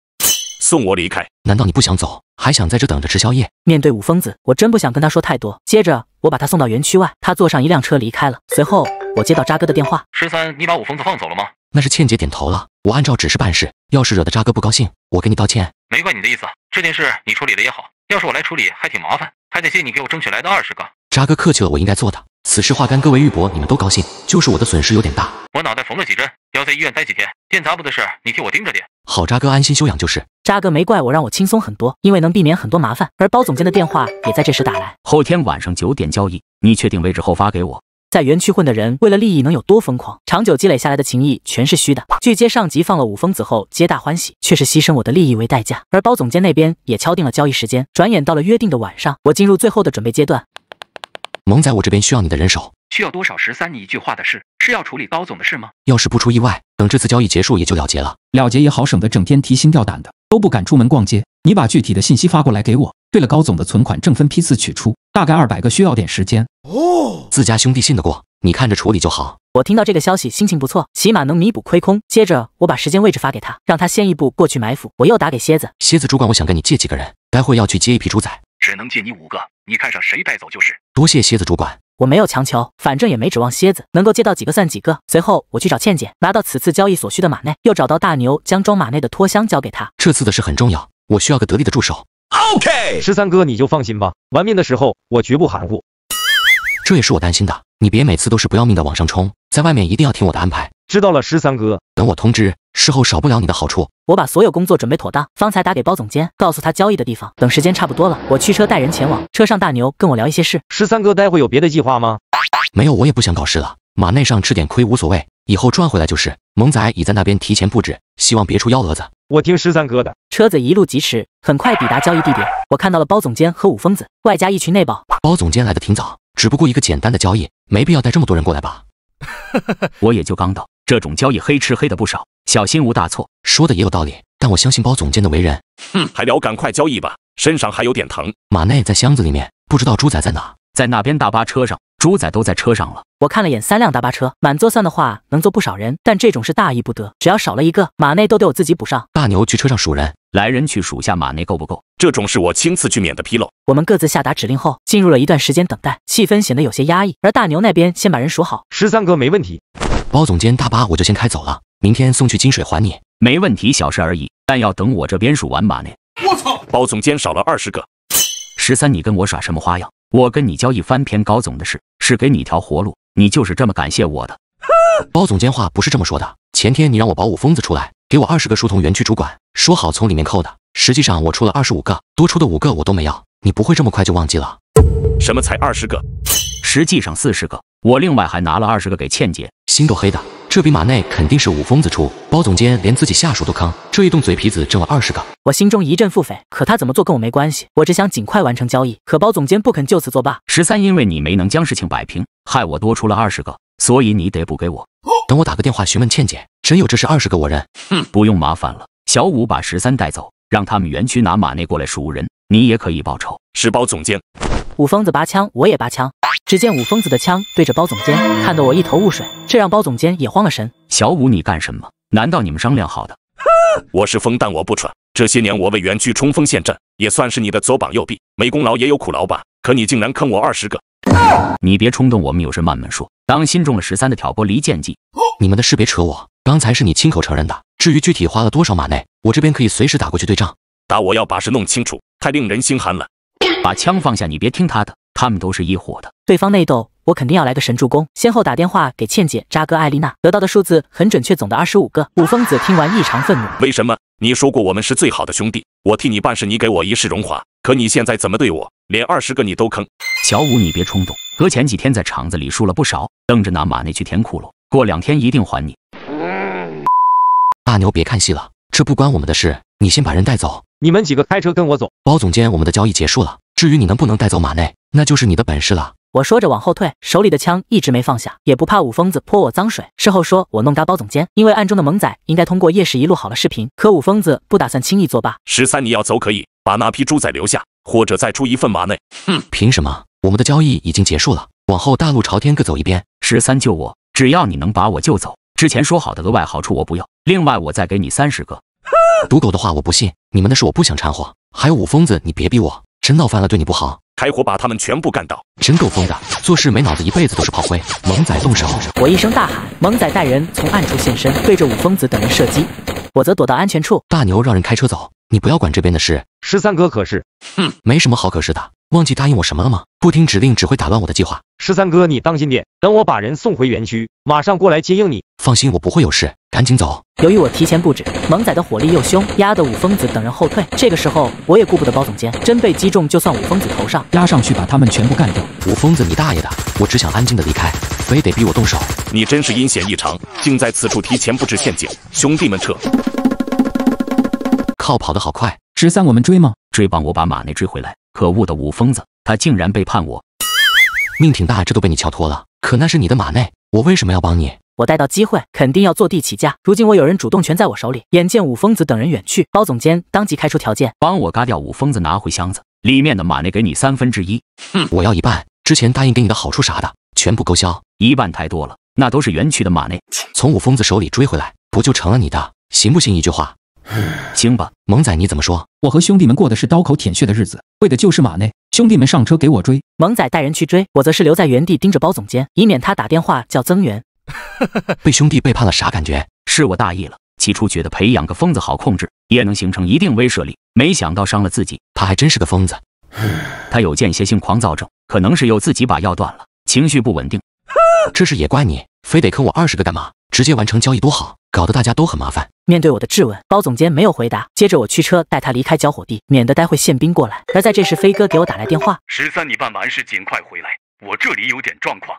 送我离开？难道你不想走？还想在这等着吃宵夜？面对武疯子，我真不想跟他说太多。接着，我把他送到园区外，他坐上一辆车离开了。随后，我接到渣哥的电话，十三，你把武疯子放走了吗？那是倩姐点头了，我按照指示办事。要是惹得渣哥不高兴，我给你道歉。没怪你的意思，这件事你处理的也好。要是我来处理，还挺麻烦，还得谢你给我争取来的二十个。渣哥客气了，我应该做的。此事化干戈为玉帛，你们都高兴，就是我的损失有点大。我脑袋缝了几针，要在医院待几天。电杂部的事你替我盯着点。好，渣哥安心休养就是。渣哥没怪我，让我轻松很多，因为能避免很多麻烦。而包总监的电话也在这时打来，后天晚上九点交易，你确定位置后发给我。在园区混的人，为了利益能有多疯狂？长久积累下来的情谊全是虚的。据接上级放了五疯子后，皆大欢喜，却是牺牲我的利益为代价。而包总监那边也敲定了交易时间。转眼到了约定的晚上，我进入最后的准备阶段。萌仔，我这边需要你的人手，需要多少？十三，你一句话的事，是要处理高总的事吗？要是不出意外，等这次交易结束也就了结了。了结也好，省得整天提心吊胆的，都不敢出门逛街。你把具体的信息发过来给我。对了，高总的存款正分批次取出。大概二百个，需要点时间哦。自家兄弟信得过，你看着处理就好。我听到这个消息，心情不错，起码能弥补亏空。接着我把时间位置发给他，让他先一步过去埋伏。我又打给蝎子，蝎子主管，我想跟你借几个人，待会要去接一批猪仔，只能借你五个，你看上谁带走就是。多谢蝎子主管，我没有强求，反正也没指望蝎子能够借到几个算几个。随后我去找倩倩，拿到此次交易所需的马内，又找到大牛，将装马内的拖箱交给他。这次的事很重要，我需要个得力的助手。OK，十三哥，你就放心吧。玩命的时候，我绝不含糊。这也是我担心的，你别每次都是不要命的往上冲，在外面一定要听我的安排。知道了，十三哥。等我通知，事后少不了你的好处。我把所有工作准备妥当，方才打给包总监，告诉他交易的地方。等时间差不多了，我驱车带人前往。车上，大牛跟我聊一些事。十三哥，待会有别的计划吗？没有，我也不想搞事了。马内上吃点亏无所谓，以后赚回来就是。萌仔已在那边提前布置，希望别出幺蛾子。我听十三哥的，车子一路疾驰，很快抵达交易地点。我看到了包总监和五疯子，外加一群内保。包总监来的挺早，只不过一个简单的交易，没必要带这么多人过来吧？呵呵，我也就刚到，这种交易黑吃黑的不少，小心无大错。说的也有道理，但我相信包总监的为人。哼，还聊，赶快交易吧，身上还有点疼。马内在箱子里面，不知道猪仔在哪，在那边大巴车上。猪仔都在车上了，我看了眼三辆大巴车，满座算的话能坐不少人，但这种事大意不得，只要少了一个马内都得我自己补上。大牛去车上数人，来人去数下马内够不够，这种事我亲自去免得纰漏。我们各自下达指令后，进入了一段时间等待，气氛显得有些压抑。而大牛那边先把人数好，十三哥没问题。包总监，大巴我就先开走了，明天送去金水还你，没问题，小事而已，但要等我这边数完马内。我操，包总监少了二十个，十三你跟我耍什么花样？我跟你交易翻篇高总的事，是给你条活路，你就是这么感谢我的。包总监话不是这么说的。前天你让我保五疯子出来，给我二十个书童园区主管，说好从里面扣的。实际上我出了二十五个，多出的五个我都没要。你不会这么快就忘记了？什么才二十个？实际上四十个。我另外还拿了二十个给倩姐，心都黑的。这笔马内肯定是五疯子出，包总监连自己下属都坑，这一动嘴皮子挣了二十个，我心中一阵腹诽。可他怎么做跟我没关系，我只想尽快完成交易。可包总监不肯就此作罢，十三，因为你没能将事情摆平，害我多出了二十个，所以你得补给我。等我打个电话询问倩姐，真有这是二十个我认，哼，不用麻烦了。小五把十三带走，让他们园区拿马内过来赎人，你也可以报仇。是包总监。武疯子拔枪，我也拔枪。只见武疯子的枪对着包总监，看得我一头雾水，这让包总监也慌了神。小五，你干什么？难道你们商量好的？我是疯，但我不蠢。这些年我为园区冲锋陷阵，也算是你的左膀右臂，没功劳也有苦劳吧？可你竟然坑我二十个！你别冲动，我们有事慢慢说。当心中了十三的挑拨离间计。你们的事别扯我，刚才是你亲口承认的。至于具体花了多少马内，我这边可以随时打过去对账。打！我要把事弄清楚。太令人心寒了。把枪放下，你别听他的，他们都是一伙的。对方内斗，我肯定要来个神助攻。先后打电话给倩姐、扎哥、艾丽娜，得到的数字很准确，总的二十五个。五疯子听完异常愤怒，为什么？你说过我们是最好的兄弟，我替你办事，你给我一世荣华。可你现在怎么对我？连二十个你都坑。小五，你别冲动。哥前几天在厂子里输了不少，等着拿马内去填窟窿。过两天一定还你。大牛，别看戏了，这不关我们的事。你先把人带走，你们几个开车跟我走。包总监，我们的交易结束了。至于你能不能带走马内，那就是你的本事了。我说着往后退，手里的枪一直没放下，也不怕武疯子泼我脏水。事后说我弄嘎包总监，因为暗中的猛仔应该通过夜视一路好了视频。可武疯子不打算轻易作罢。十三，你要走可以，把那批猪仔留下，或者再出一份马内。哼，凭什么？我们的交易已经结束了，往后大路朝天各走一边。十三救我，只要你能把我救走，之前说好的额外好处我不要。另外，我再给你三十个。赌狗的话我不信，你们的事我不想掺和。还有武疯子，你别逼我。真闹翻了，对你不好。开火，把他们全部干倒。真够疯的，做事没脑子，一辈子都是炮灰。猛仔动手！我一声大喊，猛仔带人从暗处现身，对着五疯子等人射击。我则躲到安全处。大牛让人开车走，你不要管这边的事。十三哥可是，哼，没什么好可是的。忘记答应我什么了吗？不听指令只会打乱我的计划。十三哥，你当心点，等我把人送回园区，马上过来接应你。放心，我不会有事。赶紧走。由于我提前布置，萌仔的火力又凶，压得五疯子等人后退。这个时候我也顾不得包总监，真被击中，就算五疯子头上压上去，把他们全部干掉。五疯子，你大爷的！我只想安静的离开，非得逼我动手。你真是阴险异常，竟在此处提前布置陷阱。兄弟们，撤！靠，跑得好快！十三，我们追吗？追帮我把马内追回来！可恶的武疯子，他竟然背叛我！命挺大，这都被你撬脱了。可那是你的马内，我为什么要帮你？我逮到机会，肯定要坐地起价。如今我有人主动权在我手里，眼见武疯子等人远去，包总监当即开出条件：帮我嘎掉武疯子，拿回箱子里面的马内，给你三分之一。我要一半，之前答应给你的好处啥的全部勾销。一半太多了，那都是园区的马内，从武疯子手里追回来不就成了你的？行不行？一句话。行吧，萌仔你怎么说？我和兄弟们过的是刀口舔血的日子，为的就是马内。兄弟们上车给我追，萌仔带人去追，我则是留在原地盯着包总监，以免他打电话叫增援。被兄弟背叛了啥感觉？是我大意了。起初觉得培养个疯子好控制，也能形成一定威慑力。没想到伤了自己，他还真是个疯子。他有间歇性狂躁症，可能是又自己把药断了，情绪不稳定。这事也怪你，非得坑我二十个干嘛？直接完成交易多好。搞得大家都很麻烦。面对我的质问，包总监没有回答。接着我驱车带他离开交火地，免得待会宪兵过来。而在这时，飞哥给我打来电话：“十三，你办完事尽快回来，我这里有点状况。”